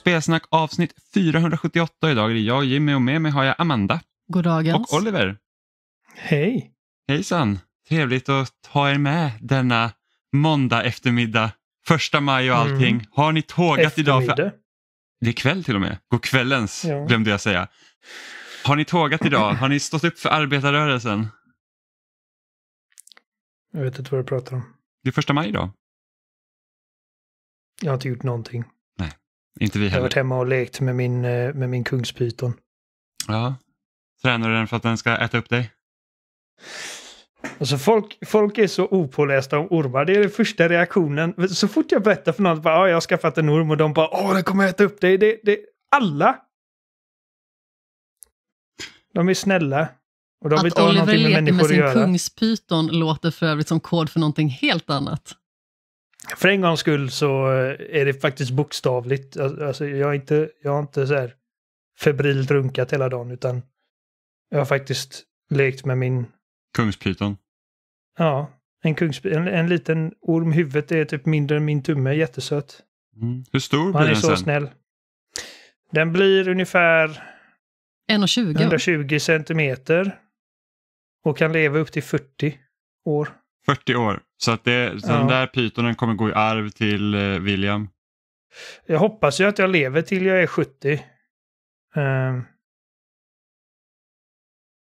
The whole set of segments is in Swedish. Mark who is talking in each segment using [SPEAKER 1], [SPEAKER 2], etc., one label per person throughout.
[SPEAKER 1] Spelsnack avsnitt 478. Idag är det jag, Jimmy och med mig har jag Amanda.
[SPEAKER 2] Goddagens. Och Oliver. Hej.
[SPEAKER 1] Hejsan. Trevligt att ha er med denna måndag eftermiddag. Första maj och mm. allting. Mm. Har ni tågat idag? För... Det är kväll till och med. God kvällens ja. glömde jag
[SPEAKER 3] säga. Har ni tågat idag? Har ni stått upp för arbetarrörelsen?
[SPEAKER 2] Jag vet inte vad du pratar om.
[SPEAKER 3] Det är första maj idag.
[SPEAKER 2] Jag har inte gjort någonting. Inte vi heller. Jag har varit hemma och lekt med min, eh, med min kungspyton.
[SPEAKER 1] Ja. Tränar du den för att den ska äta upp dig?
[SPEAKER 2] Alltså folk, folk är så opålästa om ormar. Det är den första reaktionen. Så fort jag berättar för någon att ah, jag har skaffat en orm och de bara åh den kommer äta upp dig. Det, det, alla! De är snälla. Och de vill att inte Oliver leker med med sin
[SPEAKER 4] kungspyton låter för övrigt som kod för någonting helt annat
[SPEAKER 2] för en gångs skull så eh, är det faktiskt bokstavligt. Alltså, jag har inte, jag har inte så här febrilt runkat hela dagen utan jag har faktiskt lekt med min... Kungspyton? Ja, en, kungs, en, en liten orm. Huvudet är typ mindre än min tumme, jättesöt.
[SPEAKER 3] Mm. Hur stor blir den sen? Han är så
[SPEAKER 2] snäll. Den blir ungefär 1,20 120 centimeter. Och kan leva upp till 40 år.
[SPEAKER 1] 40 år? Så att det, ja. den där pytonen kommer gå i arv till eh, William.
[SPEAKER 2] Jag hoppas ju att jag lever till jag är 70. Uh, ehm.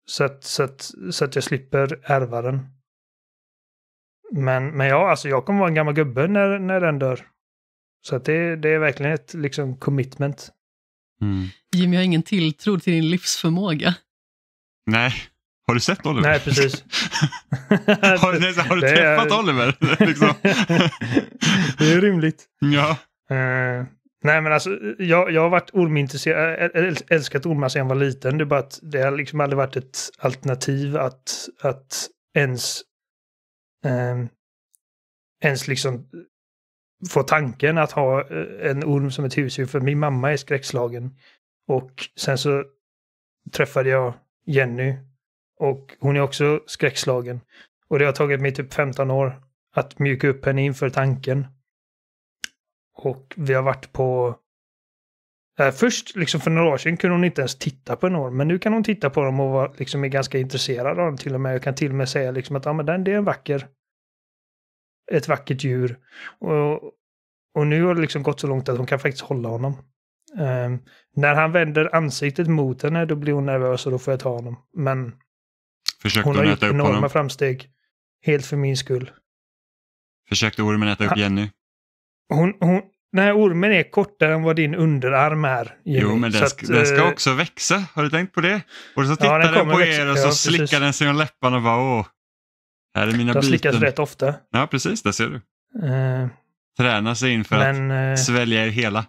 [SPEAKER 2] så, att, så, att, så att jag slipper ärva den. Men, men ja, alltså jag kommer vara en gammal gubbe när, när den dör. Så att det, det är verkligen ett liksom, commitment. Mm. Jimmy, jag har ingen
[SPEAKER 4] tilltro till din livsförmåga.
[SPEAKER 3] Nej. Har du sett Oliver? Nej, precis.
[SPEAKER 2] har, nej, har, du det träffat är...
[SPEAKER 1] Oliver? liksom.
[SPEAKER 2] det är rimligt. Ja. Uh, nej, men alltså, jag, jag har varit ormintresserad, älskat ormar sedan jag var liten. Det är bara att det har liksom aldrig varit ett alternativ att, att ens, uh, ens liksom få tanken att ha eh, en orm som ett husdjur, för min mamma är skräckslagen. Och sen så träffade jag Jenny och hon är också skräckslagen. Och det har tagit mig typ 15 år att mjuka upp henne inför tanken. Och vi har varit på... Äh, först, liksom för några år sedan, kunde hon inte ens titta på en orm. Men nu kan hon titta på dem och var, liksom, är ganska intresserad av dem till och med. Jag kan till och med säga liksom att ah, men den, det är en vacker... Ett vackert djur. Och, och nu har det liksom gått så långt att hon kan faktiskt hålla honom. Um, när han vänder ansiktet mot henne, då blir hon nervös och då får jag ta honom. Men Försökte hon har gjort enorma honom. framsteg. Helt för min skull.
[SPEAKER 1] Försökte ormen äta upp ha. Jenny?
[SPEAKER 2] Hon, hon, nej, ormen är kortare än vad din underarm är. Jenny. Jo, men den, ska, den eh, ska också
[SPEAKER 1] växa. Har du tänkt på det? Och så tittar ja, den, på er och så ja, slickar den sig om läpparna och bara åh. Här är mina de slickas rätt ofta. Ja, precis. Där ser du. Uh, Träna sig inför men, att eh, svälja er hela.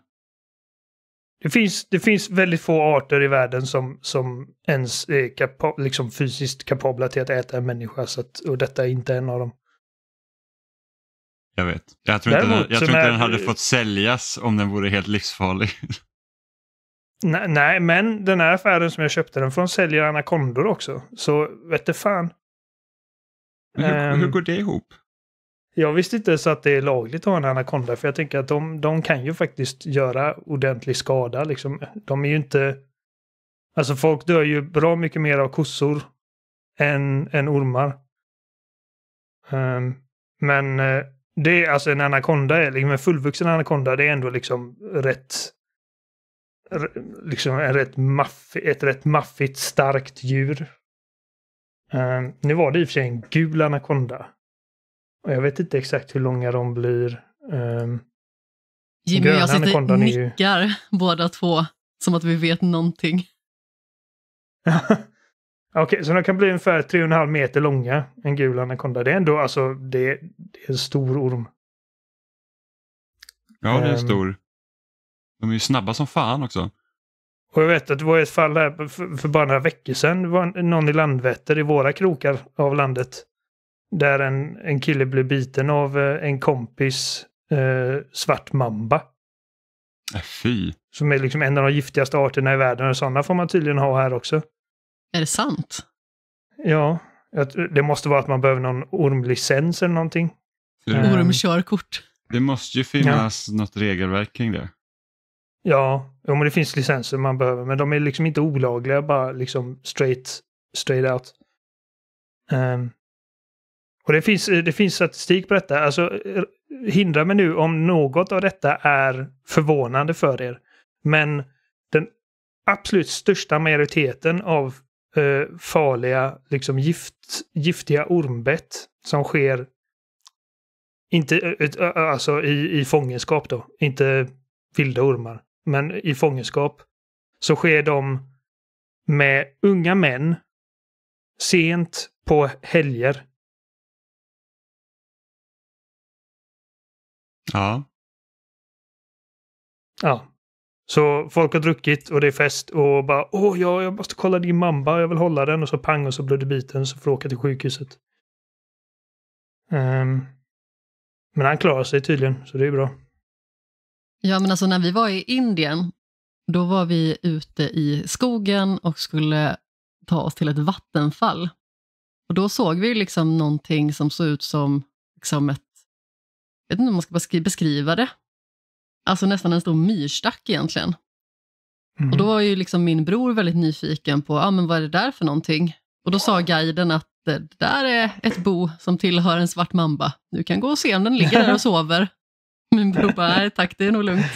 [SPEAKER 2] Det finns, det finns väldigt få arter i världen som, som ens är kapa liksom fysiskt kapabla till att äta en människa. Så att, och detta är inte en av dem.
[SPEAKER 1] Jag vet. Jag tror, Däremot, inte, den, jag tror inte är, den hade fått säljas om den vore helt livsfarlig.
[SPEAKER 2] Nej, nej, men den här affären som jag köpte den från säljer anakondor också. Så vet du fan.
[SPEAKER 1] Hur, um, hur ehm. går
[SPEAKER 2] det ihop? Jag visste inte ens att det är lagligt att ha en anakonda för jag tänker att de, de kan ju faktiskt göra ordentlig skada. Liksom. De är ju inte... Alltså folk dör ju bra mycket mer av kossor än, än ormar. Um, men eh, det är alltså en anakonda, liksom en fullvuxen anakonda, det är ändå liksom rätt... Liksom en rätt maff, ett rätt maffigt starkt djur. Um, nu var det i och för sig en gul anakonda. Och jag vet inte exakt hur långa de blir. Um, Jimmy och jag sitter och nickar
[SPEAKER 4] ju... båda två, som att vi vet någonting.
[SPEAKER 2] Okej, okay, så de kan bli ungefär 3,5 meter långa, en gul anakonda. Det är ändå alltså, det, det är en stor orm.
[SPEAKER 3] Ja, det är um, stor. De är ju snabba som fan också.
[SPEAKER 2] Och jag vet att det var ett fall här för, för bara några veckor sedan. Det var någon i Landvetter, i våra krokar av landet, där en, en kille blev biten av eh, en kompis eh, svart mamba. Äh, fy. Som är liksom en av de giftigaste arterna i världen och sådana får man tydligen ha här också. Är det sant? Ja. Det måste vara att man behöver någon ormlicens eller någonting. Eh. Ormkörkort.
[SPEAKER 1] Det måste ju finnas ja. något regelverk kring det.
[SPEAKER 2] Ja, om det finns licenser man behöver, men de är liksom inte olagliga, bara liksom straight, straight out. Um, och det finns, det finns statistik på detta. Alltså, hindra mig nu om något av detta är förvånande för er. Men den absolut största majoriteten av eh, farliga, liksom gift, giftiga ormbett som sker inte, alltså i, i fångenskap då, inte vilda ormar, men i fångenskap, så sker de med unga män sent på helger Ja. Ja. Så folk har druckit och det är fest och bara åh, ja, jag måste kolla din mamba, jag vill hålla den och så pang och så blir det biten så får du åka till sjukhuset. Um, men han klarar sig tydligen, så det är bra.
[SPEAKER 4] Ja, men alltså när vi var i Indien, då var vi ute i skogen och skulle ta oss till ett vattenfall. Och då såg vi liksom någonting som såg ut som liksom ett jag vet inte om man ska beskriva det. Alltså nästan en stor myrstack egentligen. Mm. Och då var ju liksom min bror väldigt nyfiken på, ah, men vad är det där för någonting? Och då sa guiden att det där är ett bo som tillhör en svart mamba. Du kan gå och se om den ligger där och sover. Min bror bara, nej tack, det är nog lugnt.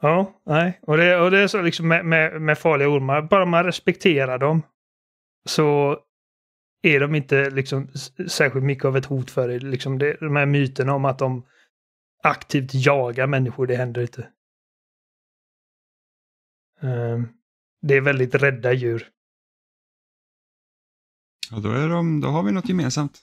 [SPEAKER 2] Ja, nej. Och det, och det är så liksom med, med, med farliga ormar, bara man respekterar dem så är de inte liksom särskilt mycket av ett hot för er. Liksom det, de här myterna om att de aktivt jagar människor, det händer inte. Um,
[SPEAKER 3] det är väldigt rädda djur. Ja, då, är de, då har vi något gemensamt.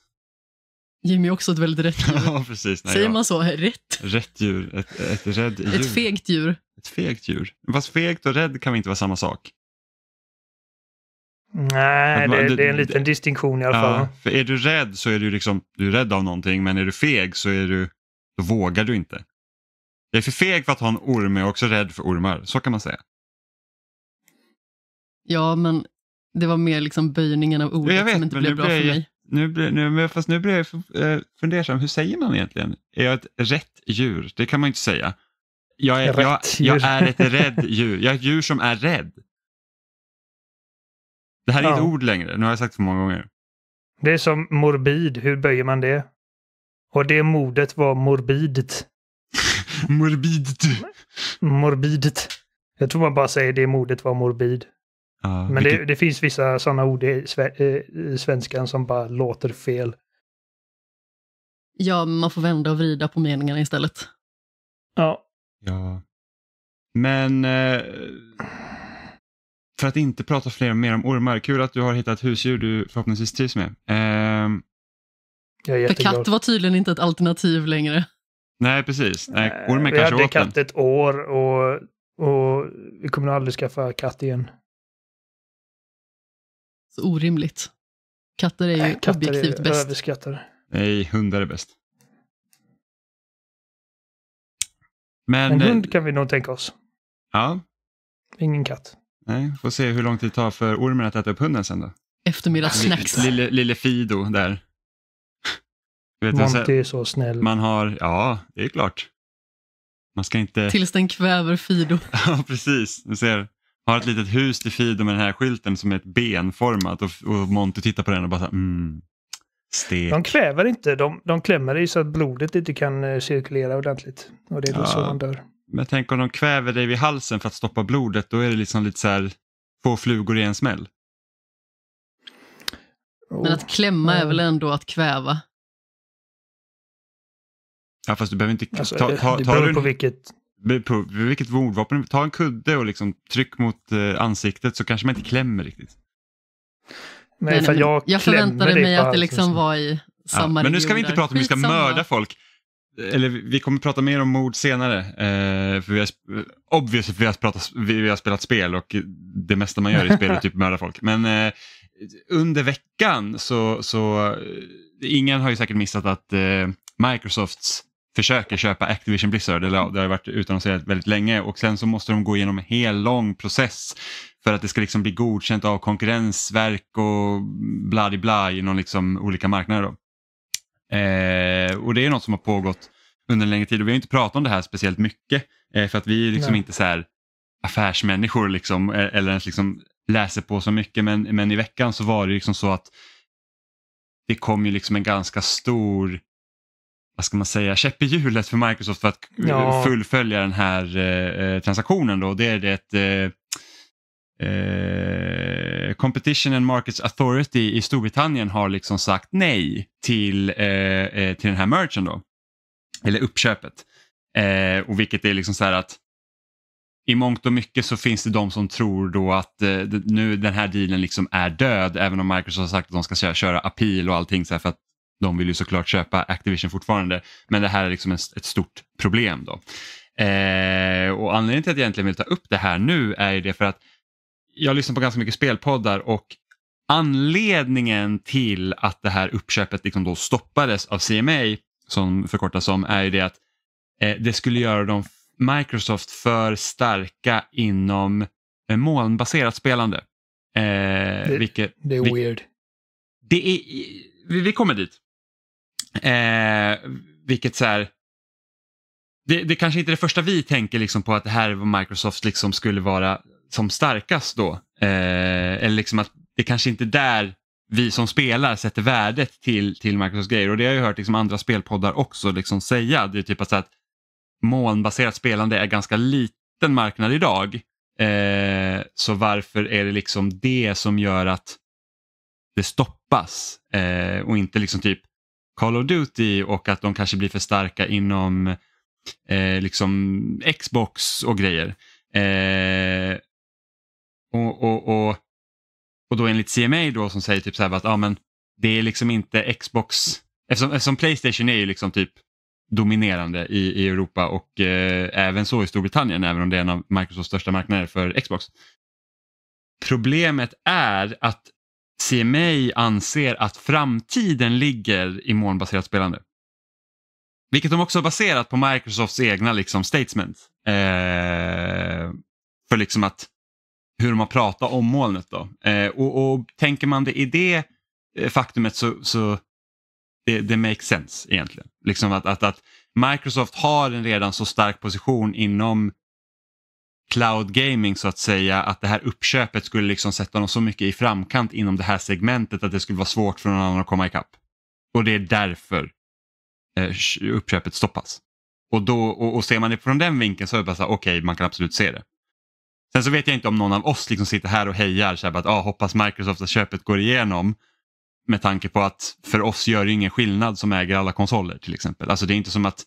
[SPEAKER 3] Jimmy är också ett väldigt rätt djur. ja, precis. Nej, Säger ja. man så? Rätt?
[SPEAKER 1] Rätt djur. Ett, ett rädd djur. Ett
[SPEAKER 2] fegt djur.
[SPEAKER 1] Ett fegt djur. Fast fegt och rädd kan vi inte vara samma sak.
[SPEAKER 2] Nej, man, det, det, är en liten det, distinktion i alla fall. Ja,
[SPEAKER 1] för är du rädd så är du liksom, du är rädd av någonting men är du feg så är du, då vågar du inte. Jag är för feg för att ha en orm men jag är också rädd för ormar, så kan man säga.
[SPEAKER 4] Ja, men det var mer liksom böjningen av ordet vet, som inte blev bra blir, för mig.
[SPEAKER 1] Nu blir, nu, fast nu blir jag eh, fundersam, hur säger man egentligen? Är jag ett rätt djur? Det kan man ju inte säga. Jag är, jag, jag är ett rädd djur, jag är ett djur som är rädd.
[SPEAKER 2] Det här är ja. ett ord
[SPEAKER 3] längre. Nu har jag sagt det för många gånger.
[SPEAKER 2] Det är som morbid. Hur böjer man det? Och det mordet var morbidt. morbidt. Morbidt. Jag tror man bara säger det mordet var morbid. Ja, Men vilket... det, det, finns vissa sådana ord i, sve, eh, i svenskan som bara låter fel.
[SPEAKER 4] Ja, man får vända och vrida på meningarna istället. Ja.
[SPEAKER 3] Ja. Men eh,
[SPEAKER 1] för att inte prata fler, mer om ormar, kul att du har hittat husdjur du förhoppningsvis trivs med. Eh,
[SPEAKER 4] för katt var tydligen
[SPEAKER 2] inte ett alternativ längre.
[SPEAKER 1] Nej, precis.
[SPEAKER 3] Nej, eh, ormen vi hade katt
[SPEAKER 2] ett år och, och vi kommer aldrig skaffa katt igen. Så orimligt. Katter är ju Nej, katter objektivt är bäst.
[SPEAKER 3] Nej, hundar är bäst. Men, en eh, hund
[SPEAKER 2] kan vi nog tänka oss. Ja. Ingen katt.
[SPEAKER 1] Nej, får se hur lång tid det tar för ormen att äta upp hunden sen då. Eftermiddagssnacks. Lille, lille Fido där. vet, Monty är så snäll. Man har, ja, det är klart. Man ska inte... Tills
[SPEAKER 4] den kväver Fido.
[SPEAKER 1] ja, precis. Du ser, har ett litet hus till Fido med den här skylten som är ett benformat och, och Monty tittar på den och bara så mm, stek. De
[SPEAKER 2] kväver inte, de, de klämmer i så att blodet inte kan eh, cirkulera ordentligt. Och det är då ja. så man dör.
[SPEAKER 1] Men jag tänker om de kväver dig vid halsen för att stoppa blodet, då är det liksom lite så här
[SPEAKER 3] två flugor i en smäll. Men att klämma är väl ändå att kväva? Ja, fast du behöver inte... Alltså, ta, ta, ta,
[SPEAKER 1] det beror på vilket... På vilket mordvapen. Ta en kudde och liksom tryck mot eh, ansiktet så kanske man inte klämmer riktigt.
[SPEAKER 2] Nej, för jag, jag förväntade mig att det liksom
[SPEAKER 4] var i samma ja, Men nu ska vi inte prata om hur vi ska mörda folk
[SPEAKER 1] eller vi kommer prata mer om mord senare. Eh, för vi har, obvious, för vi har, pratat, vi, har spelat spel och det mesta man gör i spel är typ mörda folk. Men eh, under veckan så, så, eh, ingen har ju säkert missat att eh, Microsofts försöker köpa Activision Blizzard, eller det har ju varit utannonserat väldigt länge och sen så måste de gå igenom en hel lång process för att det ska liksom bli godkänt av konkurrensverk och bladi bla i någon liksom olika marknader. Då. Eh, och det är något som har pågått under en längre tid och vi har inte pratat om det här speciellt mycket eh, för att vi är liksom Nej. inte så här affärsmänniskor liksom, e-, eller ens liksom läser på så mycket men, men i veckan så var det liksom så att det kom ju liksom en ganska stor vad ska man säga, käpp i hjulet för Microsoft för att ja. fullfölja den här eh, eh transaktionen. Då. Det är det ett eh, Eh, Competition and Markets Authority i Storbritannien har liksom sagt nej till, eh, eh, till den här merchen då. Eller uppköpet. Eh, och vilket är liksom så här att i mångt och mycket så finns det de som tror då att eh, nu den här dealen liksom är död även om Microsoft har sagt att de ska köra, köra appeal och allting så här för att de vill ju såklart köpa Activision fortfarande men det här är liksom en, ett stort problem. då. Eh, och Anledningen till att jag egentligen vill ta upp det här nu är ju det för att jag lyssnar på ganska mycket spelpoddar och anledningen till att det här uppköpet liksom då stoppades av CMA, som förkortas som, är ju det att eh, det skulle göra dem, Microsoft för starka inom eh, molnbaserat spelande. Eh, det, vilket, det, är weird. Det är, vi, vi kommer dit. Eh, vilket så här, det, det kanske inte är det första vi tänker liksom på att det här är vad Microsoft liksom skulle vara som starkast då. Eh, eller liksom att det kanske inte är där vi som spelar sätter värdet till, till Microsofts grejer. Och det har jag hört liksom andra spelpoddar också liksom säga. Det är typ att, så att molnbaserat spelande är ganska liten marknad idag. Eh, så varför är det liksom det som gör att det stoppas eh, och inte liksom typ Call of Duty och att de kanske blir för starka inom eh, liksom Xbox och grejer. Eh, och, och, och, och då enligt CMA då som säger typ så här att ah, men det är liksom inte Xbox, eftersom, eftersom Playstation är ju liksom typ dominerande i, i Europa och eh, även så i Storbritannien även om det är en av Microsofts största marknader för Xbox. Problemet är att CMA anser att framtiden ligger i molnbaserat spelande. Vilket de också har baserat på Microsofts egna liksom, statements. Eh, för liksom att hur man pratar om molnet. Då. Eh, och, och, tänker man det i det eh, faktumet så, så det, det makes sense egentligen. Liksom att, att, att Microsoft har en redan så stark position inom cloud gaming så att säga att det här uppköpet skulle liksom sätta dem så mycket i framkant inom det här segmentet att det skulle vara svårt för någon annan att komma ikapp. Och det är därför eh, uppköpet stoppas. Och, då, och, och ser man det från den vinkeln så är det bara så okej, okay, man kan absolut se det. Sen så vet jag inte om någon av oss liksom sitter här och hejar så här, att ah, hoppas Microsoft att köpet går igenom med tanke på att för oss gör det ingen skillnad som äger alla konsoler till exempel. Alltså det är inte som att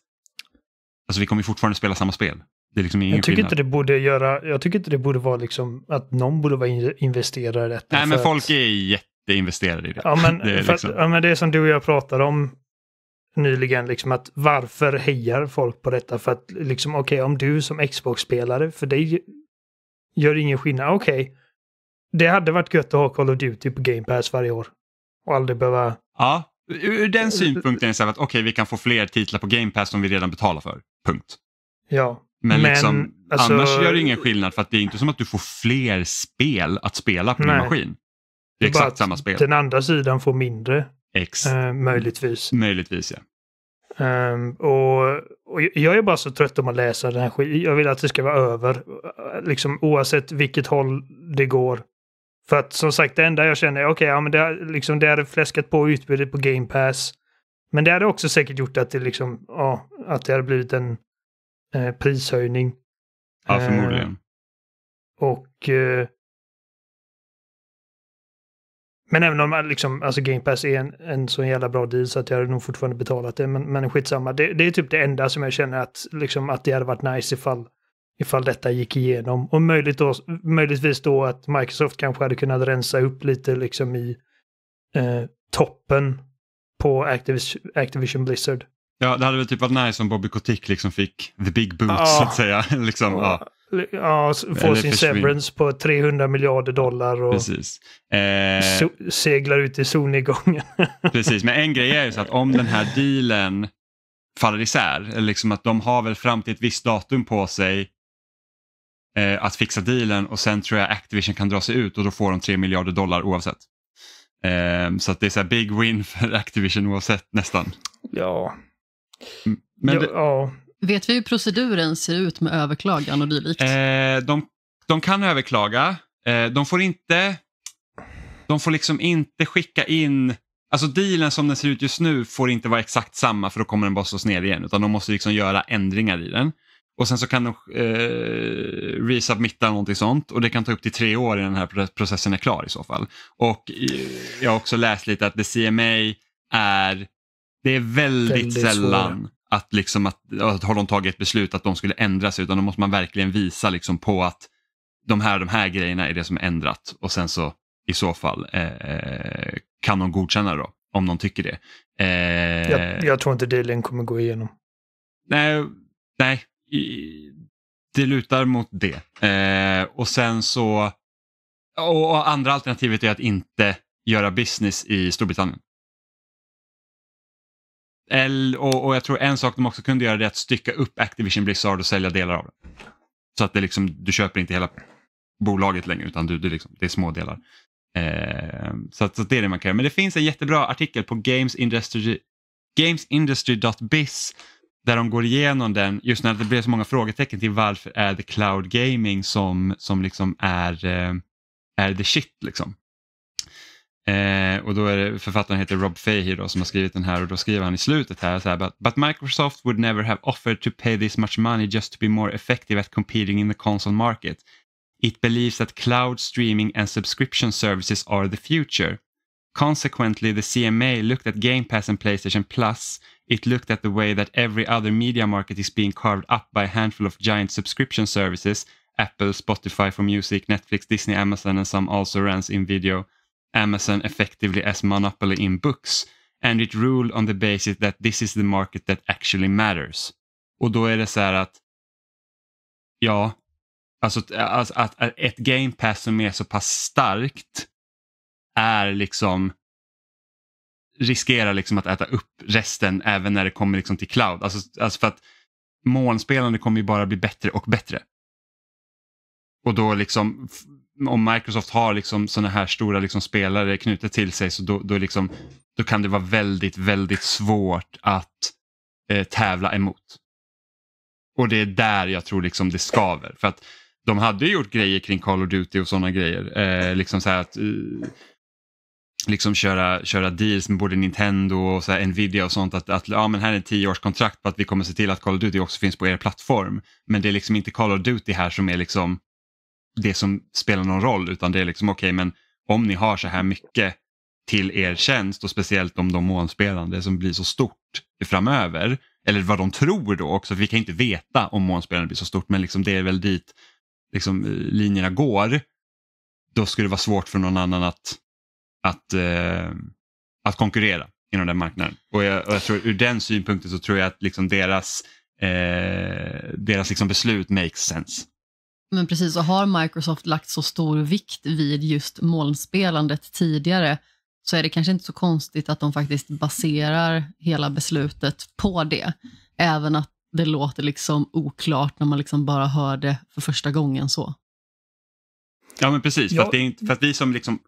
[SPEAKER 1] alltså, vi kommer fortfarande spela samma spel. Det är liksom ingen jag tycker Inte det
[SPEAKER 2] borde göra, jag tycker inte det borde vara liksom att någon borde vara investerare i detta. Nej, men folk
[SPEAKER 1] att... är jätteinvesterade i det. Ja, men det, är liksom... att,
[SPEAKER 2] ja, men det är som du och jag pratade om nyligen, liksom att varför hejar folk på detta? För att liksom, okej, okay, om du som Xbox-spelare, för dig gör ingen skillnad. Ah, okej. Okay. Det hade varit gött att ha Call of Duty på Game Pass varje år. Och aldrig behöva...
[SPEAKER 1] Ja, ur den synpunkten är det att okej, okay, vi kan få fler titlar på Game Pass som vi redan betalar för. Punkt.
[SPEAKER 2] Ja. Men, men liksom, alltså... annars gör det
[SPEAKER 1] ingen skillnad för att det är inte som att du får fler spel att spela på din maskin.
[SPEAKER 2] Det är exakt samma spel. Den andra sidan får mindre.
[SPEAKER 1] Ex. Eh, möjligtvis. Möjligtvis, ja.
[SPEAKER 2] Um, och, och, jag är bara så trött om att läsa den här skiten. Jag vill att det ska vara över. Liksom oavsett vilket håll det går. För att som sagt, det enda jag känner är okej, okay, ja men det, har, liksom, det hade fläskat på utbudet på Game Pass. Men det hade också säkert gjort att det liksom, ja, att det hade blivit en eh, prishöjning. Ja, förmodligen. Eh, och eh, men även om liksom, alltså Game Pass är en, en så jävla bra deal så att jag hade nog fortfarande betalat det. Men, men skitsamma, det, det är typ det enda som jag känner att, liksom, att det hade varit nice ifall, ifall detta gick igenom. Och möjligt då, möjligtvis då att Microsoft kanske hade kunnat rensa upp lite liksom i eh, toppen på Activision, Activision Blizzard.
[SPEAKER 1] Ja, det hade väl typ varit nice om Bobby Kotick liksom fick the big boot ja. så att säga. liksom, ja.
[SPEAKER 2] Ja, få sin severance på 300 miljarder dollar och
[SPEAKER 1] Precis. Eh... So
[SPEAKER 2] seglar ut i solnedgången.
[SPEAKER 1] Precis, men en grej är ju så att om den här dealen faller isär, liksom att de har väl fram till ett visst datum på sig eh, att fixa dealen och sen tror jag Activision kan dra sig ut och då får de 3 miljarder dollar oavsett. Eh, så att det är så big win för Activision oavsett nästan.
[SPEAKER 2] Ja, Mm. Men det, ja. Vet vi hur
[SPEAKER 4] proceduren ser ut med överklagan och dylikt? Eh, de, de kan överklaga.
[SPEAKER 1] Eh, de får inte de får liksom inte skicka in Alltså dealen som den ser ut just nu får inte vara exakt samma för då kommer den bara slås ner igen utan de måste liksom göra ändringar i den. Och sen så kan de eh, resubmitta någonting sånt och det kan ta upp till tre år innan den här processen är klar i så fall. Och eh, jag har också läst lite att the CMA är det är väldigt, väldigt sällan att, liksom att, att har de tagit ett beslut att de skulle ändra sig utan då måste man verkligen visa liksom på att de här, de här grejerna är det som är ändrat och sen så i så fall eh, eh, kan de godkänna det då, om de tycker det. Eh, jag,
[SPEAKER 2] jag, tror inte dealen kommer gå igenom.
[SPEAKER 1] Nej, nej det lutar mot det. Eh, och sen så, och, och andra alternativet är att inte göra business i Storbritannien och, och, jag tror en sak de också kunde göra är att stycka upp Activision Blizzard och sälja delar av det. Så att det liksom, du köper inte hela bolaget längre utan du, du liksom, det är små delar. Eh, så, att, så det är det man kan göra. Men det finns en jättebra artikel på gamesindustry.biz gamesindustry där de går igenom den just när det blev så många frågetecken till varför är det cloud gaming som, som liksom är, eh, är the shit. Liksom. Eh, och då är det, författaren heter Rob Fahey då, som har skrivit den här och då skriver han i slutet här så här. But, but, Microsoft would never have offered to pay this much money just to be more effective at competing in the console market. It believes that cloud streaming and subscription services are the future. Consequently, the CMA looked at Game Pass and Playstation Plus. It looked at the way that every other media market is being carved up by a handful of giant subscription services Apple, Spotify for music, Netflix, Disney, Amazon, and some also runs in video. Amazon effectively as monopoly in books and it ruled on the basis that this is the market that actually matters. Och då är det så här
[SPEAKER 3] att ja, alltså att, alltså att, att ett game pass som är så pass starkt är liksom riskerar
[SPEAKER 1] liksom att äta upp resten även när det kommer liksom till cloud. Alltså, alltså för att molnspelande kommer ju bara bli bättre och bättre. Och då liksom om Microsoft har liksom sådana här stora liksom spelare knutet till sig så då, då, liksom, då kan det vara väldigt, väldigt svårt att eh, tävla emot. Och det är där jag tror liksom det skaver. För att de hade gjort grejer kring Call of Duty och sådana grejer. Eh, liksom så att eh, liksom köra, köra deals med både Nintendo och så Nvidia och sånt. Att, att ja, men här är ett tioårskontrakt på att vi kommer se till att Call of Duty också finns på er plattform. Men det är liksom inte Call of Duty här som är liksom det som spelar någon roll utan det är liksom okej okay, men om ni har så här mycket till er tjänst och speciellt om de månspelande som blir så stort framöver eller vad de tror då också, för vi kan inte veta om månspelande blir så stort men liksom det är väl dit liksom, eh, linjerna går. Då skulle det vara svårt för någon annan att, att, eh, att konkurrera inom den marknaden. Och jag, och jag, tror ur den synpunkten så tror jag att liksom deras, eh, deras liksom beslut makes sense.
[SPEAKER 4] Men precis, och har Microsoft lagt så stor vikt vid just molnspelandet tidigare så är det kanske inte så konstigt att de faktiskt baserar hela beslutet på det. Även att det låter liksom oklart när man liksom bara hör det för första gången. så.
[SPEAKER 1] Ja men precis, för, att, inte, för att vi som liksom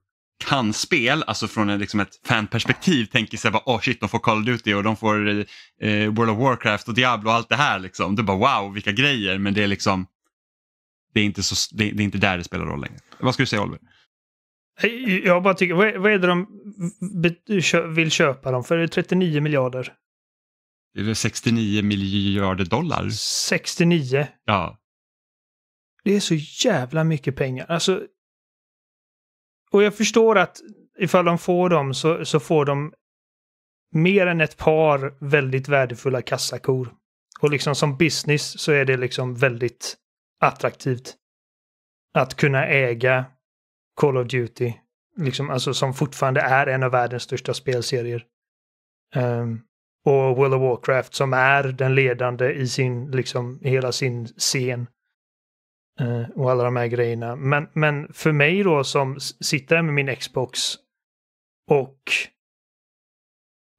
[SPEAKER 1] kan spel, alltså från en, liksom ett fanperspektiv, tänker sig bara oh shit, de får Call of Duty och de får eh, World of Warcraft och Diablo och allt det här. Liksom. Det är bara wow, vilka grejer, men det är liksom det är inte, så, det, det är inte där det spelar roll längre. Vad ska du säga Oliver?
[SPEAKER 2] Eh, jag bara tycker, vad, vad är det de vill köpa dem för? Är det 39 miljarder?
[SPEAKER 1] Det är det 69 miljarder dollar? 69?
[SPEAKER 3] Ja.
[SPEAKER 2] Det är så jävla mycket pengar. Alltså, och jag förstår att ifall de får dem så, så får de mer än ett par väldigt värdefulla kassakor. Och liksom som business så är det liksom väldigt attraktivt att kunna äga Call of Duty, liksom, alltså som fortfarande är en av världens största spelserier. Um, och World of Warcraft som är den ledande i sin, liksom hela sin scen. Uh, och alla de här grejerna. Men, men för mig då som sitter med min Xbox och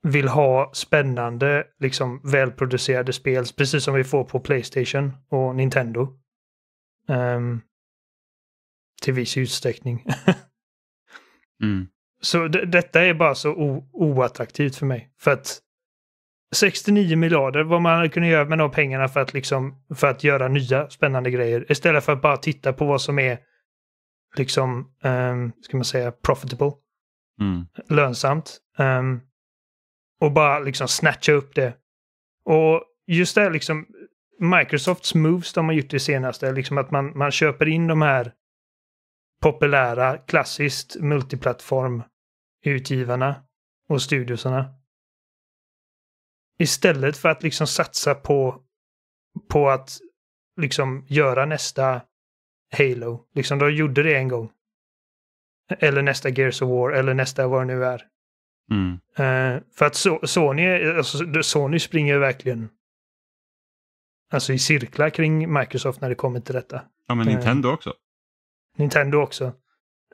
[SPEAKER 2] vill ha spännande, liksom välproducerade spel, precis som vi får på Playstation och Nintendo. Um, till viss utsträckning. mm. Så detta är bara så oattraktivt för mig. För att 69 miljarder, vad man hade kunnat göra med de pengarna för att, liksom, för att göra nya spännande grejer. Istället för att bara titta på vad som är liksom, um, ska man säga, profitable. Mm. Lönsamt. Um, och bara liksom snatcha upp det. Och just det, liksom, Microsofts moves de har gjort det senaste, liksom att man, man köper in de här populära, klassiskt multiplattform-utgivarna och studiosarna. Istället för att liksom satsa på, på att liksom göra nästa Halo. Liksom de gjorde det en gång. Eller nästa Gears of War eller nästa vad det nu är. Mm. Uh, för att so Sony, alltså, Sony springer verkligen alltså i cirklar kring Microsoft när det kommer till detta.
[SPEAKER 1] Ja, men eh, Nintendo eh, också.
[SPEAKER 2] Nintendo också.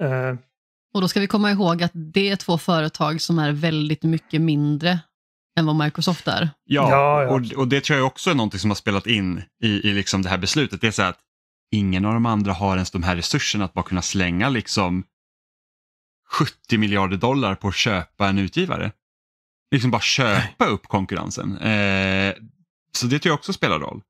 [SPEAKER 2] Eh,
[SPEAKER 4] och då ska vi komma ihåg att det är två företag som är väldigt mycket mindre än vad Microsoft är.
[SPEAKER 1] Ja, ja, ja. Och, och, det tror jag också är någonting som har spelat in i, i liksom det här beslutet. Det är så att ingen av de andra har ens de här resurserna att bara kunna slänga liksom 70 miljarder dollar på att köpa en utgivare. Liksom bara köpa upp konkurrensen. Eh, så det tror jag också spelar roll.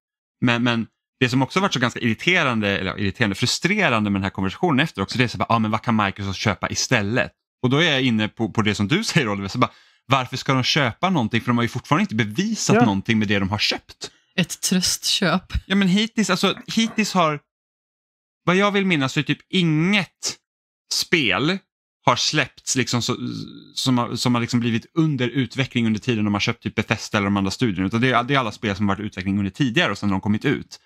[SPEAKER 1] Men, men det som också varit så ganska irriterande, eller irriterande, frustrerande med den här konversationen efter också, det är så bara, ah, men vad kan Microsoft köpa istället? Och då är jag inne på, på det som du säger Oliver, så bara, varför ska de köpa någonting? För de har ju fortfarande inte bevisat ja. någonting med det de har köpt.
[SPEAKER 4] Ett tröstköp.
[SPEAKER 1] Ja men hittills, alltså, hittills har, vad jag vill minnas så är typ inget spel har släppts liksom så, som har, som har liksom blivit under utveckling under tiden de har köpt typ Bethesda eller de andra studierna. Utan det är, det är alla spel som har varit utveckling under tidigare och sen har de kommit ut.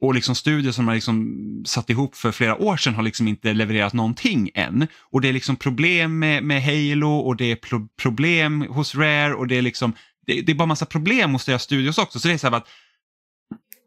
[SPEAKER 1] Och liksom studier som man liksom satt ihop för flera år sedan har liksom inte levererat någonting än. Och det är liksom problem med, med Halo och det är pro problem hos Rare och det är liksom det, det, är bara massa problem hos deras studios också. Så det är så här att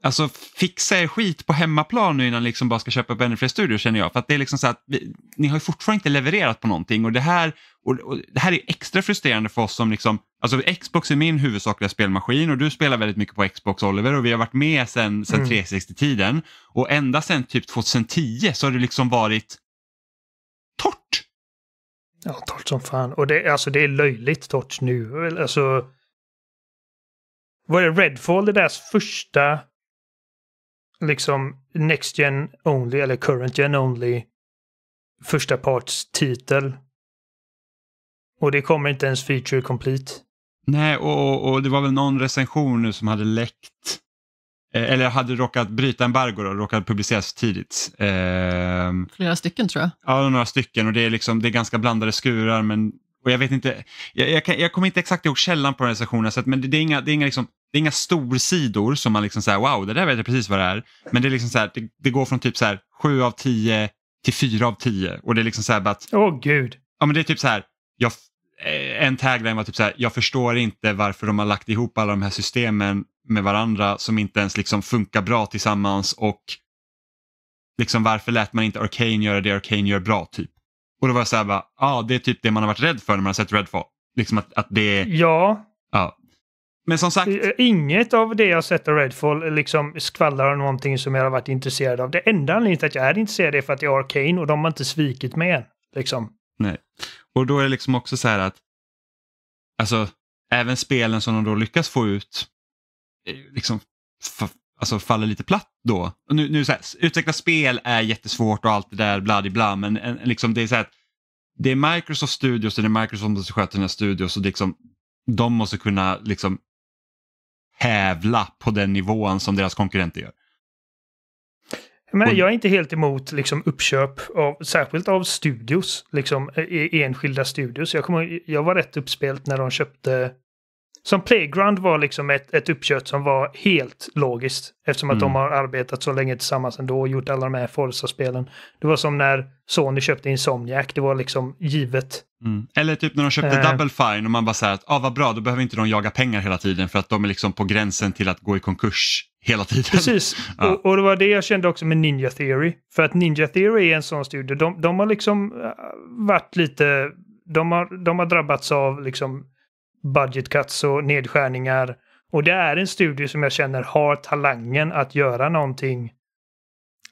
[SPEAKER 1] Alltså fixa er skit på hemmaplan nu innan ni liksom bara ska köpa upp ännu fler studior känner jag. För att det är liksom så att vi, ni har ju fortfarande inte levererat på någonting och det här, och, och, det här är extra frustrerande för oss som liksom, alltså Xbox är min huvudsakliga spelmaskin och du spelar väldigt mycket på Xbox Oliver och vi har varit med sedan sen, sen 360-tiden mm. och ända sedan typ 2010 så har det liksom varit
[SPEAKER 2] torrt. Ja, torrt som fan. Och det, alltså, det är löjligt torrt nu. Alltså, var det Redfall, det deras första liksom Next Gen Only eller Current Gen Only första parts titel. Och det kommer inte ens feature complete.
[SPEAKER 1] Nej, och, och, och det var väl någon recension nu som hade läckt eh, eller hade råkat bryta embargo och råkat publiceras tidigt. Eh,
[SPEAKER 4] Flera stycken tror jag.
[SPEAKER 1] Ja, några stycken och det är, liksom, det är ganska blandade skurar. Men, och jag vet inte, jag, jag, kan, jag kommer inte exakt ihåg källan på den här så att, men det, det, är inga, det är inga liksom det är inga storsidor som man liksom säger wow, det där vet jag precis vad det är. Men det är liksom så här, det, det, går från typ så här 7 av 10 till 4 av 10 och det är liksom så här att... Åh oh, gud! Ja men det är typ så här, jag, eh, en tagline var typ så här, jag förstår inte varför de har lagt ihop alla de här systemen med varandra som inte ens liksom funkar bra tillsammans och liksom varför lät man inte Arcane göra det Arcane gör bra typ. Och då var jag så här, ja ah, det är typ det man har varit rädd för när man har sett Redfall. Liksom att, att det är... Ja. ja.
[SPEAKER 2] Men som sagt... Eh, inget av det jag sett av Redfall eh, liksom skvallrar om någonting som jag har varit intresserad av. Det enda anledningen till att jag är intresserad är för att det är Arcane och de har inte svikit mig än. Liksom.
[SPEAKER 1] Nej. Och då är det liksom också så här att alltså, även spelen som de då lyckas få ut eh, liksom alltså faller lite platt då. Och nu, nu så här, utveckla spel är jättesvårt och allt det där bla, bla men en, liksom det är så här att det är Microsoft Studios och det är Microsoft som sköter sina studios och liksom, de måste kunna liksom hävla på den nivån som deras konkurrenter gör.
[SPEAKER 2] Men jag är inte helt emot liksom, uppköp, av, särskilt av studios, liksom, e- e- enskilda studios. Jag, kommer, jag var rätt uppspelt när de köpte som Playground var liksom ett, ett uppkött som var helt logiskt. Eftersom mm. att de mm. har arbetat så länge tillsammans ändå och gjort alla de här Forza-spelen. Det var som när Sony köpte Insomniac, det var liksom givet. Mm. Eller typ när de köpte eh.
[SPEAKER 1] Double Fine och man bara säger att ah, vad bra, då behöver inte de jaga pengar hela tiden för att de är liksom på gränsen till att gå i konkurs hela tiden. Precis,
[SPEAKER 2] ja. och, och, det var det jag kände också med Ninja Theory. För att Ninja Theory är en sån studio, de, de har liksom eh, varit lite, de har, de har drabbats av liksom budget cuts och nedskärningar. Och det är en studio som jag känner har talangen att göra någonting.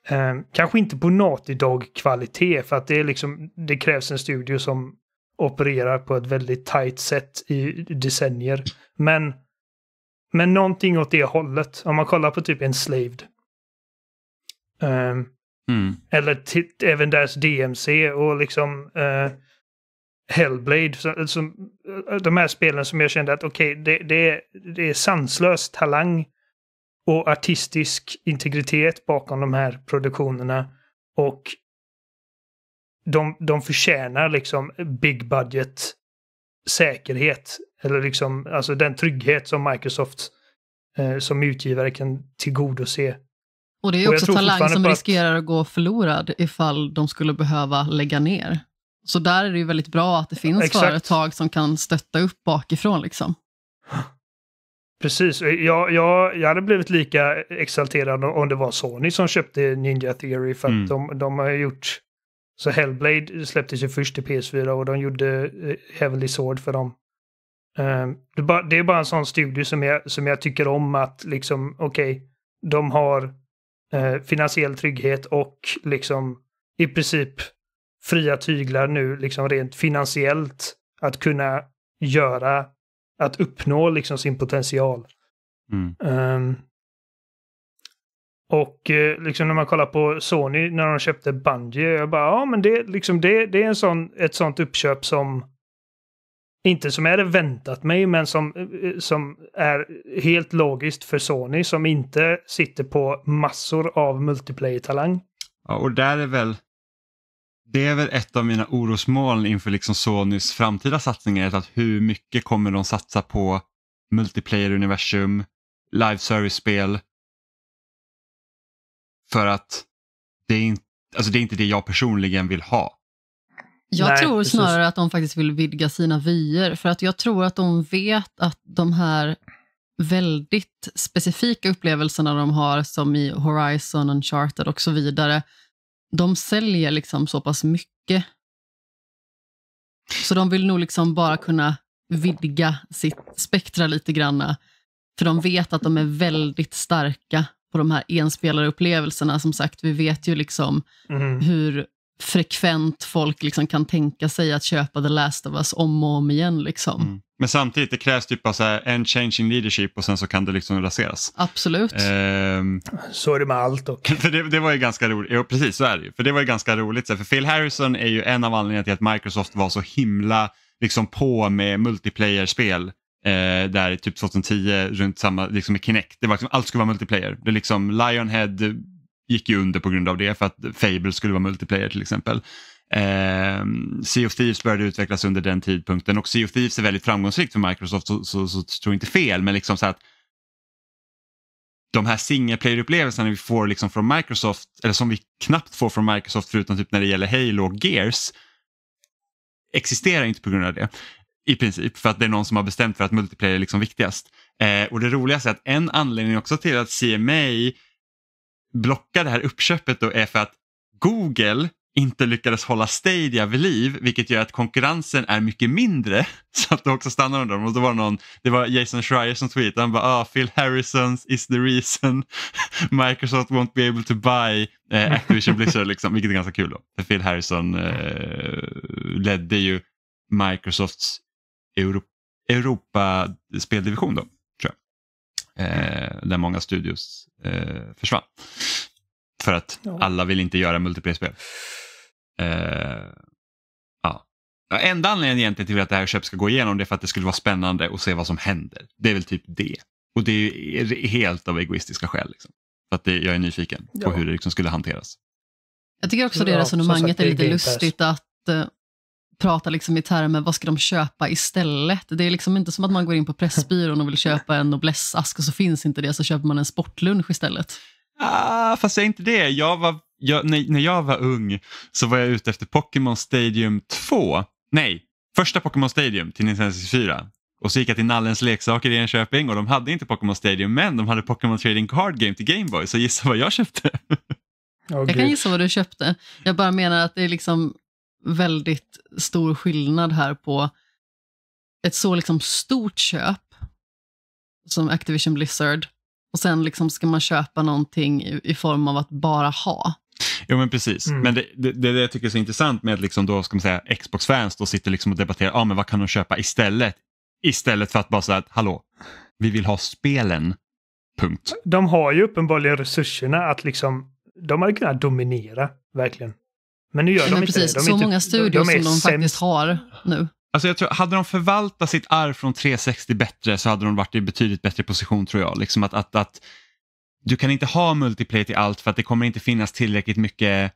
[SPEAKER 2] Eh, kanske inte på Naughty Dog-kvalitet för att det, är liksom, det krävs en studio som opererar på ett väldigt tight sätt i decennier. Men, men någonting åt det hållet. Om man kollar på typ Enslaved. Um, eh, mm. Eller även deras DMC och liksom uh, Hellblade. Så, så, alltså, eh, de här spelen som jag kände att okej, okay, det, det, är, det är sanslös talang och artistisk integritet bakom de här produktionerna. Och de, de förtjänar liksom big budget säkerhet. Eller liksom, alltså den trygghet som Microsoft eh, som utgivare kan tillgodose. Och det är också talang som att...
[SPEAKER 4] riskerar att gå förlorad ifall de skulle behöva lägga ner. Så där är det ju väldigt bra att det finns Exakt. företag som kan stötta upp bakifrån. Liksom.
[SPEAKER 2] Precis, jag, jag, jag hade blivit lika exalterad om det var Sony som köpte Ninja Theory för att mm. de, de har gjort... Så Hellblade släpptes ju först till PS4 och de gjorde eh, Heavenly Sword för dem. Ehm, det är bara en sån studie som jag, som jag tycker om att liksom, okej, okay, de har eh, finansiell trygghet och liksom i princip fria tyglar nu, liksom rent finansiellt, att kunna göra, att uppnå liksom sin potential. Mm. Um, och eh, liksom när man kollar på Sony när de köpte Bungie, jag bara, ja men det, liksom, det, det är en sån, ett sånt uppköp som inte som jag hade väntat mig, men som, eh, eh, som är helt logiskt för Sony som inte sitter på massor av multiplayer-talang.
[SPEAKER 1] Ja, och där är väl det är väl ett av mina orosmoln inför liksom Sonys framtida satsningar. Att hur mycket kommer de satsa på multiplayer-universum, live service-spel? För att det är, inte, alltså det är inte det jag personligen vill ha.
[SPEAKER 4] Jag Nej, tror snarare precis. att de faktiskt vill vidga sina vyer, för att jag tror att de vet att de här väldigt specifika upplevelserna de har, som i Horizon, Uncharted och så vidare, de säljer liksom så pass mycket. Så de vill nog liksom bara kunna vidga sitt spektra lite grann. För de vet att de är väldigt starka på de här enspelarupplevelserna. Som sagt, vi vet ju liksom mm. hur frekvent folk liksom kan tänka sig att köpa The Last of Us om och om igen. Liksom. Mm.
[SPEAKER 1] Men samtidigt, det krävs typ bara en change in leadership och sen så kan det liksom raseras. Absolut. Ehm, så är det med allt. Och... För det, det var ju ganska roligt, jo, precis så är det ju. För det var ju ganska roligt, för Phil Harrison är ju en av anledningarna till att Microsoft var så himla liksom på med multiplayer-spel eh, där typ 2010 runt samma, liksom med Kinect. Det var liksom, allt skulle vara multiplayer. Det är liksom Lionhead gick ju under på grund av det för att Fable skulle vara multiplayer till exempel. Eh, sea of Thieves började utvecklas under den tidpunkten och Sea of Thieves är väldigt framgångsrikt för Microsoft så, så, så, så tror inte fel men liksom så att de här single player-upplevelserna vi får liksom från Microsoft eller som vi knappt får från Microsoft förutom typ när det gäller Halo och Gears existerar inte på grund av det i princip för att det är någon som har bestämt för att multiplayer är liksom viktigast. Eh, och det roligaste är att en anledning också till att CMA blockar det här uppköpet då är för att Google inte lyckades hålla Stadia vid liv vilket gör att konkurrensen är mycket mindre så att det också stannar under dem. Och då var det, någon, det var Jason Schreier som tweetade, han bara ah, “Phil Harrisons is the reason Microsoft won't be able to buy eh, Activision Blizzard” liksom, vilket är ganska kul då. För Phil Harrison eh, ledde ju Microsofts Europa, Europa speldivision då eh, där många studios eh, försvann. För att ja. alla vill inte göra multiplayer-spel. Eh, ja. Enda anledningen egentligen till att det här köpet ska gå igenom det är för att det skulle vara spännande att se vad som händer. Det är väl typ det. Och det är helt av egoistiska skäl. Liksom. För att det, jag är nyfiken ja. på hur det liksom skulle hanteras.
[SPEAKER 4] Jag tycker också det resonemanget ja, sagt, är lite lustigt att eh, pratar liksom i termer, vad ska de köpa istället? Det är liksom inte som att man går in på Pressbyrån och vill köpa en Noblessask och så finns inte det, så köper man en sportlunch istället.
[SPEAKER 1] Ah, fast jag är inte det. Jag var, jag, när, när jag var ung så var jag ute efter Pokémon Stadium 2. Nej, första Pokémon Stadium till Nintendo 64. Och så gick jag till Nallens leksaker i Enköping och de hade inte Pokémon Stadium men de hade Pokémon Trading Card Game till Gameboy så gissa vad
[SPEAKER 5] jag köpte. Oh,
[SPEAKER 4] jag kan gissa vad du köpte. Jag bara menar att det är liksom väldigt stor skillnad här på ett så liksom stort köp som Activision Blizzard och sen liksom ska man köpa någonting i, i form av att bara ha.
[SPEAKER 1] Jo men precis, mm. men det, det, det jag tycker är så intressant med liksom då, ska man säga, Xbox-fans då sitter liksom och debatterar, ah, men vad kan de köpa istället? Istället för att bara säga, hallå, vi vill ha spelen. Punkt.
[SPEAKER 2] De har ju uppenbarligen resurserna att liksom, de hade kunnat dominera, verkligen. Men nu gör de precis, inte det. De så inte, många studior de, de som de faktiskt har nu.
[SPEAKER 1] Alltså jag tror, hade de förvaltat sitt arv från 360 bättre så hade de varit i betydligt bättre position tror jag. Liksom att, att, att du kan inte ha multiplayer till allt för att det kommer inte finnas tillräckligt mycket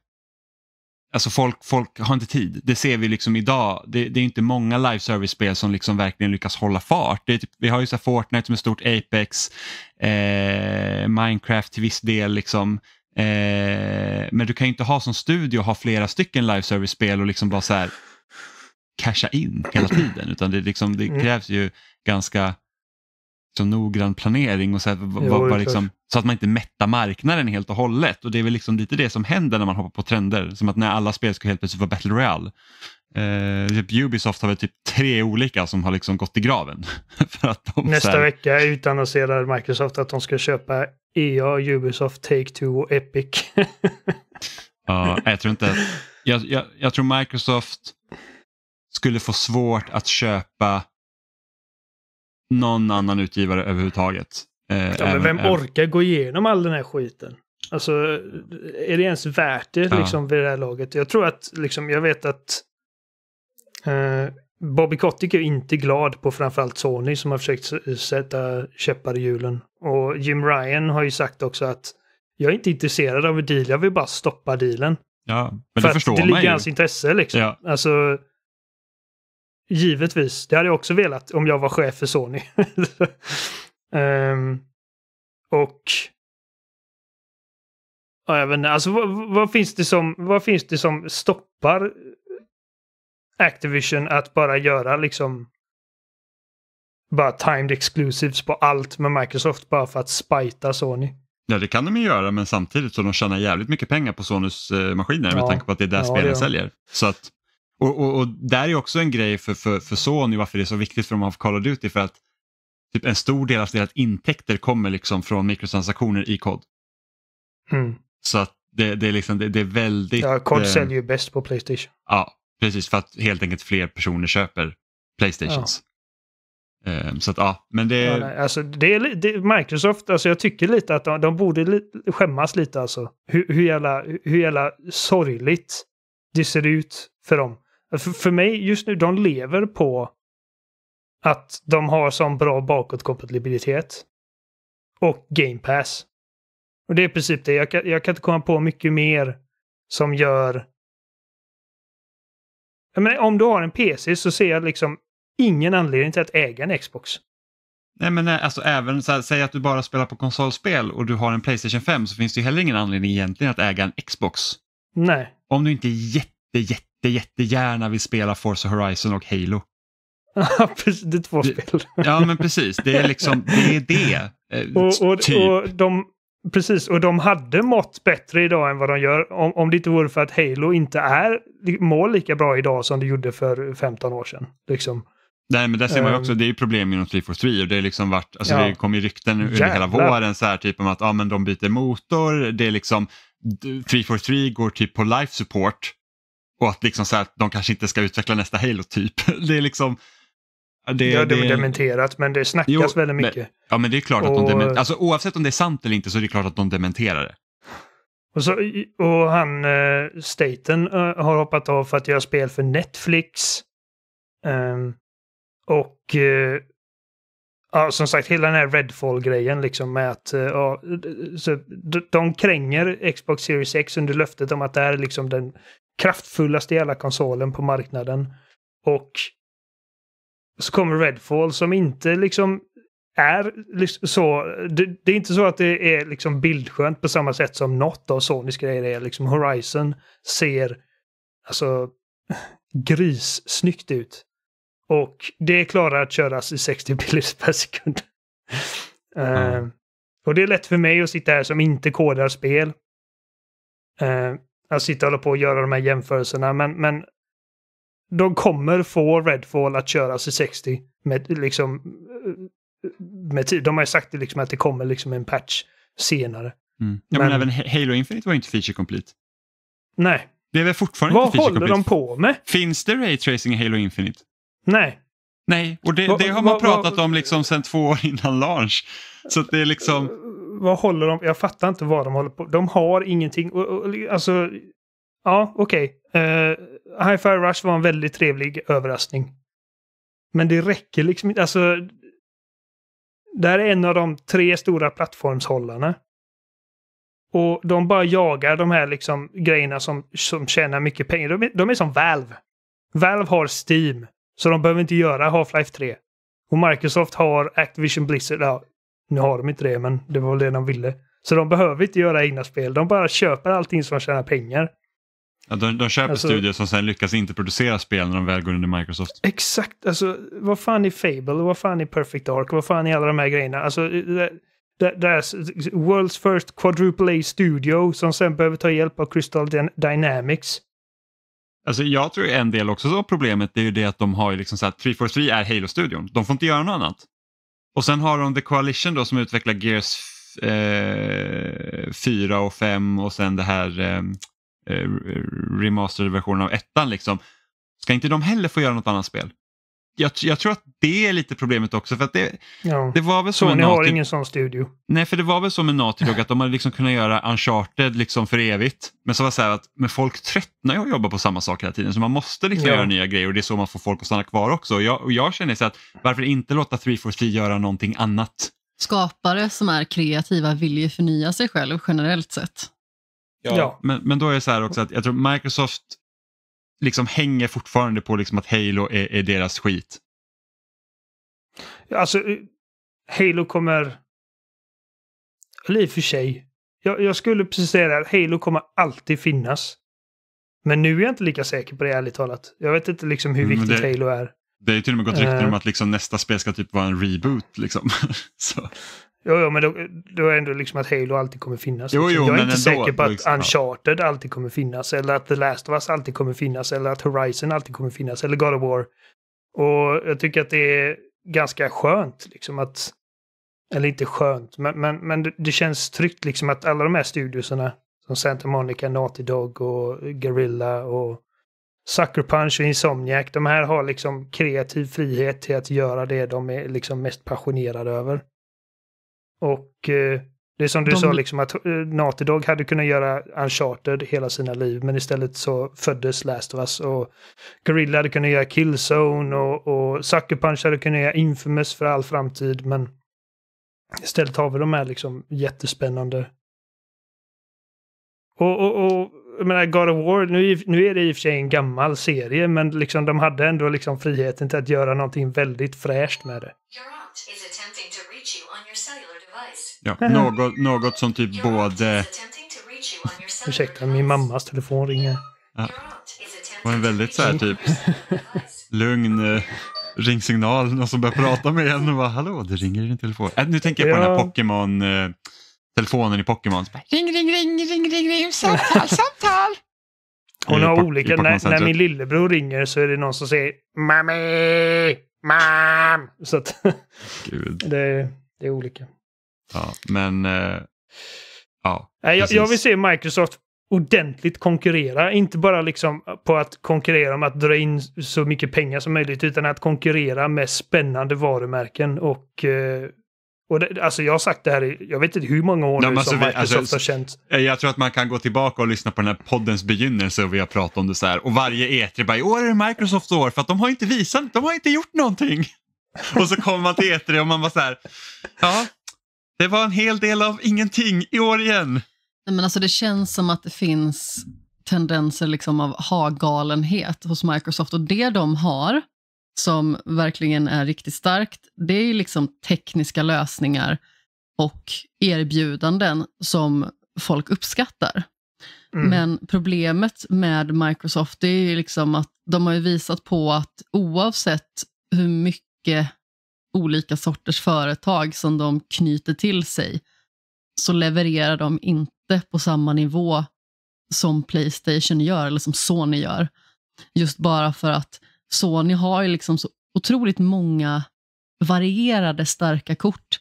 [SPEAKER 1] Alltså folk, folk har inte tid. Det ser vi liksom idag. Det, det är inte många live service-spel som liksom verkligen lyckas hålla fart. Typ, vi har ju så Fortnite som är stort, Apex, eh, Minecraft till viss del. Liksom. Eh, men du kan ju inte ha som studio ha flera stycken live service-spel och liksom bara så här casha in hela tiden. Utan det, liksom, det mm. krävs ju ganska liksom, noggrann planering och så, här, jo, bara, liksom, så att man inte mättar marknaden helt och hållet. Och det är väl liksom lite det som händer när man hoppar på trender. Som att när alla spel ska helt plötsligt vara Battle Royale. Eh, typ Ubisoft har väl typ tre olika som har liksom gått i graven. för att de, Nästa här...
[SPEAKER 2] vecka utannonserar Microsoft att de ska köpa EA, Ubisoft, Take-Two och Epic.
[SPEAKER 1] ja, jag tror inte att, jag, jag, jag tror Microsoft skulle få svårt att köpa någon annan utgivare överhuvudtaget. Eh, ja, men vem äm... orkar
[SPEAKER 2] gå igenom all den här skiten? Alltså, är det ens värt det liksom, ja. vid det här laget? Jag tror att, liksom, jag vet att eh, Bobby Kotick är inte glad på framförallt Sony som har försökt sätta käppar i hjulen. Och Jim Ryan har ju sagt också att jag är inte intresserad av en deal, jag vill bara stoppa dealen.
[SPEAKER 3] Ja, men För det förstår man ju. det ligger i hans
[SPEAKER 2] intresse liksom. Ja. Alltså, givetvis, det hade jag också velat om jag var chef för Sony. um, och... Ja, jag vet inte, alltså vad, vad, finns det som, vad finns det som stoppar Activision att bara göra liksom bara timed exclusives på allt med Microsoft bara för att spajta Sony.
[SPEAKER 1] Ja det kan de ju göra men samtidigt så de tjänar jävligt mycket pengar på Sonys eh, maskiner ja. med tanke på att det är där ja, spelen säljer. Så att, och, och, och, där är också en grej för, för, för Sony varför det är så viktigt för dem att ha Call of Duty för att typ en stor del av deras intäkter kommer liksom från mikrotransaktioner i kod. Mm. Så att det, det, är liksom, det, det är väldigt... Ja, kod eh, säljer
[SPEAKER 2] ju bäst på Playstation.
[SPEAKER 1] Ja, Precis, för att helt enkelt fler personer köper Playstations. Ja. Um, så att ja, men det... Ja, nej,
[SPEAKER 2] alltså, det är, det, Microsoft, alltså, jag tycker lite att de, de borde li, skämmas lite alltså. Hur, hur, jävla, hur jävla sorgligt det ser ut för dem. För, för mig just nu, de lever på att de har sån bra bakåtkompatibilitet. Och Game Pass. Och det är i princip det. Jag kan, jag kan inte komma på mycket mer som gör jag om du har en PC så ser jag liksom ingen anledning till att äga en Xbox.
[SPEAKER 1] Nej men eh, alltså även så här, säg att du bara spelar på konsolspel och du har en Playstation 5 så finns det ju heller ingen anledning egentligen att äga en Xbox. Nej. Om du inte jätte, jätte, jättegärna vill spela Forza Horizon och Halo.
[SPEAKER 2] Ja, precis, det är två spel. Ja, men
[SPEAKER 1] precis. Det är liksom det. Är det.
[SPEAKER 2] Eh, och, och, typ. och de, Precis, och de hade mått bättre idag än vad de gör om, om det inte vore för att Halo inte är, mår lika bra idag som det gjorde för 15 år sedan. Liksom.
[SPEAKER 1] Nej, men där ser man ju ehm. också, det är ju problem inom 343 och det, är liksom varit, alltså ja. det kom ju rykten under Jävlar. hela våren så här, typ om att ah, men de byter motor, det är liksom 343 går typ på life support och att liksom så här, de kanske inte ska utveckla nästa Halo typ.
[SPEAKER 2] Det är liksom, det, har det, dementerat, men det snackas jo, väldigt mycket. Men,
[SPEAKER 1] ja, men det är klart och, att de dementerar. Alltså, oavsett om det är sant eller inte så är det klart att de dementerar det.
[SPEAKER 2] Och, så, och han, eh, Staten, eh, har hoppat av för att göra spel för Netflix. Um, och eh, ja, som sagt, hela den här Redfall-grejen liksom med att eh, ja, så, de kränger Xbox Series X under löftet om att det här är liksom den kraftfullaste jävla konsolen på marknaden. Och så kommer Redfall som inte liksom är så. Det, det, är inte så att det är liksom bildskönt på samma sätt som något av Sonys grejer är. Liksom Horizon ser alltså grissnyggt ut. Och det klarar att köras i 60 bilder per sekund. Eh, mm. Uh, och det är lätt för mig att sitta här som inte kodar spel. Uh, att sitta och hålla på och göra de här jämförelserna. Men, men de kommer få Redfall att köra C60 med liksom eh, med tid. De har ju sagt det liksom att det kommer liksom en patch senare.
[SPEAKER 5] Mm. Ja, men, men, även
[SPEAKER 1] Halo Infinite var ju inte feature complete. Nej. Det är väl fortfarande Vad inte feature complete? Vad håller de på med? Finns det raytracing i Halo Infinite? Nej. Nej, och det, det har man pratat om liksom sedan två år innan launch. Så det är liksom... Eh,
[SPEAKER 2] vad håller de? Jag fattar inte vad de håller på De har ingenting. Alltså, ja, okej. Okay. Eh, Hi-Fi Rush var en väldigt trevlig överraskning. Men det räcker liksom inte. Alltså, det här är en av de tre stora plattformshållarna. Och de bara jagar de här liksom grejerna som, som tjänar mycket pengar. De är, de är som Valve. Valve har Steam, så de behöver inte göra Half-Life 3. Och Microsoft har Activision Blizzard. Ja, nu har de inte det, men det var väl det de ville. Så de behöver inte göra egna spel. De bara köper allting som tjänar pengar.
[SPEAKER 1] Ja, de, de köper alltså, studier som sen lyckas inte producera spel när de väl går under Microsoft.
[SPEAKER 2] Exakt, alltså vad fan är Fable, vad fan är Perfect Dark, vad fan är alla de här grejerna? Alltså, eh, det, det, det är World's First Quadruple A Studio som sen behöver ta hjälp av Crystal Dynamics.
[SPEAKER 1] Alltså jag tror en del också av problemet är ju det att de har ju liksom så här, 343 är Halo-studion, de får inte göra något annat. Och sen har de The Coalition då som utvecklar Gears eh, 4 och 5 och sen det här eh, eh, versionen av ettan. Liksom. Ska inte de heller få göra något annat spel? Jag, jag, tror att det är lite problemet också. För att det,
[SPEAKER 2] ja. det var väl så, så har ingen sån studio.
[SPEAKER 1] Nej, för det var väl så med Naughty att de hade liksom kunnat göra Uncharted liksom för evigt. Men så var det så här att men folk tröttnar ju att jobba på samma sak hela tiden så man måste liksom ja. göra nya grejer och det är så man får folk att stanna kvar också. Och jag, och jag känner så att varför inte låta 343 göra någonting annat?
[SPEAKER 4] Skapare som är kreativa vill ju förnya sig själv generellt sett.
[SPEAKER 1] Ja. ja. Men, men då är det så här också att jag tror Microsoft liksom hänger fortfarande på liksom att Halo är, är deras skit.
[SPEAKER 2] alltså, eh, Halo kommer... Eller i och för sig. Jag, jag skulle precis säga det här, Halo kommer alltid finnas. Men nu är jag inte lika säker på det ärligt talat. Jag vet inte liksom hur mm, viktigt det, Halo är. Det är till
[SPEAKER 1] och med gått rykten uh, om att liksom nästa spel ska typ vara en reboot. Liksom. så.
[SPEAKER 2] Jo, jo men då, då är ändå liksom att Halo alltid kommer finnas. Jo, liksom. jo, jag är inte säker på att liksom, Uncharted alltid kommer finnas. Eller att The Last of Us alltid kommer finnas. Eller att Horizon alltid kommer finnas. Eller God of War. Och jag tycker att det är ganska skönt liksom att... Eller inte skönt, men, men, men det, det känns tryggt liksom att alla de här studioserna som Santa Monica, Naughty Dog och Guerrilla och Sucker Punch och Insomniac. De här har liksom kreativ frihet till att göra det de är liksom mest passionerade över. Och eh, det är som du de... sa, liksom att eh, Naughty Dog hade kunnat göra Uncharted hela sina liv, men istället så föddes Last of Us. Och Gorilla hade kunnat göra Killzone och, och Sucker Punch hade kunnat göra Infamous för all framtid, men istället har vi de här liksom jättespännande... Och, och, och jag menar, God of War, nu, nu är det i och för sig en gammal serie, men liksom de hade ändå liksom friheten till att göra någonting väldigt fräscht med det.
[SPEAKER 1] Ja, något, något som typ både...
[SPEAKER 2] Ursäkta, min mammas telefon ringer.
[SPEAKER 1] Ja. var en väldigt så här typ lugn eh, ringsignal, någon som börjar prata med en och bara hallå, det ringer i din telefon. Äh, nu tänker jag på ja. den här Pokémon, eh, telefonen i Pokémon. Ring, ring, ring,
[SPEAKER 3] ring, ring, ring, samtal, samtal.
[SPEAKER 1] Hon har olika, när, när min
[SPEAKER 2] lillebror ringer så är det någon som säger Mami! Mam! Så att det, det är olika.
[SPEAKER 1] Ja, men... Eh, ja, jag, jag vill se
[SPEAKER 2] Microsoft ordentligt konkurrera. Inte bara liksom på att konkurrera om att dra in så mycket pengar som möjligt, utan att konkurrera med spännande varumärken. Och, eh, och det, alltså jag har sagt det här i, jag vet inte hur många år Nej, nu alltså, som Microsoft alltså, har känt.
[SPEAKER 1] Eh, jag tror att man kan gå tillbaka och lyssna på den här poddens begynnelse och vi har pratat om det så här. Och varje E3 bara, i år är det Microsofts år för att de har inte visat, de har inte gjort någonting. och så kommer man till E3 och man bara så här, ja,
[SPEAKER 4] det var en hel del av ingenting i år igen. Nej, men alltså, det känns som att det finns tendenser liksom av ha-galenhet hos Microsoft och det de har som verkligen är riktigt starkt, det är liksom tekniska lösningar och erbjudanden som folk uppskattar. Mm. Men problemet med Microsoft är liksom att de har visat på att oavsett hur mycket olika sorters företag som de knyter till sig så levererar de inte på samma nivå som Playstation gör eller som Sony gör. Just bara för att Sony har ju liksom så otroligt många varierade starka kort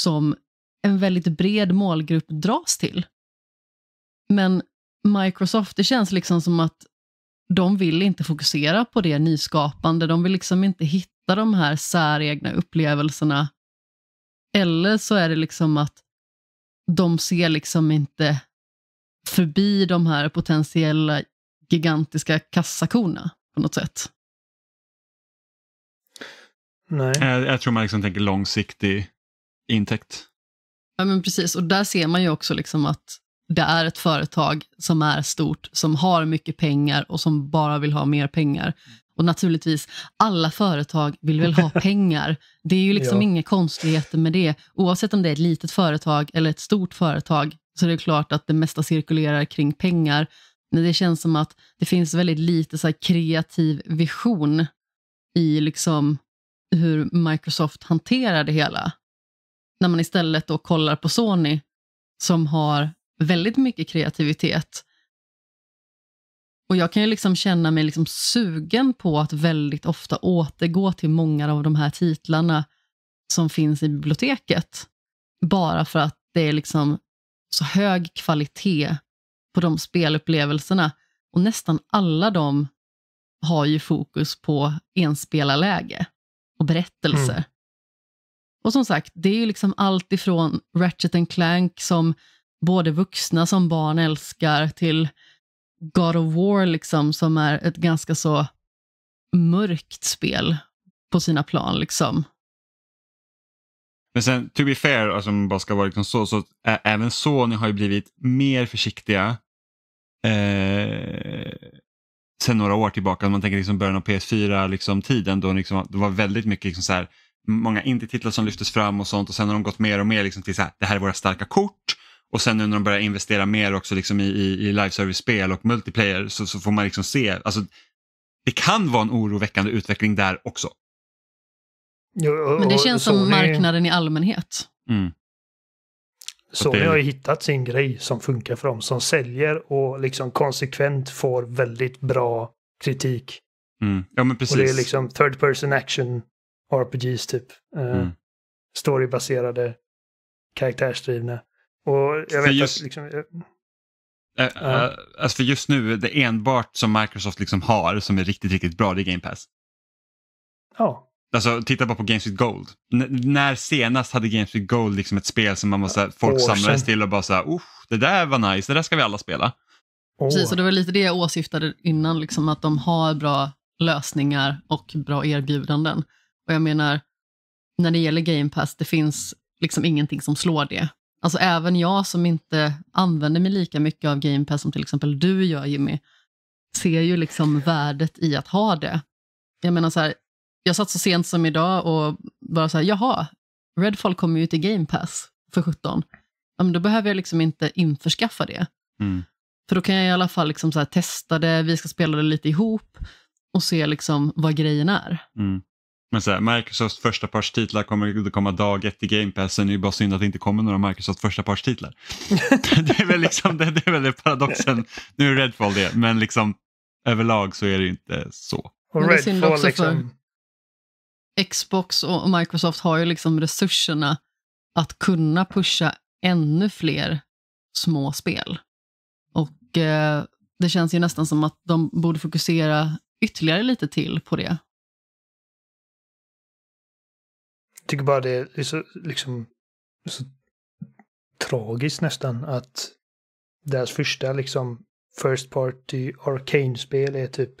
[SPEAKER 4] som en väldigt bred målgrupp dras till. Men Microsoft, det känns liksom som att de vill inte fokusera på det nyskapande. De vill liksom inte hitta hitta de här säregna upplevelserna. Eller så är det liksom att de ser liksom inte förbi de här potentiella gigantiska kassakorna på något sätt.
[SPEAKER 1] Nej. Jag, eh, jag tror man liksom tänker långsiktig intäkt.
[SPEAKER 4] Ja men precis, och där ser man ju också liksom att det är ett företag som är stort, som har mycket pengar och som bara vill ha mer pengar. Och naturligtvis, alla företag vill väl ha pengar. Det är ju liksom ja. inga konstigheter med det. Oavsett om det är ett litet företag eller ett stort företag så är det klart att det mesta cirkulerar kring pengar. Men det känns som att det finns väldigt lite så kreativ vision i liksom hur Microsoft hanterar det hela. När man istället då kollar på Sony som har väldigt mycket kreativitet och Jag kan ju liksom känna mig liksom sugen på att väldigt ofta återgå till många av de här titlarna som finns i biblioteket. Bara för att det är liksom så hög kvalitet på de spelupplevelserna. Och nästan alla de har ju fokus på enspelarläge och berättelser. Mm. Och som sagt, det är ju liksom allt ifrån Ratchet Clank som både vuxna som barn älskar till God of War, liksom, som är ett ganska så mörkt spel på sina plan. Liksom.
[SPEAKER 1] Men sen, to be fair, alltså, bara ska vara liksom så, så ä, även Sony har ju blivit mer försiktiga eh, sen några år tillbaka. Om man tänker liksom början av PS4-tiden liksom, då liksom, det var väldigt mycket liksom så här, många indie-titlar som lyftes fram och sånt och sen har de gått mer och mer liksom till så här, det här är våra starka kort och sen nu när de börjar investera mer också liksom i, i, i live spel och multiplayer så, så, får man liksom se, alltså, det kan vara en oroväckande utveckling där också.
[SPEAKER 2] Men det känns som marknaden
[SPEAKER 4] i allmänhet.
[SPEAKER 5] Mm.
[SPEAKER 2] Sony har ju hittat sin grej som funkar för dem, som säljer och liksom konsekvent får väldigt bra kritik.
[SPEAKER 3] Mm. Ja, men precis. Och det är
[SPEAKER 2] liksom third person action RPGs typ. Eh, mm. Uh, storybaserade, karaktärsdrivna. Och jag vet just, att liksom,
[SPEAKER 1] äh, äh, alltså för just nu, det enbart som Microsoft liksom har som är riktigt, riktigt bra, det är Game Pass. Ja. Alltså titta bara på Games with Gold. N när senast hade Games with Gold liksom ett spel som man var folk samlades till och bara såhär, oh, det där var nice, det där ska vi alla spela.
[SPEAKER 4] Oh. Precis, och det var lite det jag åsyftade innan, liksom, att de har bra lösningar och bra erbjudanden. Och jag menar, när det gäller Game Pass, det finns liksom ingenting som slår det. Alltså även jag som inte använder mig lika mycket av Game Pass som till exempel du gör Jimmy, ser ju liksom värdet i att ha det. Jag menar så här, jag satt så sent som idag och bara så här, jaha, Redfall kommer ju till Game Pass för 17. Ja, men då behöver jag liksom inte införskaffa det. Mm. För då kan jag i alla fall liksom så testa det, vi ska spela det lite ihop och se liksom vad grejen är.
[SPEAKER 1] Mm. Men så här, Microsofts första parts titlar kommer att komma dag ett i Game Pass. Sen är det bara synd att det inte kommer några Microsofts första parts titlar. det är väl liksom det, det är väl paradoxen. Nu är Redfall det, men liksom överlag så är det inte så.
[SPEAKER 5] Och men det är också liksom.
[SPEAKER 4] för Xbox och Microsoft har ju liksom resurserna att kunna pusha ännu fler små spel. Och eh, det känns ju nästan som att de borde fokusera ytterligare lite
[SPEAKER 3] till på det tycker bara det är så,
[SPEAKER 2] liksom, så tragiskt nästan att deras första liksom First Party Arcane-spel är typ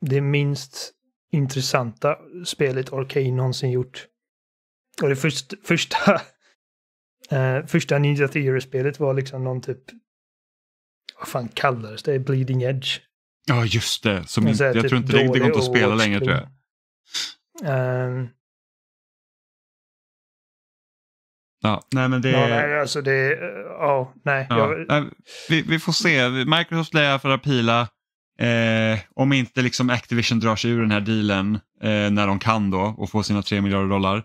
[SPEAKER 2] det minst intressanta spelet Arcane någonsin gjort. Och det först, första eh, första Ninja Theory-spelet var liksom någon typ vad fan kallades det? Bleeding Edge.
[SPEAKER 3] Ja, just det. Som, jag, jag typ tror inte det går att spela längre tror jag. Um, Ja. Nej, men det... Ja, nej,
[SPEAKER 2] alltså det... Ja, nej. Ja. Jag...
[SPEAKER 1] Vi, vi, får se. Microsoft lär för Apila. Eh, om inte liksom Activision drar sig ur den här dealen eh, när de kan då och får sina 3 miljarder dollar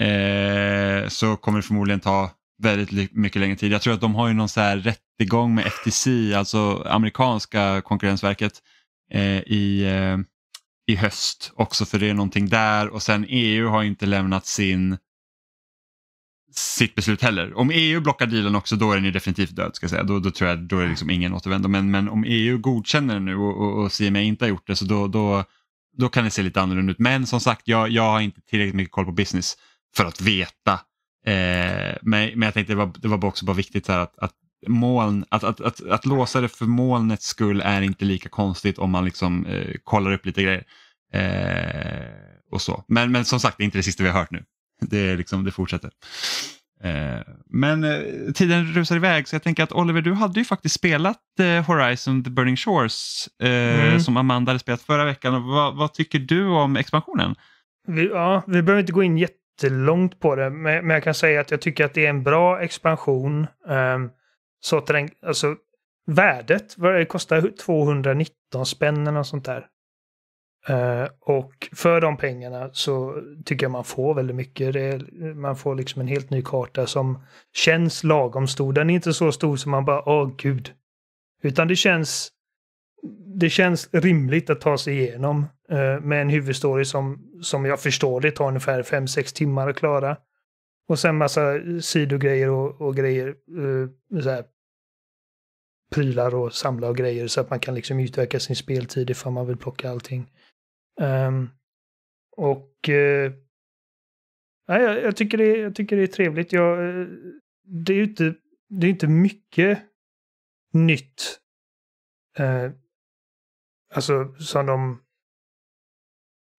[SPEAKER 1] eh, så kommer det förmodligen ta väldigt mycket längre tid. Jag tror att de har ju någon så här rättegång med FTC, alltså amerikanska konkurrensverket eh, i, eh, i höst också för det är någonting där och sen EU har inte lämnat sin sitt beslut heller. Om EU blockar dealen också då är den ju definitivt död ska säga. Då, då tror jag då är det liksom ingen återvändo. Men, men om EU godkänner den nu och, och, och CMA inte har gjort det så då, då, då kan det se lite annorlunda ut. Men som sagt, jag, jag har inte tillräckligt mycket koll på business för att veta. Eh, men, men jag tänkte det var, det var också bara viktigt här att, att moln, att, att, att, att låsa det för molnets skull är inte lika konstigt om man liksom eh, kollar upp lite grejer. Eh, och så. Men, men som sagt, det är inte det sista vi har hört nu det, är liksom, det fortsätter. Eh, men eh, tiden rusar iväg så jag tänker att Oliver, du hade ju faktiskt spelat eh, Horizon the Burning Shores mm. som Amanda hade spelat förra veckan. Vad, vad, tycker du om expansionen?
[SPEAKER 2] Vi, ja, vi behöver inte gå in jättelångt på det, men, men jag kan säga att jag tycker att det är en bra expansion. Um, så att den, alltså, värdet, det kostar 219 spänn eller något sånt där. Eh, och för de pengarna så tycker jag man får väldigt mycket. Är, man får liksom en helt ny karta som känns lagom stor. Den är inte så stor som man bara, åh gud. Utan det känns, det känns rimligt att ta sig igenom uh, med en huvudstory som, som jag förstår det tar ungefär 5-6 timmar att klara. Och sen massa sidogrejer och, och grejer. Uh, så här, prylar och samla och grejer så att man kan liksom utöka sin speltid ifall man vill plocka allting. Um, och eh, nej, jag, jag, tycker det, jag tycker det är trevligt. Jag, eh, det är ju inte, det är inte mycket nytt. Uh, alltså som de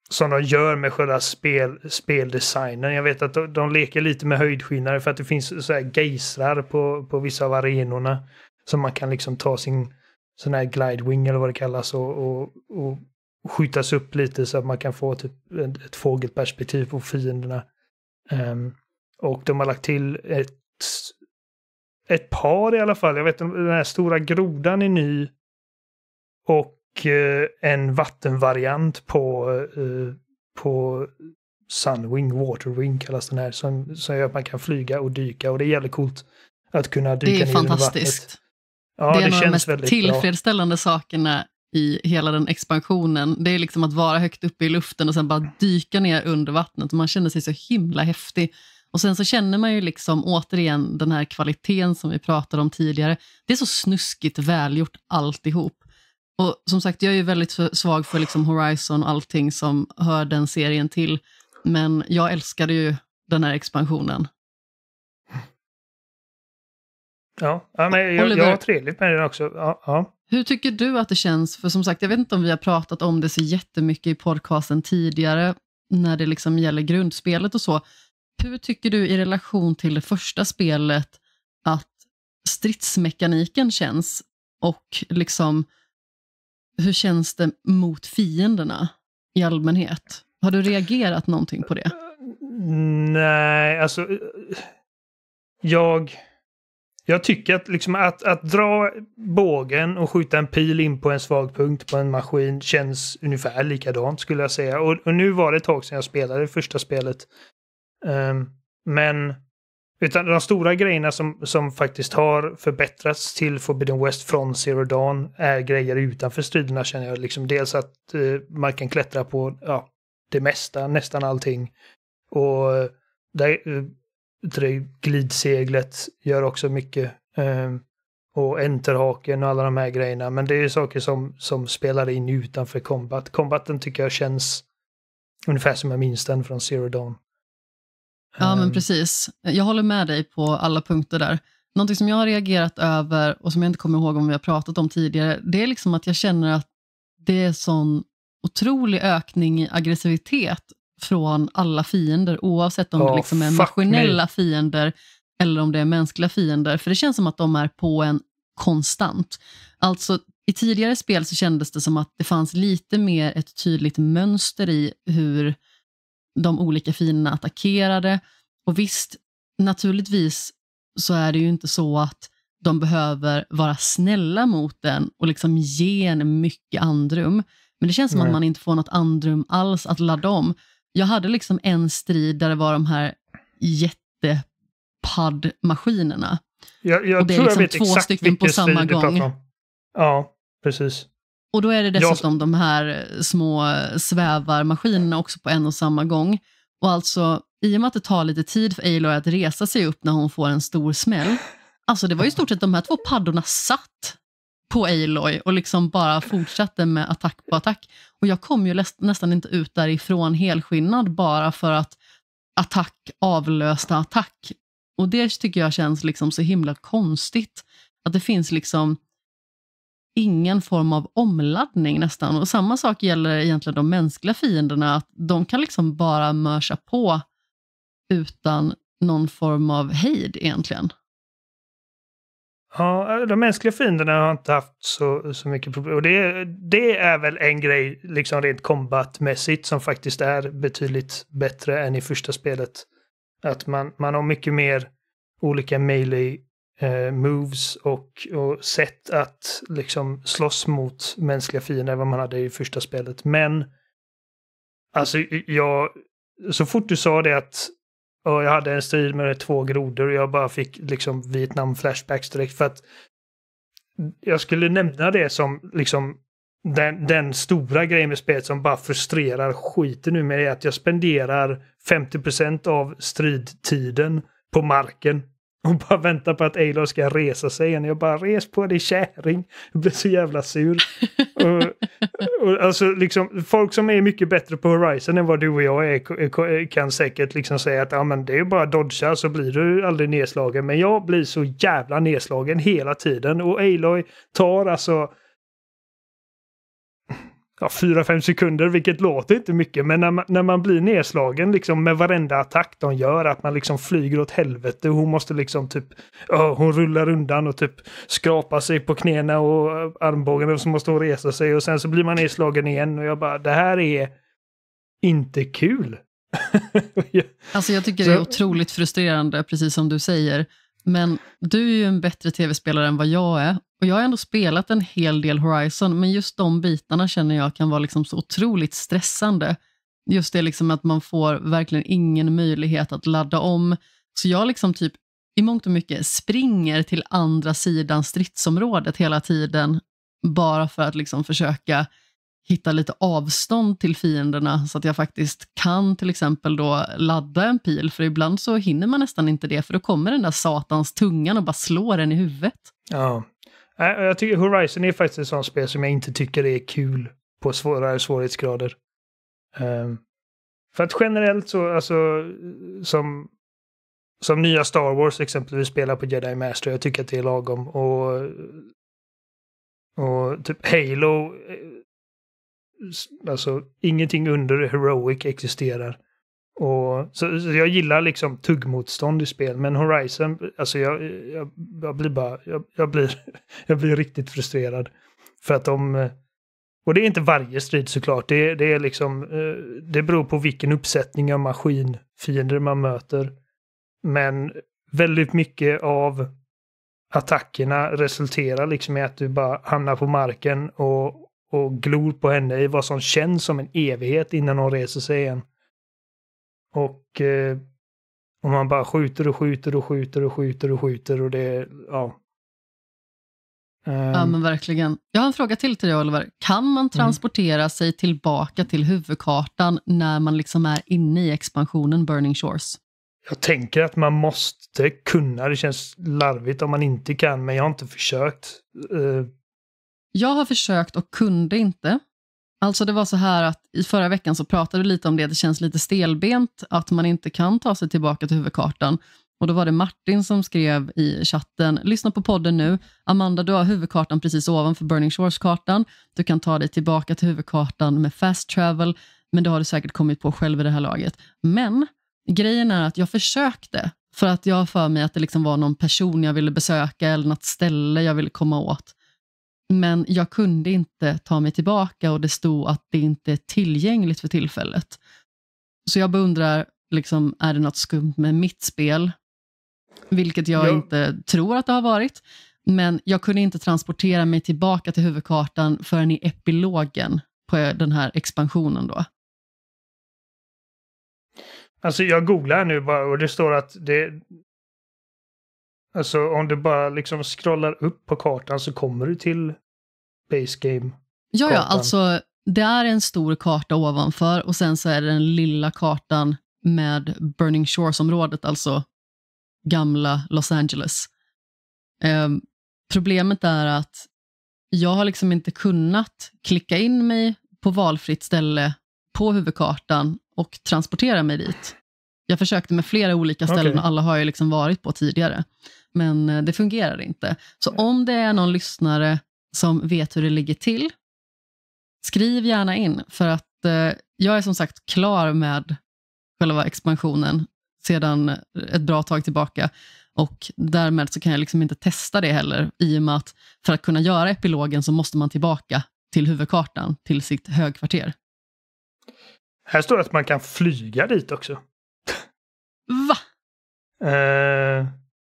[SPEAKER 2] som de gör med själva spel, speldesignen. Jag vet att de, de leker lite med höjdskillnader för att det finns så här gejsrar på, på vissa av arenorna. Som man kan liksom ta sin sån här glidewing eller vad det kallas och, och, och skjutas upp lite så att man kan få typ ett fågelperspektiv på fienderna. Um, och de har lagt till ett, ett par i alla fall. Jag vet den här stora grodan är ny. Och eh, en vattenvariant på, eh, på Sunwing, Waterwing kallas den här, som, som gör att man kan flyga och dyka och det är jävligt coolt att kunna dyka ner i vattnet. Det är fantastiskt. det är en av de mest tillfredsställande
[SPEAKER 4] bra. sakerna i hela den expansionen. Det är liksom att vara högt uppe i luften och sen bara dyka ner under vattnet. Man känner sig så himla häftig. Och sen så känner man ju liksom återigen den här kvaliteten som vi pratade om tidigare. Det är så snuskigt välgjort alltihop. Och som sagt, jag är ju väldigt svag för liksom Horizon och allting som hör den serien till. Men jag älskade ju den här expansionen.
[SPEAKER 3] Ja,
[SPEAKER 2] ja men jag, Oliver, jag har trevligt med den också. Ja, ja.
[SPEAKER 4] Hur tycker du att det känns? För som sagt, jag vet inte om vi har pratat om det så jättemycket i podcasten tidigare, när det liksom gäller grundspelet och så. Hur tycker du i relation till det första spelet att stridsmekaniken känns? Och liksom, hur känns det mot fienderna i allmänhet? Har du reagerat någonting på det?
[SPEAKER 2] Nej, alltså... Jag jag tycker att, liksom att, att dra bågen och skjuta en pil in på en svag punkt på en maskin känns ungefär likadant skulle jag säga. Och, och nu var det ett tag sedan jag spelade det första spelet. Um, men utan de stora grejerna som, som faktiskt har förbättrats till Forbidden West från Zero Dawn är grejer utanför striderna känner jag. Liksom dels att uh, man kan klättra på ja, det mesta, nästan allting. Och eh, där, eh, glidseglet gör också mycket. Eh, och enterhaken och alla de här grejerna. Men det är ju saker som, som spelar in utanför combat. Combaten tycker jag känns ungefär som jag minns den från Zero Dawn.
[SPEAKER 4] Ja, um. men ehm. precis. Jag håller med dig på alla punkter där. Någonting som jag har reagerat över och som jag inte kommer ihåg om vi har pratat om tidigare, det är liksom att jag känner att det är sån otrolig ökning i aggressivitet från alla fiender, oavsett om oh, det liksom är maskinella me. fiender eller om det är mänskliga fiender. För det känns som att de är på en konstant. Alltså i tidigare spel så kändes det som att det fanns lite mer ett tydligt mönster i hur de olika fienderna attackerade. Och visst, naturligtvis så är det ju inte så att de behöver vara snälla mot den och liksom ge en mycket andrum. Men det känns som Nej. att man inte får något andrum alls att ladda om jag hade liksom en strid där det var de här jättepaddmaskinerna. Jag, jag och det är tror liksom jag vet två exakt stycken på samma gång.
[SPEAKER 2] Ja, precis.
[SPEAKER 4] Och då är det dessutom jag... de här eh, små eh, svävarmaskinerna också på en och samma gång. Och alltså, i och med att det tar lite tid för Aloy att resa sig upp när hon får en stor smäll, alltså det var ju i stort sett de här två paddorna satt på Aloy och liksom bara fortsatte med attack på attack. Och Jag kom ju nästan inte ut därifrån helskinnad bara för att attack avlöste attack. Och Det tycker jag känns liksom så himla konstigt. Att det finns liksom ingen form av omladdning nästan. Och Samma sak gäller egentligen de mänskliga fienderna. att De kan liksom bara mörsa på utan någon form av hejd egentligen.
[SPEAKER 2] Ja, eh, de mänskliga fienderna har inte haft så, så mycket problem. Och det, det är väl en grej, liksom rent kombatmässigt, som faktiskt är betydligt bättre än i första spelet. Att man, man har mycket mer olika melee eh, moves och, och sätt att liksom slåss mot mänskliga fiender än vad man hade i första spelet. Men, alltså jag, så fort du sa det att och jag hade en strid med två grodor och jag bara fick liksom Vietnam-flashbacks direkt för att jag skulle nämna det som liksom den, den stora grejen med spelet som bara frustrerar skiten nu med är att jag spenderar 50 av stridtiden på marken. Och bara väntar på att Eilor ska resa sig igen. Jag bara res på dig käring. Jag blir så jävla sur. och, och, alltså, liksom, folk som är mycket bättre på Horizon än vad du och jag är kan säkert liksom säga att ja, men det är bara dodga så blir du aldrig nedslagen. Men jag blir så jävla nedslagen hela tiden. Och Aloy tar alltså ja, 4-5 sekunder, vilket låter inte mycket, men när man, när man blir nedslagen liksom med varenda attack de gör, att man liksom flyger åt helvete. och Hon måste liksom typ, ja, hon rullar undan och typ skrapar sig på knäna och armbågarna och så måste hon resa sig och sen så blir man nedslagen igen och jag bara, det här är inte kul. alltså jag tycker det är otroligt
[SPEAKER 4] frustrerande, precis som du säger, men du är ju en bättre tv-spelare än vad jag är. Och Jag har ändå spelat en hel del Horizon, men just de bitarna känner jag kan vara liksom så otroligt stressande. Just det liksom att man får verkligen ingen möjlighet att ladda om. Så jag liksom typ i mångt och mycket springer till andra sidan stridsområdet hela tiden, bara för att liksom försöka hitta lite avstånd till fienderna så att jag faktiskt kan till exempel då ladda en pil, för ibland så hinner man nästan inte det, för då kommer den där satans tungan och bara slår en i huvudet. Ja.
[SPEAKER 2] Äh, jag tycker Horizon är faktiskt ett sånt spel som jag inte tycker är kul på svårare svårighetsgrader. Um, för att generellt så, alltså, som, som nya Star Wars exempelvis spelar på Jedi Master, jag tycker att det är lagom. Och, och typ Halo eh, alltså ingenting under Heroic existerar. Och, så, så, jag gillar liksom tuggmotstånd i spel, men Horizon, alltså jag, jag, jag blir bara, jag, jag, blir, jag blir riktigt frustrerad. För att de, och det är inte varje strid såklart, det, det är liksom, eh, det beror på vilken uppsättning av maskinfiender man möter. Men väldigt mycket av attackerna resulterar liksom i att du bara hamnar på marken och, och glor på henne i vad som känns som en evighet innan hon reser sig igen. Och, eh, och man bara skjuter och skjuter och skjuter och skjuter och skjuter och det, ja. Um. Ja ehm. men
[SPEAKER 4] verkligen. Jag har en fråga till till dig Oliver. Kan man mm. transportera mm. sig tillbaka till huvudkartan när man liksom är inne i expansionen Burning Shores?
[SPEAKER 2] Jag tänker att man måste kunna. Det känns larvigt om man inte kan, men jag har inte försökt. Uh
[SPEAKER 4] jag har försökt och kunde inte. Alltså det var så här att i förra veckan så pratade du lite om det, det känns lite stelbent att man inte kan ta sig tillbaka till huvudkartan. Och då var det Martin som skrev i chatten, lyssna på podden nu. Amanda, du har huvudkartan precis ovanför Burning Shores-kartan. Du kan ta dig tillbaka till huvudkartan med fast travel, men det har du säkert kommit på själv i det här laget. Men grejen är att jag försökte, för att jag för mig att det liksom var någon person jag ville besöka eller något ställe jag ville komma åt. Men jag kunde inte ta mig tillbaka och det stod att det inte är tillgängligt för tillfället. Så jag beundrar, liksom, är det något skumt med mitt spel? Vilket jag ja. inte tror att det har varit. Men jag kunde inte transportera mig tillbaka till huvudkartan förrän i epilogen på den här expansionen.
[SPEAKER 3] då.
[SPEAKER 2] Alltså jag googlar nu bara och det står att det, Alltså om du bara liksom scrollar upp på kartan så kommer du till base game. Ja, ja, alltså
[SPEAKER 4] det är en stor karta ovanför och sen så är det den lilla kartan med Burning Shores-området, alltså gamla Los Angeles. Eh, problemet är att jag har liksom inte kunnat klicka in mig på valfritt ställe på huvudkartan och transportera mig dit. Jag försökte med flera olika ställen okay. och alla har jag liksom varit på tidigare men eh, det fungerar inte. Så mm. om det är någon lyssnare som vet hur det ligger till, skriv gärna in, för att eh, jag är som sagt klar med själva expansionen sedan eh, ett bra tag tillbaka. Och därmed så kan jag liksom inte testa det heller, i och med att för att kunna göra epilogen så måste man tillbaka till huvudkartan, till sitt högkvarter.
[SPEAKER 2] Här står det att man kan flyga dit också. Va? Eh,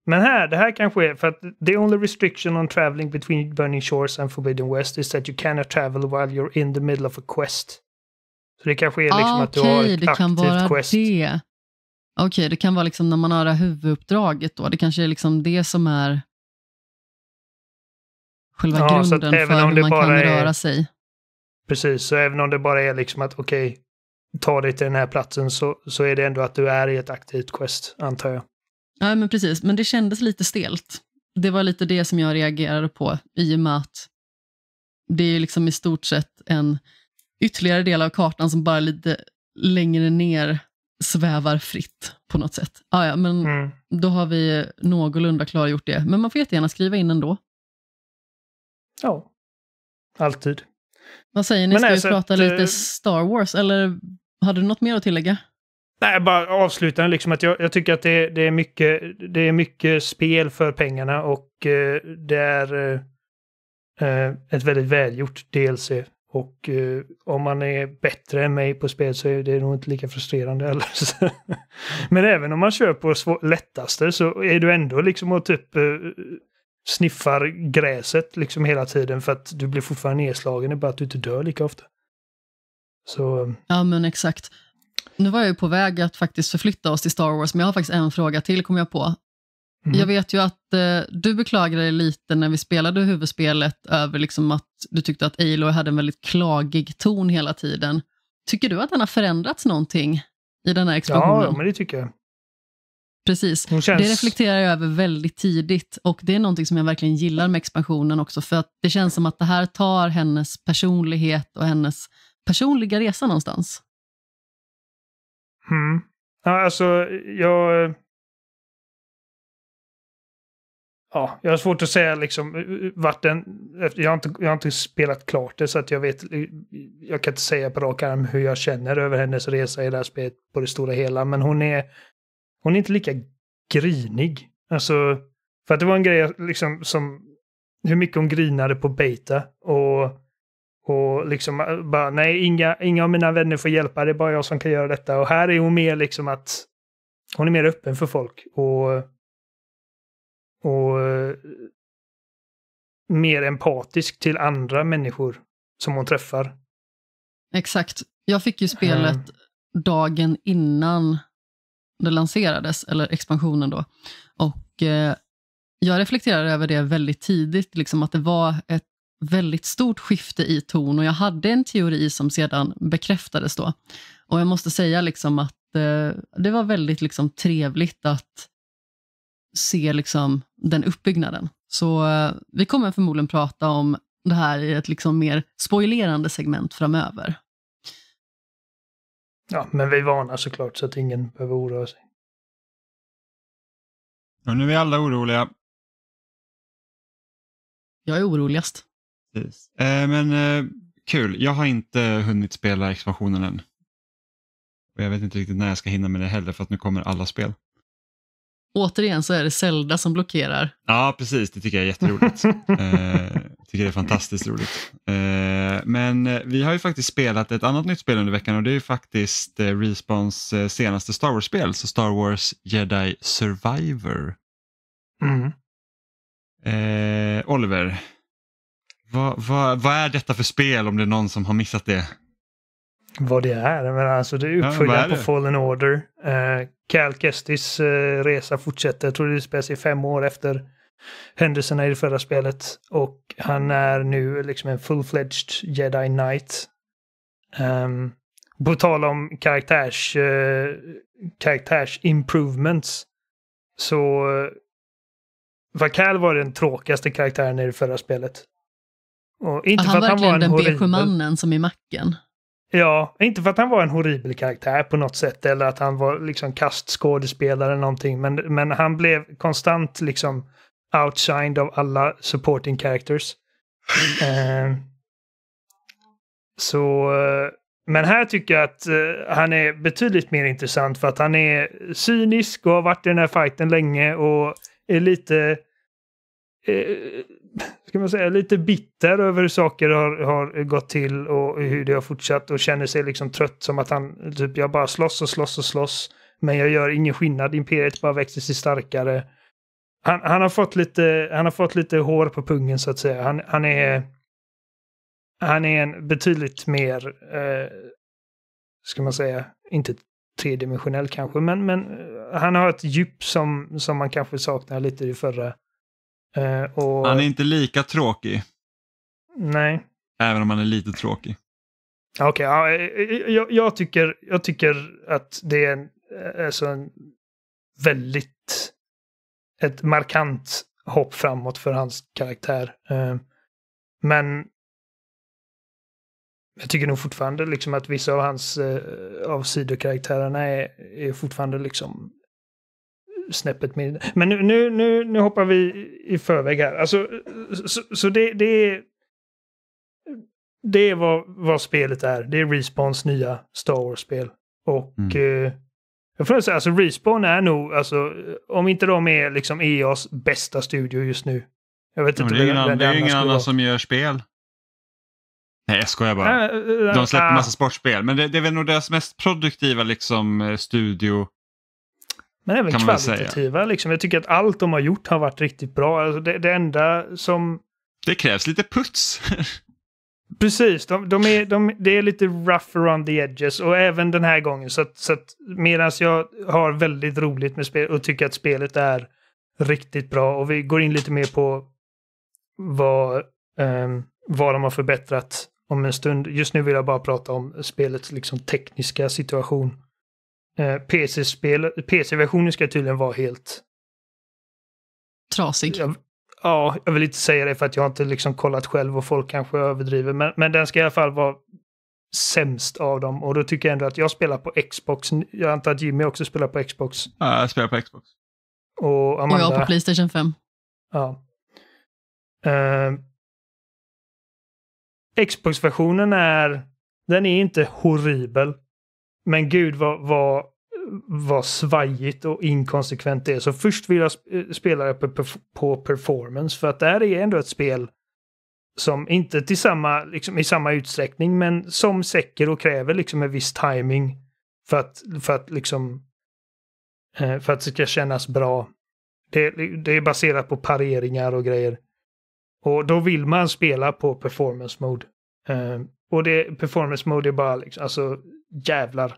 [SPEAKER 2] men här, det här kanske är för att the only restriction on traveling between Burning Shores and Forbidden West is that you cannot travel while you're in the middle of a quest. Så det kanske är liksom ah, okay, att du har ett det aktivt kan vara quest.
[SPEAKER 4] Det. Okej, okay, det kan vara liksom när man har det här huvuduppdraget då. Det kanske är liksom det som är själva ja, grunden för hur man kan är... röra sig.
[SPEAKER 2] Precis, så även om det bara är liksom att okej, okay, ta dig till den här platsen så, så är det ändå att du är i ett aktivt quest, antar jag.
[SPEAKER 4] Ja, men precis. Men det kändes lite stelt. Det var lite det som jag reagerade på i och med att det är liksom i stort sett en ytterligare del av kartan som bara lite längre ner svävar fritt på något sätt. Ah, ja, men mm. Då har vi någorlunda klargjort det. Men man får jättegärna skriva in ändå. Ja, alltid. Vad säger ni, men ska vi alltså, prata det... lite eh, Star Wars eller hade du något mer att tillägga?
[SPEAKER 2] Nej, bara avslutande liksom att jag, jag tycker att det, det, är mycket, det är mycket spel för pengarna och eh, det är eh, eh ett väldigt välgjort DLC. Och eh, om man är bättre än mig på spel så är det nog inte lika frustrerande heller. Men även om man kör på svår, lättaste så är du ändå liksom och typ eh, sniffar gräset liksom hela tiden för att du blir fortfarande nedslagen, det är bara att du inte dör lika ofta. Så... Eh.
[SPEAKER 4] Ja men exakt. Nu var jag ju på väg att faktiskt förflytta oss till Star Wars, men jag har faktiskt en fråga till, kom jag på. Mm. Jag vet ju att eh, du beklagade dig lite när vi spelade huvudspelet över liksom att du tyckte att Aloy hade en väldigt klagig ton hela tiden. Tycker du att den har förändrats någonting i den här expansionen? Ja, men det tycker jag. Precis. Känns... Det reflekterar jag över väldigt tidigt och det är någonting som jag verkligen gillar med expansionen också för att det känns som att det här tar hennes personlighet och hennes personliga resa
[SPEAKER 3] någonstans.
[SPEAKER 2] Mm. Ja, alltså, jag... Eh, ja, jag har svårt att säga liksom eh, eh, vart den... Jag har, inte, jag har inte spelat klart det så att jag vet... Jag kan inte säga på rak arm hur jag känner över hennes resa i det här spelet på det stora hela. Men hon är... Hon är inte lika grinig. Alltså... För att det var en grej liksom som... Hur mycket hon grinade på Beta och och liksom eh, bara, nej, inga, inga av mina vänner får hjälpa, det är bara jag som kan göra detta. Och här är hon mer liksom att hon är mer öppen för folk och, och eh, mer empatisk till andra människor som hon träffar.
[SPEAKER 3] Exakt.
[SPEAKER 4] Jag fick ju spelet mm. dagen innan det lanserades, eller expansionen då. Och eh, jag reflekterade över det väldigt tidigt, liksom att det var ett väldigt stort skifte i ton och jag hade en teori som sedan bekräftades då. Och jag måste säga liksom att eh, det var väldigt liksom trevligt att se liksom den uppbyggnaden. Så eh, vi kommer förmodligen prata om det här i ett liksom mer spoilerande segment framöver.
[SPEAKER 2] Ja, men vi varnar såklart så att ingen behöver oroa sig.
[SPEAKER 3] Och nu är vi alla oroliga. Jag är oroligast. Precis. Eh, men eh, kul, jag har inte hunnit spela
[SPEAKER 1] expansionen än. Och jag vet inte riktigt när jag ska hinna med det heller för att nu kommer alla spel.
[SPEAKER 4] Återigen så är det Zelda som blockerar.
[SPEAKER 1] Ja, precis. Det tycker jag är jätteroligt.
[SPEAKER 4] eh,
[SPEAKER 1] tycker det är fantastiskt roligt. Eh, men eh, vi har ju faktiskt spelat ett annat nytt spel under veckan och det är ju faktiskt eh, Respawns eh, senaste Star Wars-spel, så Star Wars Jedi Survivor. Mm. Eh, Oliver, vad, vad, vad, är detta för spel om det är någon som har missat det?
[SPEAKER 2] Vad det är? Men alltså det är uppföljaren ja, på Fallen Order. Uh, Cal Kestis uh, resa fortsätter. Jag tror det spelas i fem år efter händelserna i det förra spelet. Och han är nu liksom en full-fledged jedi knight. Um, på tal om karaktärs, uh, karaktärs improvements. Så Vakal var den tråkigaste karaktären i det förra spelet. Och inte var han för att han var en den horribel... mannen
[SPEAKER 4] som i macken?
[SPEAKER 2] Ja, inte för att han var en horribel karaktär på något sätt eller att han var liksom kastskådespelare eller någonting, men, men han blev konstant liksom outshined av alla supporting characters. eh, så, eh, men här tycker jag att eh, han är betydligt mer intressant för att han är cynisk och har varit i den här fighten länge och är lite eh, ska man säga, lite bitter över hur saker har, har gått till och hur det har fortsatt och känner sig liksom trött som att han, typ jag bara slåss och slåss och slåss. Men jag gör ingen skillnad, imperiet bara växer sig starkare. Han, han, har fått lite, han har fått lite hår på pungen så att säga. Han, han är... Han är en betydligt mer, eh, ska man säga, inte tredimensionell kanske, men, men han har ett djup som, som man kanske saknar lite i förra Eh, och... Han är
[SPEAKER 1] inte lika tråkig. Nej. Även om han är lite tråkig.
[SPEAKER 2] Okej, okay, ja, eh, eh, jag, jag, tycker, jag tycker att det är en, alltså en väldigt ett markant hopp framåt för hans karaktär. Men jag tycker nog fortfarande liksom att vissa av hans av sidokaraktärerna är, är fortfarande liksom snäppet mindre. Men nu, nu, nu, nu hoppar vi i förväg här. Alltså, så, så det, det är... Det är vad, vad spelet är. Det är Respawns nya Star Wars-spel. Och... Mm. Eh, jag får säga, alltså Respawn är nog, alltså, om inte de är liksom EAs bästa studio just nu. Jag vet ja, inte det är ingen, det är ingen annan
[SPEAKER 1] som gör spel. Nej, jag skojar bara.
[SPEAKER 2] Äh, de släpper äh, massa
[SPEAKER 1] sportspel. Men det, det, är väl nog deras mest produktiva liksom, eh, studio
[SPEAKER 2] men även kvalitativa. Liksom. Jag tycker att allt de har gjort har varit riktigt bra. Alltså det, det enda som... Det
[SPEAKER 1] krävs lite puts.
[SPEAKER 2] Precis, de, de är, de, det är lite rough around the edges och även den här gången. Så, att, så att medan jag har väldigt roligt med spel och tycker att spelet är riktigt bra och vi går in lite mer på vad, um, vad de har förbättrat om en stund. Just nu vill jag bara prata om spelets liksom, tekniska situation. Eh, PC-spel, PC-versionen ska tydligen vara helt... Trasig. Jag, ja, jag vill inte säga det för att jag inte liksom kollat själv och folk kanske överdriver, men, men den ska i alla fall vara sämst av dem. Och då tycker jag ändå att jag spelar på Xbox. Jag antar att Jimmy också spelar på Xbox.
[SPEAKER 1] Ja, jag spelar på Xbox.
[SPEAKER 3] Och, Amanda, och jag på Playstation
[SPEAKER 2] 5. Ja. Uh, Xbox-versionen är, den är inte horribel. Men gud vad, vad, vad svajigt och inkonsekvent det är. Så först vill jag eh, spela det på, på performance för att det här är ändå ett spel som inte till samma, liksom, i samma utsträckning men som säcker och kräver liksom en viss timing för att, för att liksom eh, för att det ska kännas bra. Det, det, är baserat på pareringar och grejer. Och då vill man spela på performance mode. Eh, och det, performance mode är bara liksom, alltså jävlar.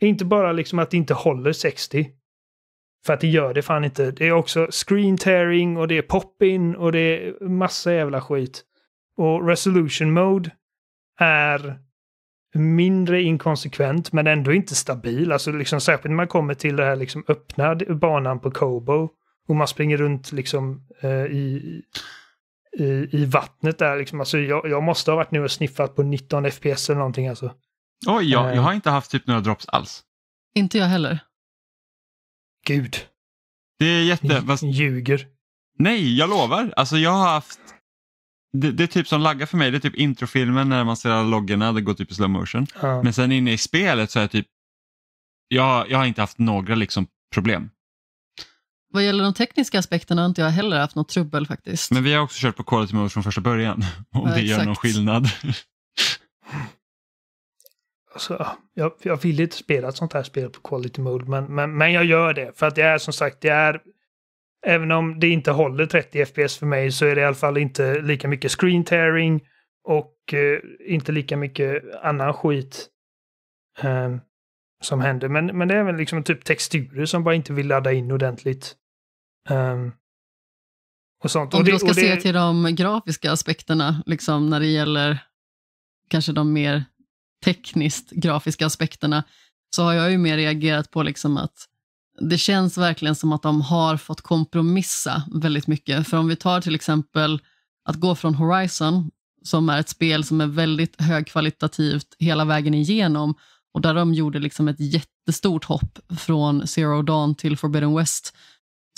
[SPEAKER 2] Inte bara liksom att det inte håller 60. För att det gör det fan inte. Det är också screen tearing och det är pop-in och det är massa jävla skit. Och resolution mode är mindre inkonsekvent men ändå inte stabil. Alltså liksom särskilt när man kommer till det här liksom öppna banan på Kobo och man springer runt liksom eh, i, i, i vattnet där liksom. Alltså jag, jag måste ha varit nu och sniffat på 19 FPS eller någonting alltså.
[SPEAKER 1] Oj, jag, jag har eh. inte haft typ några drops alls.
[SPEAKER 4] Inte jag heller.
[SPEAKER 1] Gud. Det är jätte... Fast... Ljuger. Nej, jag lovar. Alltså jag har haft... Det, det, är typ som laggar för mig, det är typ introfilmen när man ser alla loggorna, det går typ i slow motion. Ja. Men sen inne i spelet så är jag typ... Jag, jag har inte haft några liksom problem.
[SPEAKER 4] Vad gäller de tekniska aspekterna har inte jag heller haft något trubbel faktiskt.
[SPEAKER 1] Men vi har också kört på quality mode från första början. Om ja, det exakt. gör någon skillnad.
[SPEAKER 2] Alltså, jag, jag vill inte spela ett sånt här spel på quality mode, men, men, men jag gör det. För att det är som sagt, det är... Även om det inte håller 30 FPS för mig så är det i alla fall inte lika mycket screen tearing och eh, inte lika mycket annan skit eh, som händer. Men, men det är väl liksom typ texturer som bara inte vill ladda in ordentligt. Um, och sånt. Om och det, du ska det... se till
[SPEAKER 4] de grafiska aspekterna, liksom när det gäller kanske de mer tekniskt grafiska aspekterna, så har jag ju mer reagerat på liksom att det känns verkligen som att de har fått kompromissa väldigt mycket. För om vi tar till exempel att gå från Horizon, som är ett spel som är väldigt högkvalitativt hela vägen igenom, och där de gjorde liksom ett jättestort hopp från Zero Dawn till Forbidden West,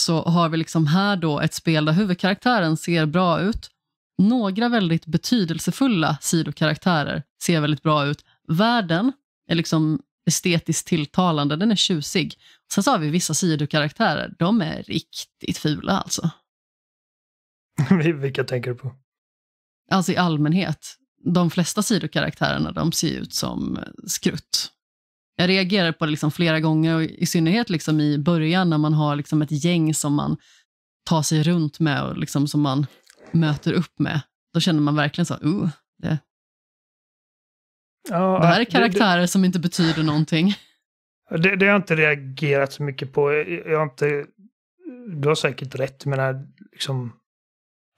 [SPEAKER 4] så har vi liksom här då ett spel där huvudkaraktären ser bra ut. Några väldigt betydelsefulla sidokaraktärer ser väldigt bra ut, Världen är liksom estetiskt tilltalande, den är tjusig. Sen så har vi vissa sidokaraktärer, de är riktigt fula alltså.
[SPEAKER 2] Vilka tänker du på?
[SPEAKER 4] Alltså i allmänhet. De flesta sidokaraktärerna de ser ut som skrutt. Jag reagerar på det liksom flera gånger, och i synnerhet liksom i början när man har liksom ett gäng som man tar sig runt med och liksom som man möter upp med. Då känner man verkligen så, uh, det,
[SPEAKER 2] Ja, det här är karaktärer det, det, som inte betyder någonting. Det, det har jag inte reagerat så mycket på. Jag har inte... Du har säkert rätt, men liksom,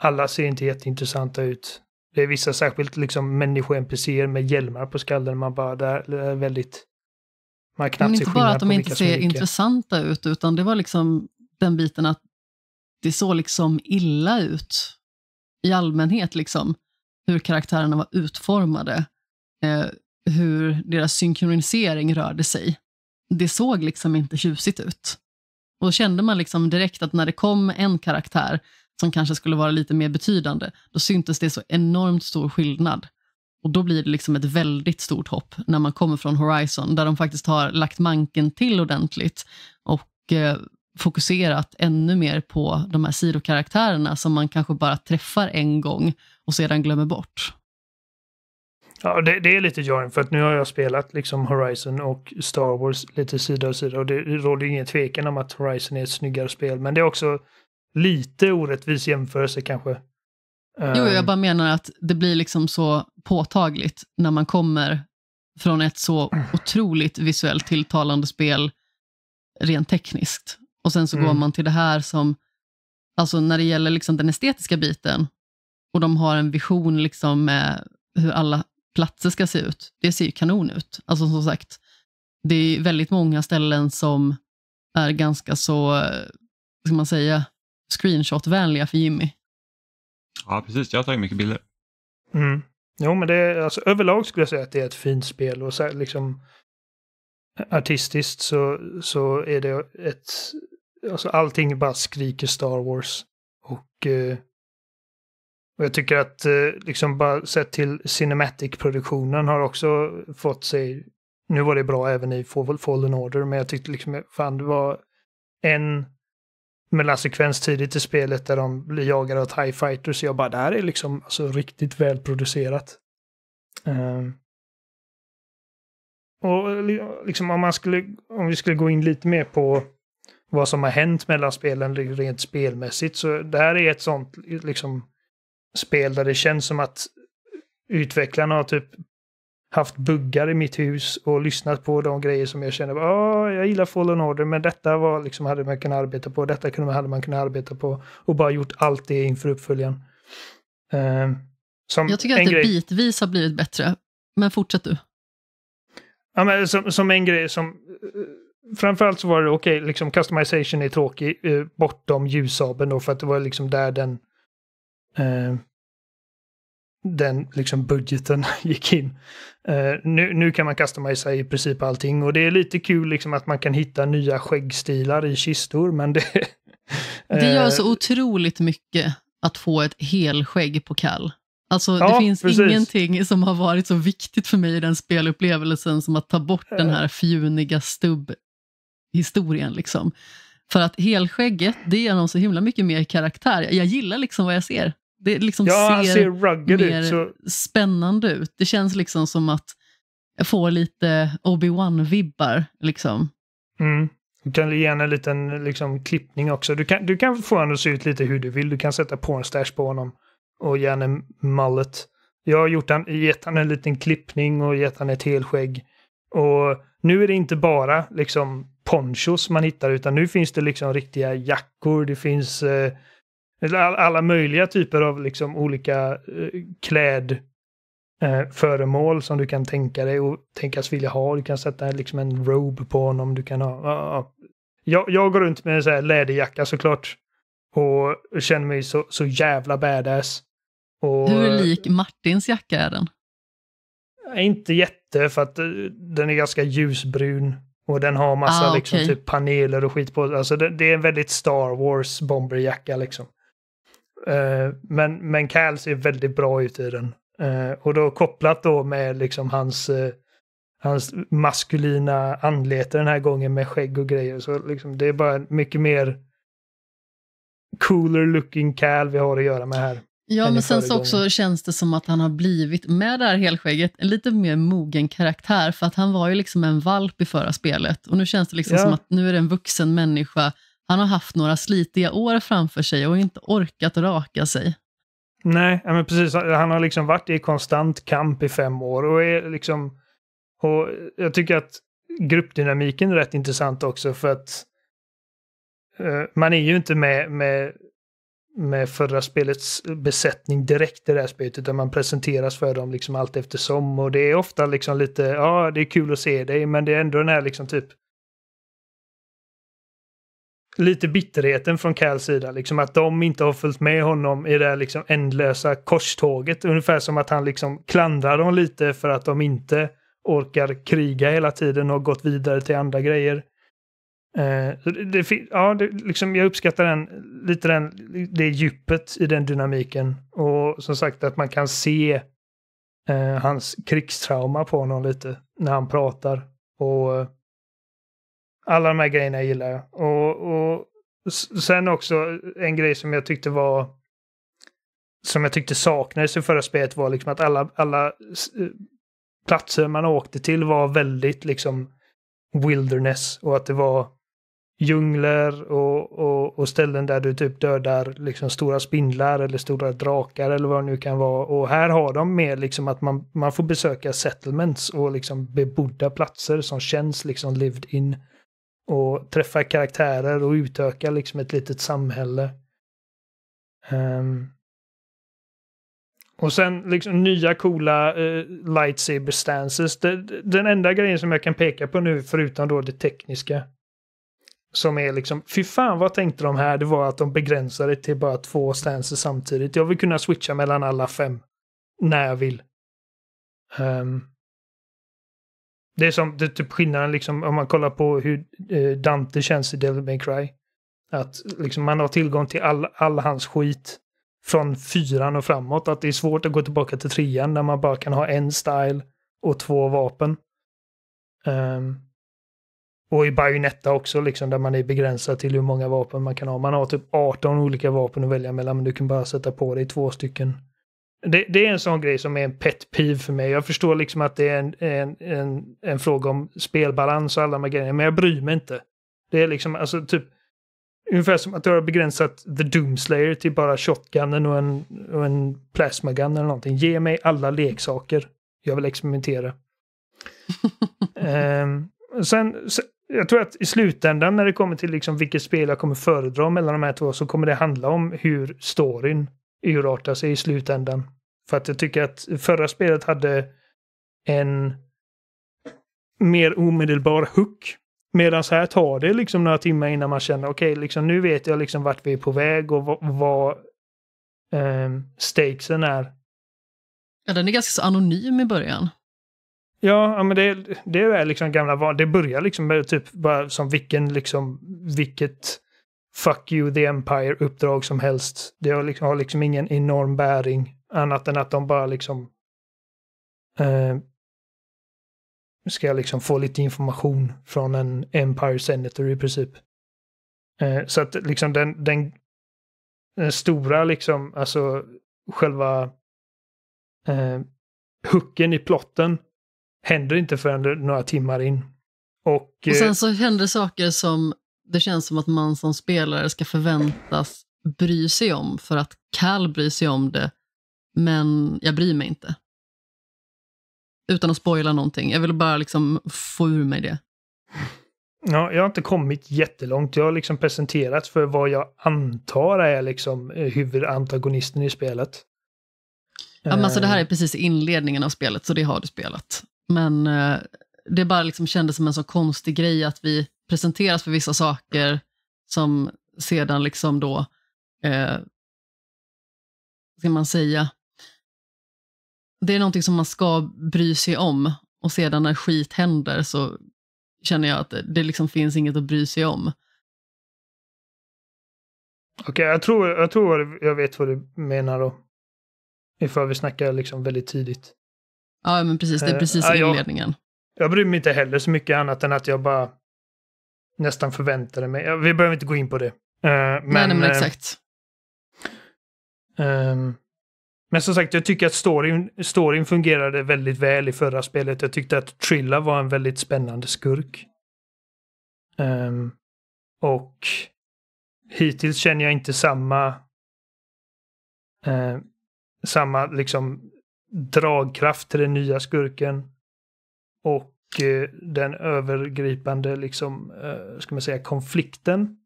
[SPEAKER 2] alla ser inte jätteintressanta ut. Det är vissa särskilt liksom människo-NPCer med hjälmar på skallen. Man bara, det är väldigt... Man knappt Men inte bara att de inte ser intressanta
[SPEAKER 4] ut, utan det var liksom den biten att det såg liksom illa ut i allmänhet, liksom, hur karaktärerna var utformade eh, hur deras synkronisering rörde sig. Det såg liksom inte tjusigt ut. Och då kände man liksom direkt att när det kom en karaktär som kanske skulle vara lite mer betydande, då syntes det så enormt stor skillnad. Och då blir det liksom ett väldigt stort hopp när man kommer från Horizon, där de faktiskt har lagt manken till ordentligt och eh, fokuserat ännu mer på de här sidokaraktärerna som man kanske bara träffar en gång och sedan glömmer bort.
[SPEAKER 2] Ja, det, det, är lite jarring för att nu har jag spelat liksom Horizon och Star Wars lite sida och sida och det råder ingen tvekan om att Horizon är ett snyggare spel. Men det är också lite orättvis jämförelse kanske. Jo, ehm. jag bara
[SPEAKER 4] menar att det blir liksom så påtagligt när man kommer från ett så otroligt visuellt tilltalande spel rent tekniskt. Och sen så mm. går man till det här som, alltså när det gäller liksom den estetiska biten och de har en vision liksom med hur alla platser ska se ut. Det ser ju kanon ut. Alltså som sagt, det är väldigt många ställen som är ganska så, vad ska man säga, screenshot-vänliga för Jimmy. Ja,
[SPEAKER 1] precis. Jag har tagit mycket bilder.
[SPEAKER 4] Mm.
[SPEAKER 2] Jo, men det är, alltså, överlag skulle jag säga att det är ett fint spel och så, liksom artistiskt så, så är det ett, alltså allting bara skriker Star Wars. Och eh, och jag tycker att eh, liksom bara sett till Cinematic-produktionen har också fått sig... Nu var det bra även i Fallen Order, men jag tyckte liksom, fan det var en mellansekvens tidigt i spelet där de blir jagade av TIE Fighters. jag bara, det här är liksom alltså, riktigt välproducerat. Uh. Och liksom om man skulle, om vi skulle gå in lite mer på vad som har hänt mellan spelen rent spelmässigt så det här är ett sånt liksom spel där det känns som att utvecklarna har typ haft buggar i mitt hus och lyssnat på de grejer som jag känner, oh, jag gillar Fallen Order, men detta var liksom, hade man kunnat arbeta på, detta hade man kunnat arbeta på och bara gjort allt det inför uppföljaren. Eh, som jag tycker att det grej...
[SPEAKER 4] bitvis har blivit bättre, men fortsätt du.
[SPEAKER 2] Ja, men som, som en grej som eh, framförallt så var det okej, okay, liksom customization är tråkig eh, bortom ljussabeln då för att det var liksom där den Eh, den liksom budgeten gick in. Eh, nu, nu kan man customisa i princip allting och det är lite kul liksom att man kan hitta nya skäggstilar i kistor men det... det gör så eh,
[SPEAKER 4] otroligt mycket att få ett helskägg på kall. Alltså ja, det finns precis. ingenting som har varit så viktigt för mig i den spelupplevelsen som att ta bort den eh. här fjuniga stubbhistorien. Liksom. För att helskägget, det ger någon så himla mycket mer karaktär. Jag gillar liksom vad jag ser. Det liksom ja, ser, ser rugged mer ut, så... spännande ut. Det känns liksom som att jag får
[SPEAKER 2] lite Obi-Wan-vibbar. Liksom. Mm. Du kan ge en liten liksom, klippning också. Du kan, du kan få honom att se ut lite hur du vill. Du kan sätta på en stash på honom och ge honom mallet. Jag har gjort en, gett honom en liten klippning och gett honom ett helskägg. Och nu är det inte bara liksom ponchos man hittar utan nu finns det liksom riktiga jackor. Det finns eh, alla möjliga typer av liksom olika eh, kläd eh, som du kan tänka dig och tänkas vilja ha. Du kan sätta liksom en robe på honom. Du kan ha... Ah, ah. Jag, jag går runt med en så här läderjacka såklart. Och känner mig så, så jävla badass. Och, Hur lik
[SPEAKER 4] Martins jacka är den?
[SPEAKER 2] Inte jätte, för att eh, den är ganska ljusbrun. Och den har massa ah, liksom, typ paneler och skit på. Alltså det, det är en väldigt Star Wars bomberjacka liksom. Eh, men, men Cal ser väldigt bra ut i den. Eh, och då kopplat då med liksom hans, eh, hans maskulina anlete den här gången med skägg och grejer. Så liksom det är bara mycket mer cooler looking Cal vi har att göra med här. Ja, men sen så också
[SPEAKER 4] känns det som att han har blivit, med det här helskägget, en lite mer mogen karaktär, för att han var ju liksom en valp i förra spelet. Och nu känns det liksom ja. som att nu är det en vuxen människa han har haft några slitiga år framför sig och inte orkat raka sig.
[SPEAKER 2] Nej, men precis. Han har liksom varit i konstant kamp i fem år och är liksom... Och jag tycker att gruppdynamiken är rätt intressant också för att uh, man är ju inte med, med, med förra spelets besättning direkt i det här spelet utan man presenteras för dem liksom allt eftersom och det är ofta liksom lite, ja det är kul att se dig men det är ändå den här liksom typ lite bitterheten från Cals sida. Liksom att de inte har följt med honom i det här liksom ändlösa korståget. Ungefär som att han liksom klandrar dem lite för att de inte orkar kriga hela tiden och gått vidare till andra grejer. Eh, det, ja, det, liksom, jag uppskattar den, lite den, det djupet i den dynamiken. Och som sagt att man kan se eh, hans krigstrauma på honom lite när han pratar. Och eh, alla de här grejerna gillar jag. Och, och sen också en grej som jag tyckte var som jag tyckte saknades i förra spelet var liksom att alla, alla eh, platser man åkte till var väldigt liksom wilderness och att det var djungler och, och, och, ställen där du typ dödar liksom stora spindlar eller stora drakar eller vad det nu kan vara. Och här har de mer liksom att man, man får besöka settlements och liksom bebodda platser som känns liksom lived in och träffa karaktärer och utöka liksom ett litet samhälle. Um, och sen liksom nya coola uh, lightsaber stances. Det, den enda grejen som jag kan peka på nu, förutom då det tekniska, som är liksom, fy fan vad tänkte de här? Det var att de begränsade till bara två stances samtidigt. Jag vill kunna switcha mellan alla fem. När jag vill. Um, det är som det är typ skillnaden liksom om man kollar på hur eh, Dante känns i Devil May Cry. Att liksom man har tillgång till all, all hans skit från fyran och framåt. Att det är svårt att gå tillbaka till trean när man bara kan ha en style och två vapen. Um, och i Bayonetta också, liksom, där man är begränsad till hur många vapen man kan ha. Man har typ 18 olika vapen att välja mellan, men du kan bara sätta på dig två stycken det, det, är en sån grej som är en pet peeve för mig. Jag förstår liksom att det är en, en, en, en fråga om spelbalans och alla de här grejerna, men jag bryr mig inte. Det är liksom, alltså typ, ungefär som att du har begränsat The Doomslayer till bara shotgunnen och en, och en plasmagun eller någonting. Ge mig alla leksaker. Jag vill experimentera. um, sen, sen, jag tror att i slutändan när det kommer till liksom vilket spel jag kommer föredra mellan de här två så kommer det handla om hur storyn urarta sig i slutändan. För att jag tycker att förra spelet hade en mer omedelbar hook. Medan här tar det liksom några timmar innan man känner okej, okay, liksom, nu vet jag liksom vart vi är på väg och vad um, stakesen är.
[SPEAKER 4] Ja, den är ganska så anonym i början.
[SPEAKER 2] Ja, men det, det är liksom gamla val. Det börjar liksom med typ bara som vilken, liksom, vilket fuck you the empire uppdrag som helst. Det har liksom, har liksom ingen enorm bäring annat än att de bara liksom eh, ska liksom få lite information från en empire senator i princip. Eh, så att liksom den, den, den, stora liksom, alltså själva eh, hooken i plotten händer inte förrän några timmar in. Och, och sen eh, så
[SPEAKER 4] händer saker som det känns som att man som spelare ska förväntas bry sig om för att Cal bryr sig om det, men jag bryr mig inte. Utan att spoila någonting. Jag vill bara liksom få ur mig det.
[SPEAKER 2] Ja, jag har inte kommit jättelångt. Jag har liksom presenterat för vad jag antar är liksom eh, huvudantagonisten i spelet. Ja, men alltså det här eh.
[SPEAKER 4] är precis inledningen av spelet, så det har du spelat. Men eh, det bara liksom kändes som en så konstig grej att vi presenteras för vissa saker som sedan liksom då, eh, ska man säga, det är någonting som man ska bry sig om och sedan när skit händer så känner jag att det liksom finns inget att bry sig om.
[SPEAKER 2] Okej, okay, jag, tror, jag tror jag vet vad du menar då. Ifall vi snackar liksom väldigt tidigt. Ja, men precis. Det är precis uh, inledningen. Jag, jag bryr mig inte heller så mycket annat än att jag bara nästan förväntade mig. Vi behöver inte gå in på det. Men, eh, nej, nej, men eh, exakt. Um, men som sagt, jag tycker att storyn, storyn fungerade väldigt väl i förra spelet. Jag tyckte att Trilla var en väldigt spännande skurk. Um, och hittills känner jag inte samma uh, samma liksom dragkraft till den nya skurken. Och Eh, den övergripande liksom, eh, ska man säga, konflikten.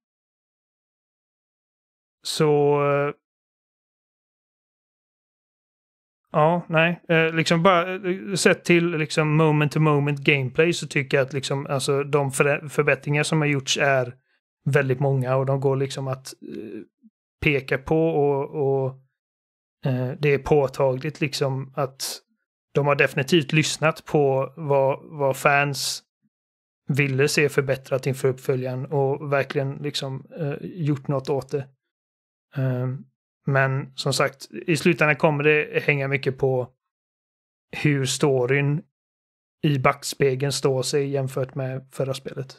[SPEAKER 3] Så... Eh,
[SPEAKER 2] ja, nej, liksom bara sett till liksom moment to moment gameplay så tycker jag att liksom, alltså, de förbättringar som har gjorts är väldigt många och de går liksom att peka på och, och det är påtagligt liksom att de har definitivt lyssnat på vad, vad fans ville se förbättrat inför uppföljaren och verkligen liksom eh, gjort något åt det. Eh, men som sagt, i slutändan kommer det hänga mycket på hur storyn i backspegeln står sig jämfört med förra spelet.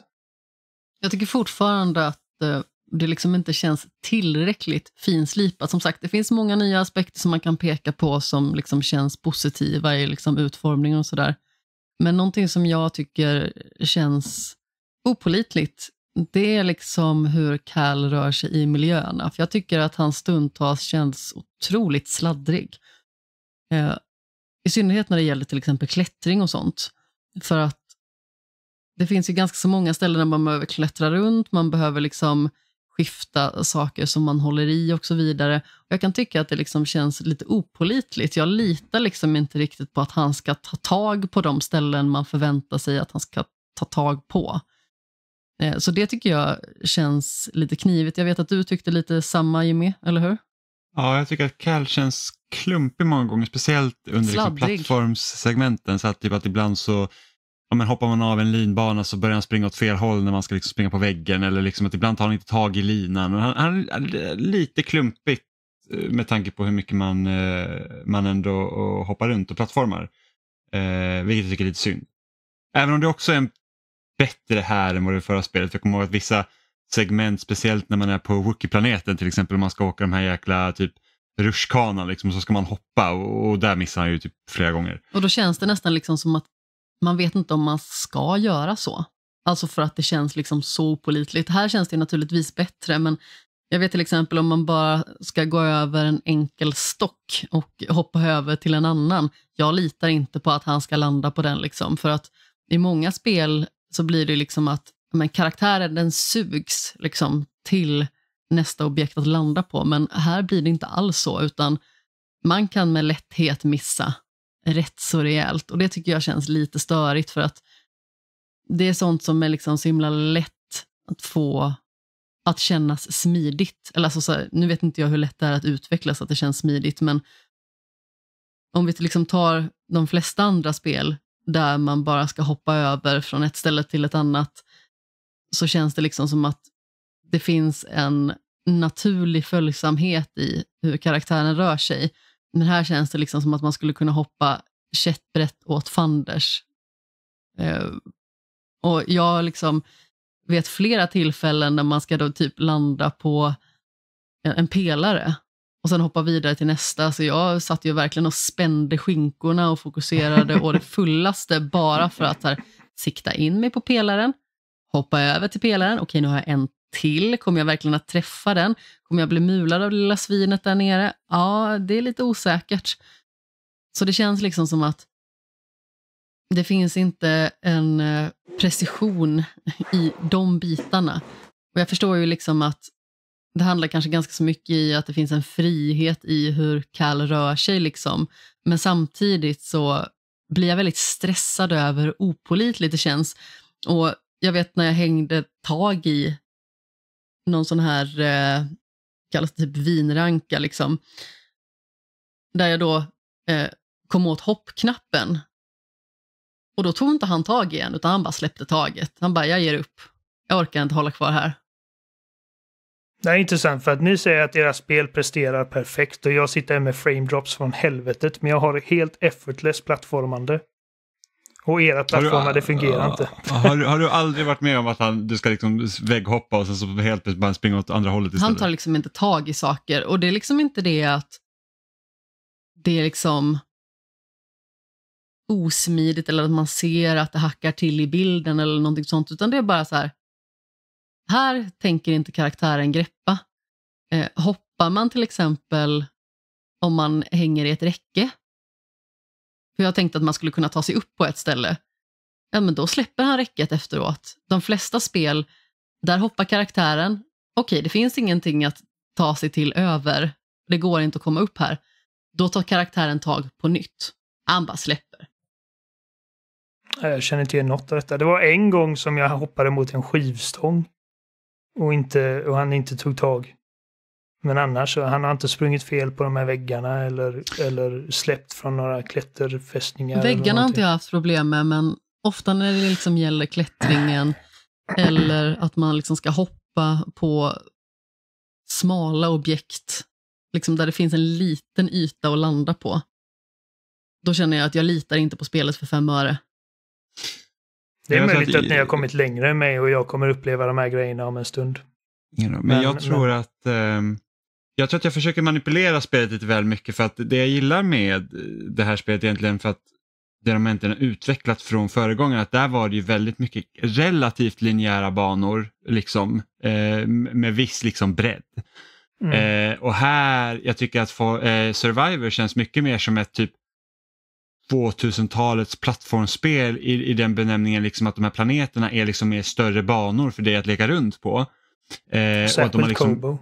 [SPEAKER 4] Jag tycker fortfarande att eh, det liksom inte känns tillräckligt finslipat. Som sagt, det finns många nya aspekter som man kan peka på som liksom känns positiva i liksom utformningen och sådär. Men någonting som jag tycker känns opolitligt, det är liksom hur Cal rör sig i miljöerna. För jag tycker att han stundtals känns otroligt sladdrig. Eh, I synnerhet när det gäller till exempel klättring och sånt. För att det finns ju ganska så många ställen där man behöver klättra runt, man behöver liksom skifta saker som man håller i och så vidare. Jag kan tycka att det liksom känns lite opolitligt. Jag litar liksom inte riktigt på att han ska ta tag på de ställen man förväntar sig att han ska ta tag på. Eh, så det tycker jag känns lite knivigt. Jag vet att du tyckte lite samma Jimmy, eller hur?
[SPEAKER 1] Ja, jag tycker att Cal känns klumpig många gånger, speciellt under liksom plattformssegmenten. Så att, typ att ibland så ja, men hoppar man av en linbana så börjar han springa åt fel håll när man ska liksom springa på väggen eller liksom att ibland tar han inte tag i linan. Han, han, han, lite klumpigt eh, med tanke på hur mycket man, eh, man ändå eh, hoppar runt och plattformar. Eh, vilket jag tycker är lite synd. Även om det också är en bättre här än vad det förra spelet. Jag kommer ihåg att vissa segment, speciellt när man är på Wookie-planeten till exempel, om man ska åka de här jäkla typ rutschkanan liksom, så ska man hoppa och, och, där missar han ju typ flera gånger.
[SPEAKER 4] Och då känns det nästan liksom som att man vet inte om man ska göra så. Alltså för att det känns liksom så opolitligt. Här känns det naturligtvis bättre, men jag vet till exempel om man bara ska gå över en enkel stock och hoppa över till en annan. Jag litar inte på att han ska landa på den. Liksom, för att i många spel så blir det liksom att men karaktären den sugs liksom till nästa objekt att landa på. Men här blir det inte alls så, utan man kan med lätthet missa rätt så rejält. Och det tycker jag känns lite störigt för att det är sånt som är liksom så himla lätt att få att kännas smidigt. Eller alltså så här, nu vet inte jag hur lätt det är att utvecklas att det känns smidigt, men om vi liksom tar de flesta andra spel där man bara ska hoppa över från ett ställe till ett annat så känns det liksom som att det finns en naturlig följsamhet i hur karaktären rör sig men här känns det liksom som att man skulle kunna hoppa kättbrett åt fanders. Eh, och jag liksom vet flera tillfällen när man ska då typ landa på en pelare och sen hoppa vidare till nästa. Så jag satt ju verkligen och spände skinkorna och fokuserade å det fullaste bara för att här, sikta in mig på pelaren, hoppa över till pelaren. Okej, nu har jag en till? Kommer jag verkligen att träffa den? Kommer jag bli mulad av det lilla svinet där nere? Ja, det är lite osäkert. Så det känns liksom som att det finns inte en eh, precision i de bitarna. Och jag förstår ju liksom att det handlar kanske ganska så mycket i att det finns en frihet i hur Kall rör sig. Liksom. Men samtidigt så blir jag väldigt stressad över hur opolitligt det känns. Och jag vet när jag hängde tag i någon sån här, eh, kallas typ vinranka, liksom, där jag då eh, kom åt hoppknappen. Och då tog inte han tag igen, utan han bara släppte taget. Han bara, jag ger upp. Jag orkar inte hålla kvar här.
[SPEAKER 2] Det är intressant för att ni säger att era spel presterar perfekt och jag sitter med frame drops från helvetet men jag har helt effortless plattformande. Och era plattformar, det fungerar uh, inte.
[SPEAKER 1] Har, har, du aldrig varit med om att han, du ska liksom vägghoppa och sen så helt plötsligt springa
[SPEAKER 3] åt andra hållet istället? Han tar
[SPEAKER 4] liksom inte tag i saker och det är liksom inte det att det är liksom osmidigt eller att man ser att det hackar till i bilden eller någonting sånt, utan det är bara så här. Här tänker inte karaktären greppa. Eh, hoppar man till exempel om man hänger i ett räcke för jag tänkte att man skulle kunna ta sig upp på ett ställe. Ja, men då släpper han räcket efteråt. De flesta spel, där hoppar karaktären. Okej, det finns ingenting att ta sig till över. Det går inte att komma upp här. Då tar karaktären tag på nytt. Han bara släpper.
[SPEAKER 2] Jag känner inte igen något av detta. Det var en gång som jag hoppade mot en skivstång och, inte, och han inte tog tag. Men annars, han har inte sprungit fel på de här väggarna eller, eller släppt från några klätterfästningar. Väggarna har inte jag
[SPEAKER 4] haft problem med, men ofta när det liksom gäller klättringen eller att man liksom ska hoppa på smala objekt, liksom där det finns en liten yta att landa
[SPEAKER 2] på, då känner jag att jag litar inte på spelet för fem öre.
[SPEAKER 5] Det är möjligt att, att ni
[SPEAKER 2] har kommit längre än mig och jag kommer uppleva de här grejerna om en stund. Men, men jag tror men...
[SPEAKER 1] att um, jag tror att jag försöker manipulera spelet lite väl mycket för att det jag gillar med det här spelet egentligen för att det de egentligen har utvecklat från föregångaren, att där var det ju väldigt mycket relativt linjära banor liksom eh, med viss liksom bredd. Mm. Eh, och här, jag tycker att for, eh, Survivor känns mycket mer som ett typ 2000-talets plattformsspel i, i den benämningen liksom att de här planeterna är liksom mer större banor för dig att leka runt på. Eh, Särskilt liksom, Kobo.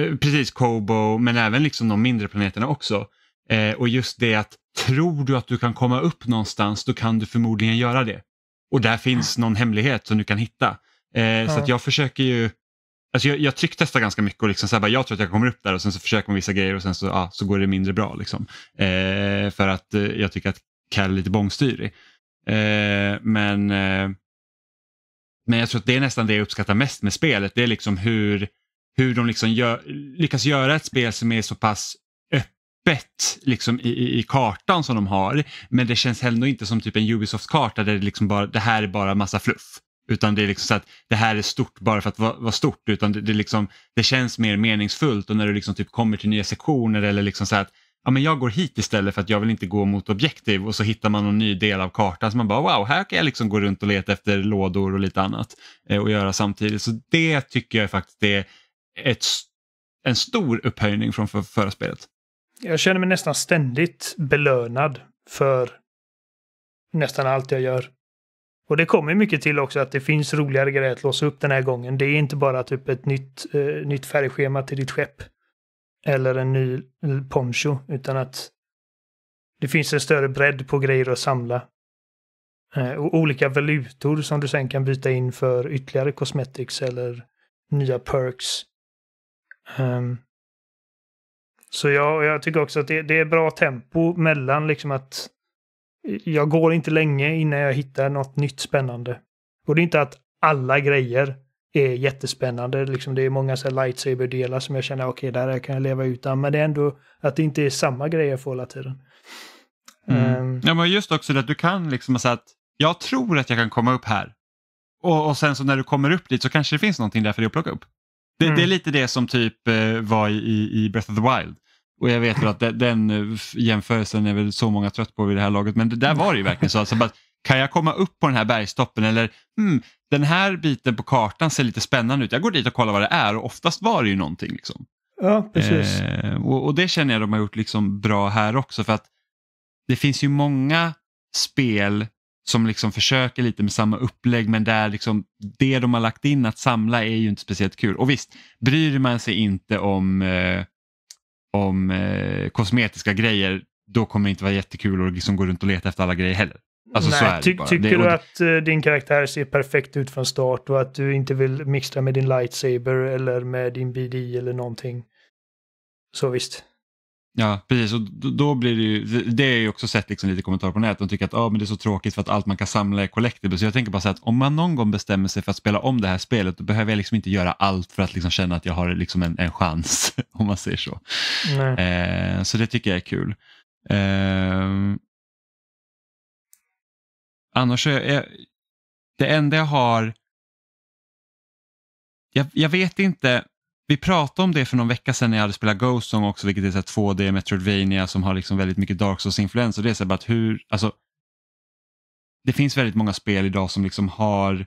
[SPEAKER 1] Eh, precis, Kobo, men även liksom de mindre planeterna också. Eh, och just det att tror du att du kan komma upp någonstans, då kan du förmodligen göra det. Och där finns någon hemlighet som du kan hitta. Eh, ja. Så att jag försöker ju, alltså jag, jag trycktestar ganska mycket och liksom så här bara, jag tror att jag kommer upp där och sen så försöker man vissa grejer och sen så, ah, så går det mindre bra. Liksom. Eh, för att eh, jag tycker att Cal är lite bångstyrig. Eh, men, men jag tror att det är nästan det jag uppskattar mest med spelet, det är liksom hur hur de liksom gör, lyckas göra ett spel som är så pass öppet liksom i, i, kartan som de har. Men det känns heller inte som typ en Ubisoft-karta där det, liksom bara, det här är bara massa fluff. Utan det är liksom så att det här är stort bara för att vara, vara stort. Utan det, det, liksom, det känns mer meningsfullt och när du liksom typ kommer till nya sektioner eller liksom så att ja, men jag går hit istället för att jag vill inte gå mot objektiv och så hittar man någon ny del av kartan så man bara wow, här kan jag liksom gå runt och leta efter lådor och lite annat eh, och göra samtidigt. Så det tycker jag faktiskt är ett, en stor upphöjning från för, förra spelet.
[SPEAKER 2] Jag känner mig nästan ständigt belönad för nästan allt jag gör. Och det kommer mycket till också att det finns roligare grejer att låsa upp den här gången. Det är inte bara typ ett nytt, eh, nytt färgschema till ditt skepp. Eller en ny poncho, utan att det finns en större bredd på grejer att samla. Eh, och olika valutor som du sen kan byta in för ytterligare cosmetics eller nya perks. Um, så jag, jag tycker också att det, det, är bra tempo mellan liksom att jag går inte länge innan jag hittar något nytt spännande. Och det är inte att alla grejer är jättespännande. Liksom det är många lightsaber-delar som jag känner okej, okay, där kan jag leva utan. Men det är ändå att det inte är samma grejer för hela tiden. Mm.
[SPEAKER 1] Um, ja, men just också det att du kan liksom säga att jag tror att jag kan komma upp här. Och, och sen så när du kommer upp dit så kanske det finns någonting där för dig att plocka upp. Det, mm. det, är mm. lite det som typ eh, var i, i Breath of the Wild. Och jag vet att den, den eh, jämförelsen är väl så många trött på vid det här laget, men det där var det ju verkligen så. Alltså, bara, kan jag komma upp på den här bergstoppen eller hmm, den här biten på kartan ser lite spännande ut. Jag går dit och kollar vad det är och oftast var det ju någonting. Liksom.
[SPEAKER 2] Ja, precis.
[SPEAKER 1] Eh, och, och, det känner jag de har gjort liksom bra här också för att det finns ju många spel som liksom försöker lite med samma upplägg men där liksom det de har lagt in att samla är ju inte speciellt kul. Och visst, bryr man sig inte om, eh, om eh, kosmetiska grejer då kommer det inte vara jättekul att liksom gå runt och leta efter alla grejer heller. Alltså, Nej, ty tycker det, du
[SPEAKER 2] att uh, din karaktär ser perfekt ut från start och att du inte vill mixtra med din lightsaber eller med din BD eller någonting? Så visst.
[SPEAKER 1] Ja, precis. Och då blir det, ju, det är ju också sett liksom lite kommentarer på nätet. De tycker att ah, men det är så tråkigt för att allt man kan samla är collectibles. Så jag tänker bara så att om man någon gång bestämmer sig för att spela om det här spelet då behöver jag liksom inte göra allt för att liksom känna att jag har liksom en, en chans. Om man säger så. Eh, så det tycker jag är kul.
[SPEAKER 3] Eh, annars är det enda jag har... Jag, jag vet inte
[SPEAKER 1] vi pratade om det för någon vecka sedan när jag hade spelat Ghost Song också, vilket är så 2D Metroidvania som har liksom väldigt mycket Dark Souls-influens. det är så att hur, alltså, det finns väldigt många spel idag som liksom har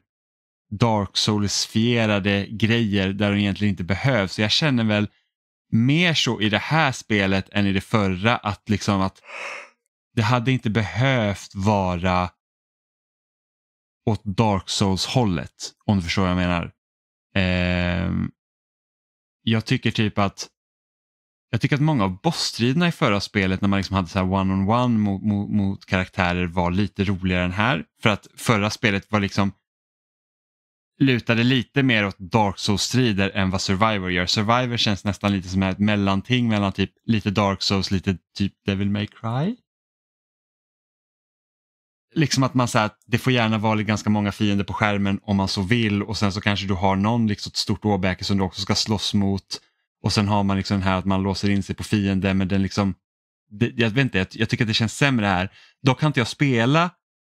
[SPEAKER 1] Dark Souls-fierade grejer där de egentligen inte behövs. jag känner väl mer så i det här spelet än i det förra att liksom att det hade inte behövt vara åt Dark Souls-hållet, om du förstår vad jag menar. Eh, jag tycker typ att jag tycker att många av bossstriderna i förra spelet när man liksom hade så one-on-one on one mot, mot, mot, karaktärer var lite roligare än här. För att förra spelet var liksom lutade lite mer åt Dark Souls-strider än vad Survivor gör. Survivor känns nästan lite som ett mellanting mellan typ lite Dark Souls, lite typ Devil May Cry liksom att man säger att det får gärna vara ganska många fiender på skärmen om man så vill och sen så kanske du har någon liksom ett stort åbäke som du också ska slåss mot. Och sen har man liksom den här att man låser in sig på fienden men den liksom, det, jag vet inte, jag, jag, tycker att det känns sämre här. Dock kan inte jag spela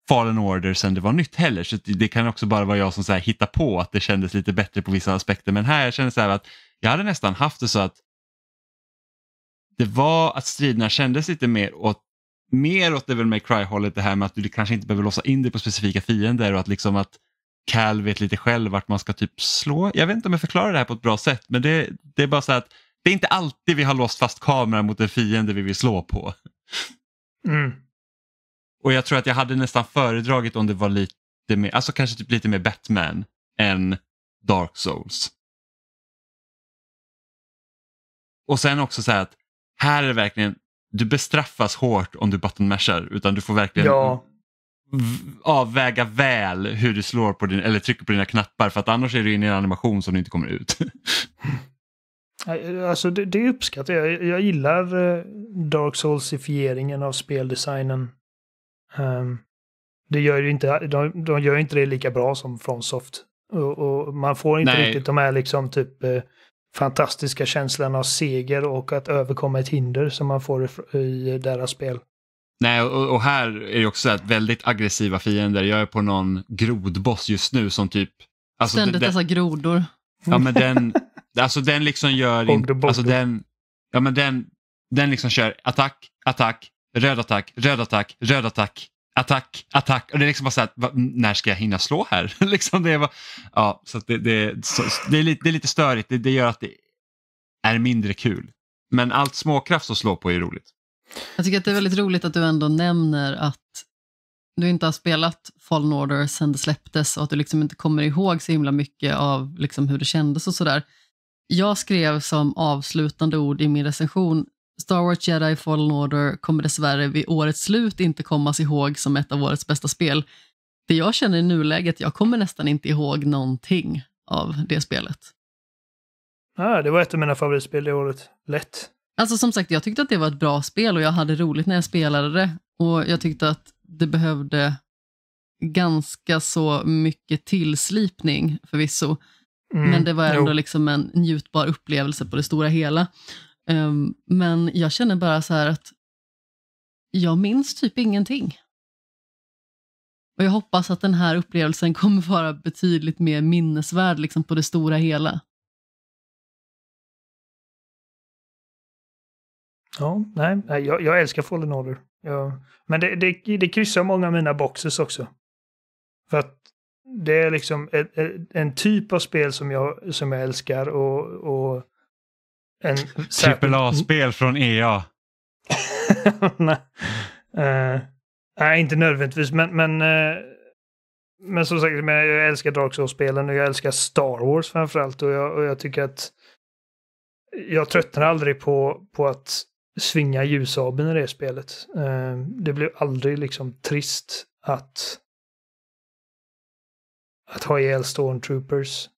[SPEAKER 1] Fallen Order sen det var nytt heller så det kan också bara vara jag som så här hittar på att det kändes lite bättre på vissa aspekter men här jag känner så här att jag hade nästan haft det så att det var att striderna kändes lite mer åt mer åt Devil May Cry-hållet det här med att du kanske inte behöver låsa in dig på specifika fiender och att liksom att Cal vet lite själv vart man ska typ slå. Jag vet inte om jag förklarar det här på ett bra sätt men det, det är bara så att det är inte alltid vi har låst fast kameran mot en fiende vi vill slå på. Mm. Och jag tror att jag hade nästan föredragit om det var lite mer,
[SPEAKER 3] alltså kanske typ lite mer Batman än Dark Souls. Och sen också så här att här är det verkligen du bestraffas
[SPEAKER 1] hårt om du buttonmashar utan du får verkligen ja. avväga väl hur du slår på din, eller trycker på dina knappar för att annars är du inne i en animation som du inte kommer ut.
[SPEAKER 2] Alltså det, det uppskattar jag. Jag gillar eh, Dark Soulsifieringen av speldesignen. Um, det gör ju inte, de, de gör inte det lika bra som Fronsoft. Och, och man får inte Nej. riktigt de här liksom typ eh, fantastiska känslan av seger och att överkomma ett hinder som man får i deras spel.
[SPEAKER 1] Nej, och, och här är det också att väldigt aggressiva fiender. Jag är på någon grodboss just nu som typ... Alltså Ständigt dessa
[SPEAKER 4] grodor. Ja, men den,
[SPEAKER 1] alltså den liksom gör... In, alltså den, ja, men den, den liksom kör attack, attack, röd attack, röd attack, röd attack attack, attack. Och det är liksom bara så här, när ska jag hinna slå här? liksom det, är ja, så det, det, så, det, är lite, det är lite störigt, det, det, gör att det är mindre kul. Men allt småkraft att slå på är roligt.
[SPEAKER 4] Jag tycker att det är väldigt roligt att du ändå nämner att du inte har spelat Fallen Order sen det släpptes och att du liksom inte kommer ihåg så himla mycket av liksom hur det kändes och sådär. Jag skrev som avslutande ord i min recension Star Wars Jedi Fallen Order kommer dessvärre vid årets slut inte kommas ihåg som ett av årets bästa spel. Det jag känner i nuläget, jag kommer nästan inte ihåg någonting av det spelet.
[SPEAKER 2] Ah, det var ett av mina favoritspel i året. Lätt.
[SPEAKER 4] Alltså som sagt, jag tyckte att det var ett bra spel och jag hade roligt när jag spelade det. Och jag tyckte att det behövde ganska så mycket tillslipning förvisso.
[SPEAKER 2] Mm, men det var ändå
[SPEAKER 4] jo. liksom en njutbar upplevelse på det stora hela. Ehm, men jag känner bara så här att jag minns typ ingenting. Och jag hoppas att den här upplevelsen
[SPEAKER 3] kommer vara betydligt mer minnesvärd liksom på det stora hela. Ja, nej, jag, jag älskar Fallen
[SPEAKER 2] Order. Ja. Men det, det, det kryssar många av mina boxes också. För att det är liksom en, en typ av spel som jag, som jag älskar och, och en Triple typ A-spel
[SPEAKER 1] från EA.
[SPEAKER 2] nej. Uh, nej, inte nödvändigtvis, men, men, uh, men som sagt, men jag älskar Dark Souls-spelen och jag älskar Star Wars framförallt och jag, och jag tycker att jag tröttnar aldrig på, på att svinga ljussabeln i det spelet. Uh, det blev aldrig liksom trist att att ha ihjäl stormtroopers.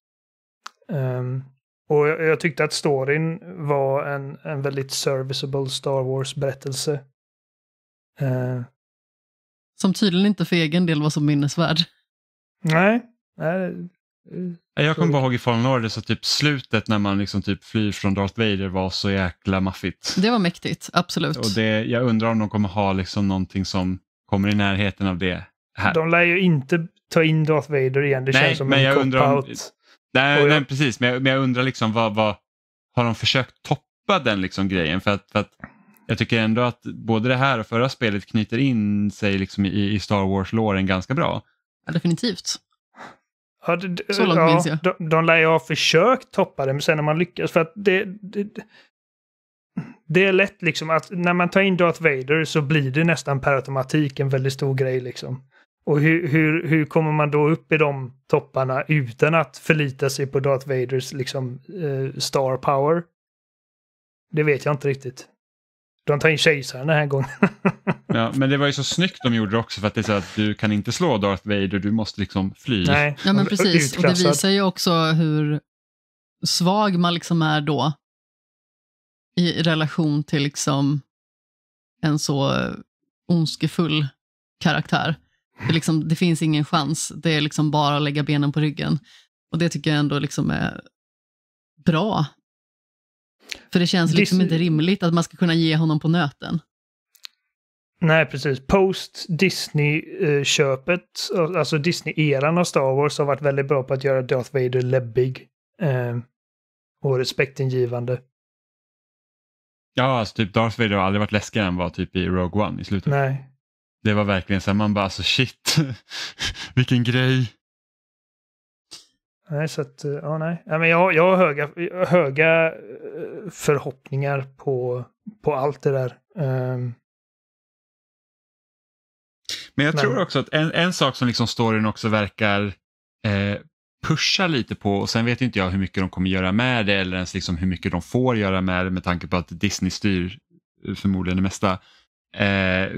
[SPEAKER 2] Um, och jag, jag, tyckte att storyn var en, en väldigt serviceable Star Wars-berättelse. Eh. Som tydligen inte för egen del var så minnesvärd.
[SPEAKER 4] Nej. nej jag kommer bara
[SPEAKER 1] ihåg i Fallen Order så typ slutet när man liksom typ flyr från Darth Vader var så jäkla maffigt.
[SPEAKER 4] Det var mäktigt, absolut.
[SPEAKER 1] Och det, jag undrar om de kommer ha liksom någonting som kommer i närheten av det
[SPEAKER 2] här. De lär ju inte ta in Darth Vader igen. Det Nej, känns som men en jag undrar om, out.
[SPEAKER 1] Nej, jag... nej precis, men jag, men jag, undrar liksom vad, vad har de försökt toppa den liksom grejen? För att, för att jag tycker ändå att både det här och förra spelet knyter in sig liksom i, i Star Wars-låren ganska bra.
[SPEAKER 5] Ja,
[SPEAKER 2] definitivt. Ja, det, Så långt ja, minns jag. De, de lär ju ha försökt toppa det, men sen när man lyckas, för att det, det det är lätt liksom att när man tar in Darth Vader så blir det nästan per automatik en väldigt stor grej liksom. Och hur, hur, hur kommer man då upp i de topparna utan att förlita sig på Darth Vaders liksom, eh, star power? Det vet jag inte riktigt. De tar in kejsaren den här gången.
[SPEAKER 1] ja, men det var ju så snyggt de gjorde det också för att det är så att du kan inte slå Darth Vader, du måste liksom
[SPEAKER 5] fly. Nej, ja, men precis. Och det visar
[SPEAKER 4] ju också hur svag man liksom är då i relation till liksom en så ondskefull karaktär. Det, liksom, det finns ingen chans. Det är liksom bara att lägga benen på ryggen. Och det tycker jag ändå liksom är bra. För det känns liksom Dis inte rimligt att man ska kunna ge honom på nöten.
[SPEAKER 2] Nej, precis. Post Disney-köpet, alltså Disney-eran av Star Wars har varit väldigt bra på att göra Darth Vader läbbig eh, och respektingivande.
[SPEAKER 1] Ja, alltså typ Darth Vader har aldrig varit läskigare än vad typ i Rogue One i slutet. Nej, det var verkligen så här, man bara alltså shit, vilken grej.
[SPEAKER 2] Nej, så att, eh, ja nej. Ja, men jag, jag har höga, höga eh, förhoppningar på, på allt det där. Um, men jag men... tror
[SPEAKER 1] också att en, en sak som liksom storyn också verkar eh, pusha lite på, och sen vet inte jag hur mycket de kommer göra med det eller ens liksom hur mycket de får göra med det med tanke på att Disney styr eh, förmodligen det mesta eh,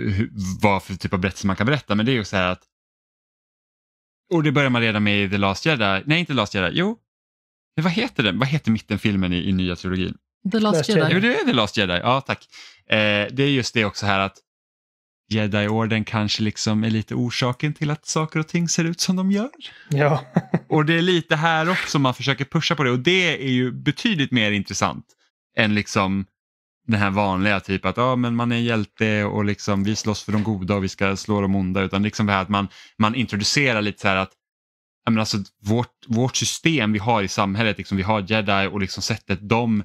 [SPEAKER 1] vad för typ av berättelse man kan berätta. Men det är ju så här att, och det börjar man redan med i The Last Jedi, nej inte The Last Jedi, jo, vad heter den? Vad heter mittenfilmen i, i nya trilogin?
[SPEAKER 4] The Last, Jedi. Jo, det är The
[SPEAKER 1] Last Jedi, ja tack. Eh, det är just det också här att Jedi-orden kanske liksom är lite orsaken till att saker och ting ser ut som de gör. Ja. och det är lite här också man försöker pusha på det och det är ju betydligt mer intressant än liksom den här vanliga typ att ah, men man är hjälte och liksom, vi slåss för de goda och vi ska slå de onda. Utan liksom det här att man, man introducerar lite så här att men alltså, vårt, vårt system vi har i samhället, liksom, vi har jedi och liksom sättet de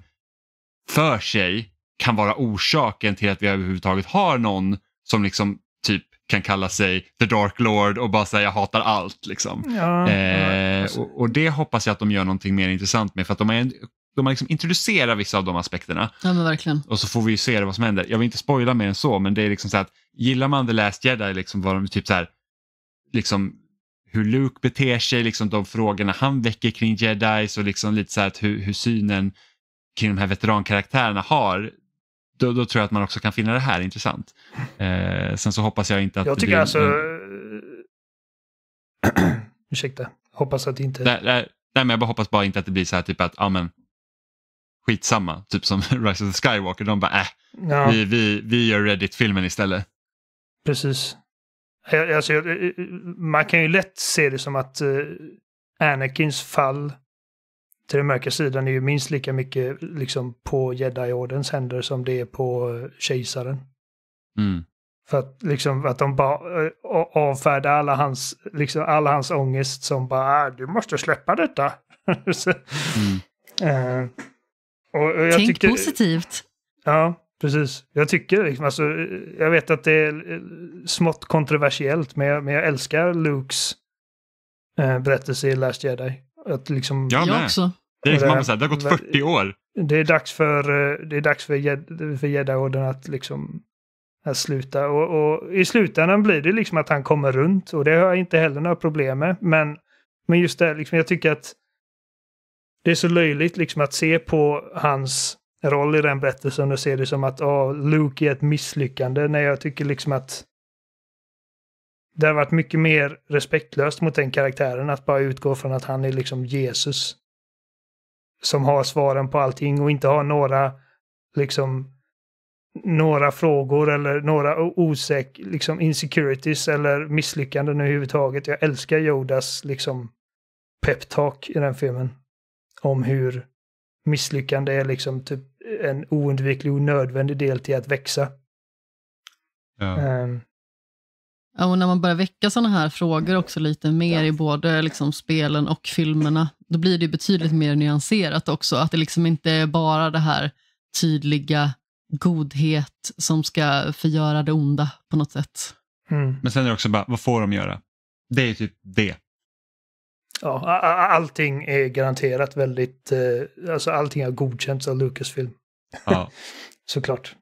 [SPEAKER 1] för sig kan vara orsaken till att vi överhuvudtaget har någon som liksom typ kan kalla sig the dark lord och bara säga jag hatar allt. Liksom. Ja, eh, ja, och, och, det hoppas jag att de gör någonting mer intressant med för att de är en de har liksom introducerar vissa av de aspekterna. Ja, men verkligen. Och så får vi ju se vad som händer. Jag vill inte spoila mer än så, men det är liksom så att gillar man The Last Jedi, liksom vad de typ så här, liksom hur Luke beter sig, liksom de frågorna han väcker kring jedis och liksom lite så här att hur, hur synen kring de här veterankaraktärerna har, då, då, tror jag att man också kan finna det här intressant. Eh, sen så hoppas jag inte att... Jag tycker blir, alltså...
[SPEAKER 2] Ursäkta, hoppas att det inte... Nej,
[SPEAKER 1] nej, nej, men jag bara hoppas bara inte att det blir så här typ att, ja men, skitsamma. Typ som Rise of the Skywalker, de bara äh, ja. vi, vi, vi gör Reddit-filmen istället.
[SPEAKER 2] Precis. Alltså, eh, eh, man kan ju lätt se det som att eh, Anakins fall till den mörka sidan är ju minst lika mycket liksom, på jedi-ordens händer som det är på kejsaren. Mm. För att, liksom, att de bara avfärdar alla hans, liksom, alla hans ångest som bara ah, du måste släppa detta. mm. Och, och Tänk tyckte, positivt. Ja, precis. Jag tycker liksom, alltså, jag vet att det är eh, smått kontroversiellt, men jag, men jag älskar Lukes eh, berättelse i Last Jedi. Att liksom, jag med. också. Det, är liksom, man säga, det
[SPEAKER 1] har gått 40 år.
[SPEAKER 2] Det är dags för, eh, det är dags för, för Jedi-orden att liksom att sluta. Och, och, i slutändan blir det liksom att han kommer runt och det har jag inte heller några problem med. Men, men just det, liksom, jag tycker att det är så löjligt liksom att se på hans roll i den berättelsen och se det som att oh, Luke är ett misslyckande när jag tycker liksom att det har varit mycket mer respektlöst mot den karaktären att bara utgå från att han är liksom Jesus. Som har svaren på allting och inte har några liksom några frågor eller några osäk, liksom insecurities eller misslyckanden överhuvudtaget. Jag älskar Jodas liksom peptalk i den filmen om hur misslyckande är liksom typ en oundviklig och nödvändig del till att växa.
[SPEAKER 4] Ja. Um. ja och när man börjar väcka sådana här frågor också lite mer ja. i både liksom spelen och filmerna, då blir det betydligt mer nyanserat också. Att det liksom inte är bara det här tydliga godhet som ska förgöra det onda på något sätt. Mm.
[SPEAKER 1] Men sen är det också bara, vad får de göra? Det är typ det
[SPEAKER 2] ja, allting är garanterat väldigt, eh, alltså allting har godkänts av Lucasfilm. Ja. Såklart.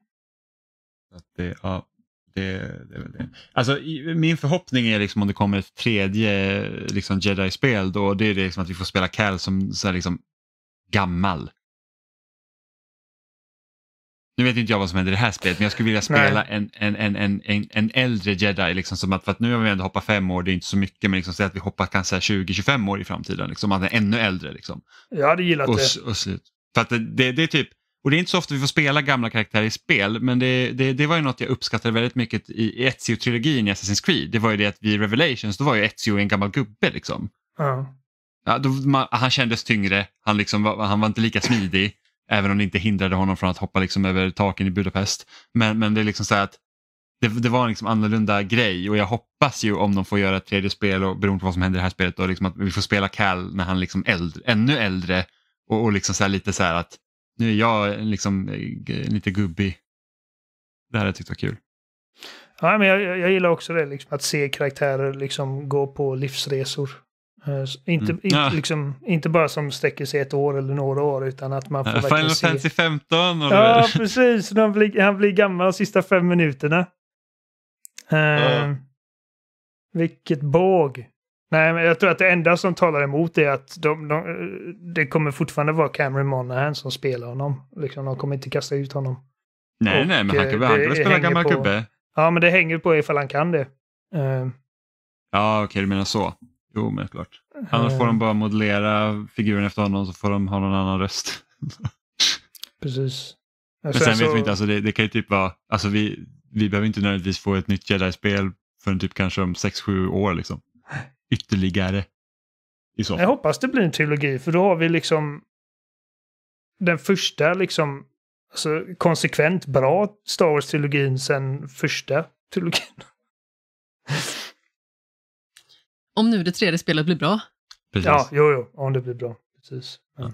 [SPEAKER 3] Det, ja,
[SPEAKER 1] det, det, det. Alltså, min förhoppning är liksom om det kommer ett tredje liksom, Jedi-spel då, det är det liksom att vi får spela Cal som så här, liksom, gammal nu vet inte jag vad som händer i det här spelet, men jag skulle vilja spela en, en, en, en, en, en, äldre jedi. Liksom, som att, för att nu har vi ändå hoppat fem år, det är inte så mycket, men liksom, så att vi hoppar kanske 20-25 år i framtiden. Liksom, att är ännu äldre. Liksom.
[SPEAKER 2] Jag hade gillat och, det.
[SPEAKER 1] Och slut. För att det, det, det, är typ, och det är inte så ofta vi får spela gamla karaktärer i spel, men det, det, det var ju något jag uppskattade väldigt mycket i, i Ezio-trilogin i Assassin's Creed. Det var ju det att vid Revelations, då var ju Ezio en gammal gubbe. Liksom. Uh. Ja, då, man, han kändes tyngre, han, liksom, var, han var inte lika smidig. Även om det inte hindrade honom från att hoppa liksom över taken i Budapest. Men, men det är liksom så att det, det, var en liksom annorlunda grej och jag hoppas ju om de får göra ett tredje spel och beroende på vad som händer i det här spelet då, liksom att vi får spela Cal när han liksom äldre, ännu äldre och, och liksom så här lite så här att nu är jag liksom eh, lite gubbig. Det här jag tyckt var kul.
[SPEAKER 2] Ja, men jag, jag gillar också det, liksom, att se karaktärer liksom gå på livsresor. Eh, inte, mm. ja. liksom, inte, bara som sträcker sig ett år eller några år utan att man får ja, verkligen Final se. Fantasy 15? Ja, precis. Han blir, han blir gammal de sista fem minuterna. Uh, Vilket båg. Nej, men jag tror att det enda som talar emot är att de, de, det kommer fortfarande vara Cameron Monahan som spelar honom. Liksom, de kommer inte kasta ut honom.
[SPEAKER 1] Nej, Och, nej, men han kan väl eh, spela gammal gubbe.
[SPEAKER 2] Ja, men det hänger på ifall han kan det. Uh,
[SPEAKER 1] ja, okej, okay, du menar så. Jo, men klart. Annars får eh. de bara modellera figuren efter honom så får de ha någon annan röst.
[SPEAKER 2] Precis. Men alltså, sen, sen så... vet alltså- vi inte,
[SPEAKER 1] alltså det, det, kan ju typ vara, alltså vi, vi behöver inte nödvändigtvis få ett nytt Jedi-spel förrän typ kanske om 6-7 år liksom. Ytterligare.
[SPEAKER 3] I så fall. Jag
[SPEAKER 2] hoppas det blir en trilogi för då har vi liksom den första liksom alltså, konsekvent bra Star Wars-trilogin sen första trilogin. Om nu det tredje spelet blir bra. Precis. Ja, jo, jo, om det blir bra. Precis. Ja.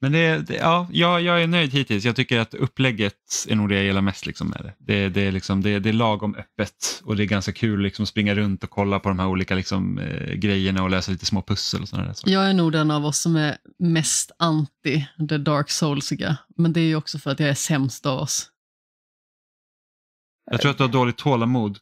[SPEAKER 3] Men det,
[SPEAKER 1] det, ja, jag, jag är nöjd hittills. Jag tycker att upplägget är nog det jag gillar mest liksom med det. Det, det, är liksom, det, det är lagom öppet och det är ganska kul liksom, att liksom springa runt och kolla på de här olika liksom, eh, grejerna och lösa lite små pussel. Och sådana där saker.
[SPEAKER 4] Jag är nog den av oss som är mest anti det dark soulsiga. Men det är ju också för att jag är sämst av oss.
[SPEAKER 1] Jag tror att du har dåligt tålamod.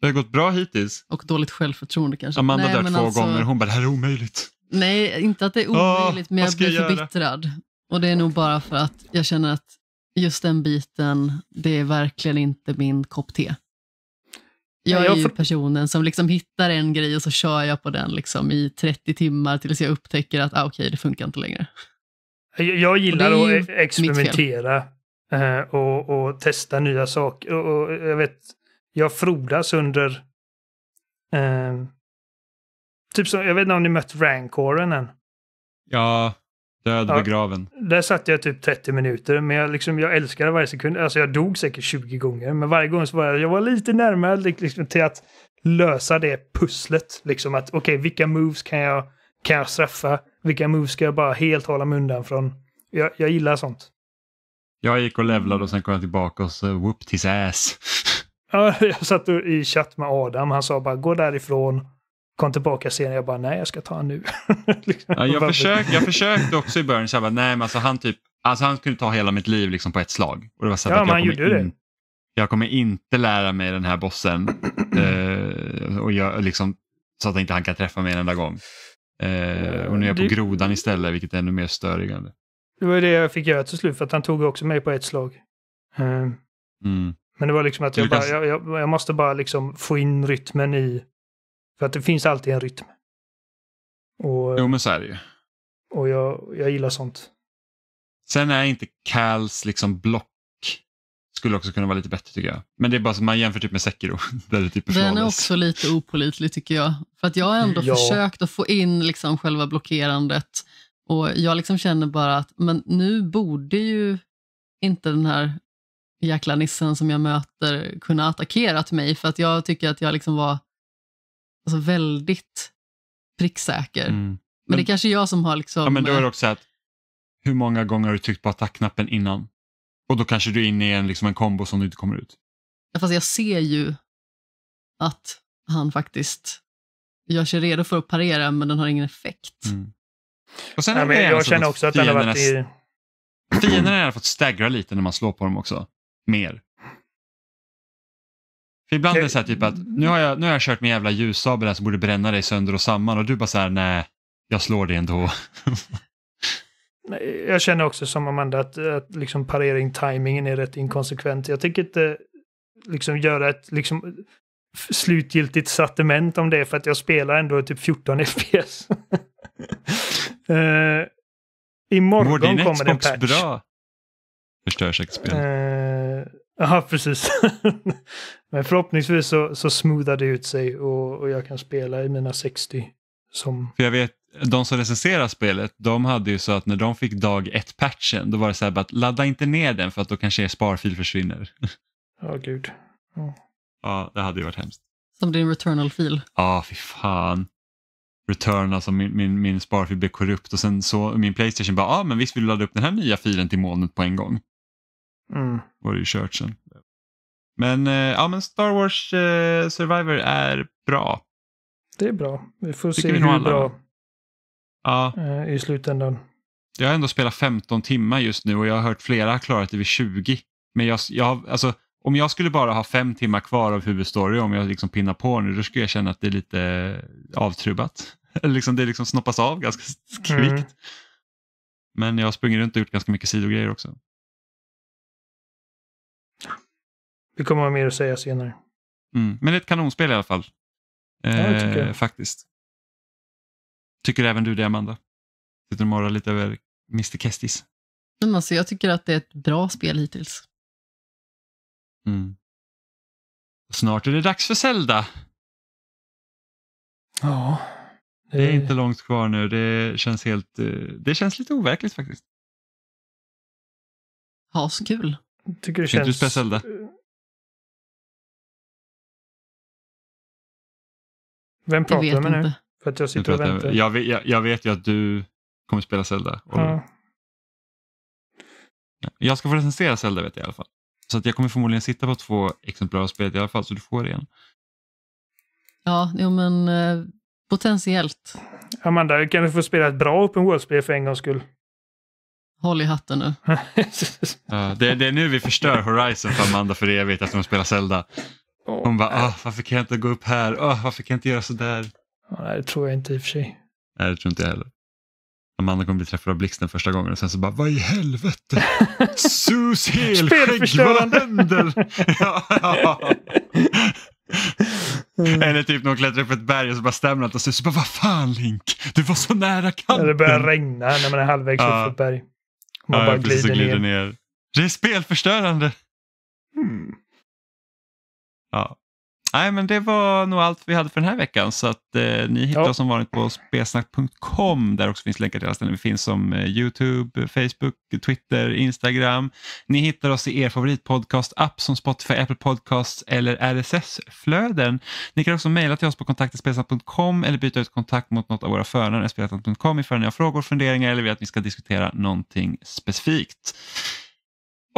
[SPEAKER 1] Det har gått bra hittills.
[SPEAKER 4] Och dåligt självförtroende kanske. Amanda dör två alltså... gånger hon
[SPEAKER 1] bara, det här är omöjligt.
[SPEAKER 4] Nej, inte att det är omöjligt, oh, men jag blir jag förbittrad. Och det är nog bara för att jag känner att just den biten, det är verkligen inte min kopp te. Jag är ju personen som liksom hittar en grej och så kör jag på den liksom i 30 timmar tills jag upptäcker att ah, okej, okay, det funkar inte längre.
[SPEAKER 2] Jag, jag gillar att e- experimentera eh, och, och, testa nya saker. Och, och jag vet jag frodas under... Eh, typ som, jag vet inte om ni mött Rancoren än?
[SPEAKER 3] Ja, död ja, begraven.
[SPEAKER 2] Där satt jag typ 30 minuter, men jag, liksom, jag älskade varje sekund. Alltså jag dog säkert 20 gånger, men varje gång så var jag, jag var lite närmare liksom, till att lösa det pusslet. Liksom att okej, okay, vilka moves kan jag, kan jag straffa? Vilka moves ska jag bara helt hålla mig undan från? Jag, jag gillar sånt.
[SPEAKER 1] Jag gick och levlade och sen kom jag tillbaka och så whooped his ass.
[SPEAKER 2] Jag satt i chatt med Adam, han sa bara gå därifrån, kom tillbaka sen. Jag bara nej, jag ska ta nu. Liksom. ja, jag, försök, jag
[SPEAKER 1] försökte också i början, så jag bara, nej men alltså han typ, alltså han kunde ta hela mitt liv liksom på ett slag. Och det var så ja, att jag gjorde in, det. Jag kommer inte lära mig den här bossen eh, och jag, liksom, så att inte han kan träffa mig en enda gång. Eh, och nu är jag på det... grodan istället, vilket är ännu mer störigande.
[SPEAKER 2] Det var det jag fick göra till slut, för att han tog också mig på ett slag. Eh. Mm. Men det var liksom att jag, bara, jag, jag, jag måste bara liksom få in rytmen i... För att det finns alltid en rytm. Och, jo, men så är det ju. Och jag, jag gillar sånt.
[SPEAKER 1] Sen är inte Cals liksom block skulle också kunna vara lite bättre tycker jag. Men det är bara som man jämför typ med Sekiro. Där det typ Den är också
[SPEAKER 4] lite opolitlig tycker jag. För att jag har ändå ja. försökt att få in liksom själva blockerandet. Och jag liksom känner bara att men nu borde ju inte den här jäkla nissen som jag möter kunna attackerat mig för att jag tycker att jag liksom var alltså, väldigt pricksäker. Mm.
[SPEAKER 1] Men, men, det är kanske
[SPEAKER 4] jag som har liksom... Ja, men då är det eh,
[SPEAKER 1] också att hur många gånger har du tryckt på attackknappen innan? Och då kanske du är inne i en, liksom en kombo som du inte kommer ut.
[SPEAKER 4] Fast jag ser ju att han faktiskt gör sig redo för att parera men den har ingen effekt. Mm. Och sen Nej, jag känner också att den har
[SPEAKER 5] varit
[SPEAKER 1] Fienderna har fått staggra lite när man slår på dem också mer. För ibland är det så här typ att nu har jag, nu har jag kört med jävla ljussabel som borde bränna dig sönder och samman och du bara så här nej, jag slår dig ändå.
[SPEAKER 2] jag känner också som Amanda att, att liksom parering, timingen är rätt inkonsekvent. Jag tänker inte liksom göra ett liksom slutgiltigt sortiment om det för att jag spelar ändå typ 14 FPS. uh, imorgon kommer det en patch. Mår din Xbox bra?
[SPEAKER 1] Förstörs spelet.
[SPEAKER 2] Uh, Ja, precis. Men förhoppningsvis så, så smoothar det ut sig och, och jag kan spela i mina 60. Som...
[SPEAKER 1] För jag vet, de som recenserar spelet, de hade ju så att när de fick dag 1 patchen då var det så här bara att ladda inte ner den för att då kanske er sparfil försvinner.
[SPEAKER 2] Ja, oh, gud.
[SPEAKER 4] Oh.
[SPEAKER 1] Ja, det hade ju varit hemskt.
[SPEAKER 4] Som din returnal-fil.
[SPEAKER 1] Ja, fy fan. Return, alltså min, min, min sparfil blev korrupt och sen så min Playstation bara, ja ah, men visst vill du ladda upp den här nya filen till molnet på en gång? Mm. Var det ju kört sen. Men, eh, ja, men Star Wars eh, Survivor är bra.
[SPEAKER 2] Det är bra. Vi får Tycker se vi hur alla. bra ja. Eh, i slutändan.
[SPEAKER 1] Jag har ändå spelat 15 timmar just nu och jag har hört flera ha klarat det vid 20. Men jag, jag, alltså, om jag skulle bara ha fem timmar kvar av huvudstory, om jag liksom pinnar på nu, då skulle jag känna att det är lite avtrubbat. liksom, det liksom snoppas av
[SPEAKER 3] ganska mm. kvickt. Mm.
[SPEAKER 1] Men jag har sprungit runt och gjort
[SPEAKER 3] ganska mycket sidogrejer också. Vi kommer ha mer att säga senare. Mm. Men det är ett kanonspel i alla fall. Eh, faktiskt. Tycker även du det, Amanda? Sitter du morrar lite över Mr Kestis? Men alltså, jag tycker att det är ett bra spel hittills. Mm. Snart är det dags för Zelda. Ja.
[SPEAKER 1] Det... det är inte långt kvar nu. Det känns, helt, eh, det känns lite overkligt faktiskt.
[SPEAKER 3] Ha så kul. Tycker du känns... du spela Zelda? Vem pratar jag med inte. nu? För att jag sitter jag och väntar. Jag vet, jag, jag, vet ju att du kommer spela Zelda. Och... Ja.
[SPEAKER 1] Jag ska få recensera Zelda vet jag i alla fall. Så att jag kommer förmodligen sitta på två exemplar av spelet i alla fall, så du får en.
[SPEAKER 4] Ja, jo men eh, potentiellt.
[SPEAKER 2] Amanda, kan du få spela ett bra Open World-spel för en gångs skull? Håll i hatten nu.
[SPEAKER 1] ja, det, det, är nu vi förstör Horizon för Amanda för evigt eftersom hon spelar Zelda. Oh, Hon bara, ah, varför kan jag inte gå upp här? Ah, varför kan jag inte göra sådär?
[SPEAKER 2] Ja, nej, det tror jag inte i och för sig.
[SPEAKER 1] Nej, det tror inte jag heller. Amanda kommer bli träffad av blixten första gången och sen så bara, vad i
[SPEAKER 5] helvete?
[SPEAKER 2] Sus helskägg, vad
[SPEAKER 5] händer?
[SPEAKER 1] ja, ja. Mm. Eller typ när hon klättrar upp ett berg och så bara stämmer allt och Sus bara, vad
[SPEAKER 2] fan Link, du var så nära kanten. Eller det börjar regna när man är halvvägs ja. upp ett berg. Man ja, bara glider,
[SPEAKER 1] glider ner. ner. Det är spelförstörande. Mm. Ja. Nej, men det var nog allt vi hade för den här veckan. Så att eh, ni hittar ja. oss som vanligt på spesnack.com. Där också finns länkar till alla ställen vi finns som eh, YouTube, Facebook, Twitter, Instagram. Ni hittar oss i er favoritpodcast-app som Spotify, Apple Podcasts eller RSS-flöden. Ni kan också mejla till oss på kontaktespesnack.com eller byta ut kontakt mot något av våra förnamn, spesnack.com, ifall ni har frågor, funderingar eller vill att vi ska diskutera någonting specifikt.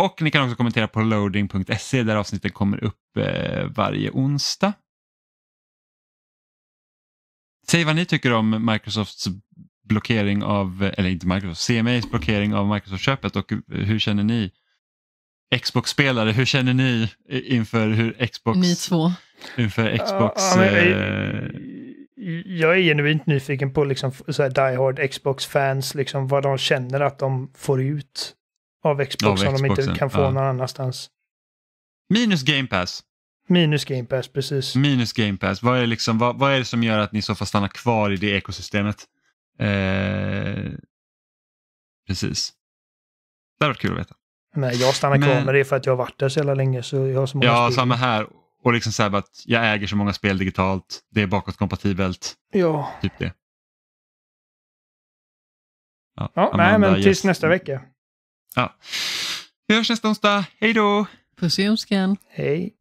[SPEAKER 1] Och ni kan också kommentera på loading.se där avsnitten kommer upp eh, varje onsdag. Säg vad ni tycker om Microsofts blockering av, eller inte Microsoft, CMAs blockering av Microsoft-köpet och hur känner ni? Xbox-spelare, hur känner ni inför hur Xbox... Ni två. Inför Xbox... Ja, men, eh, eh,
[SPEAKER 2] jag är genuint nyfiken på liksom, så här, die hard Xbox-fans, liksom, vad de känner att de får ut av Xbox av som de inte kan få ja. någon annanstans.
[SPEAKER 1] Minus Game Pass.
[SPEAKER 2] Minus Game Pass, precis.
[SPEAKER 1] Minus Game Pass. Vad är, liksom, vad, vad är det som gör att ni så får stanna kvar i det ekosystemet? Eh, precis. Det hade varit kul att veta.
[SPEAKER 2] Nej, jag stannar kvar med det för att jag har varit där så jävla länge. Så jag har så många ja, spel. samma
[SPEAKER 1] här. Och liksom så här att jag äger så många spel digitalt. Det är bakåtkompatibelt. Ja. Typ
[SPEAKER 3] det. Ja, ja nej, men tills nästa vecka. Ja. Vi hörs nästa onsdag. Hej då! Puss i ljumsken. Hej.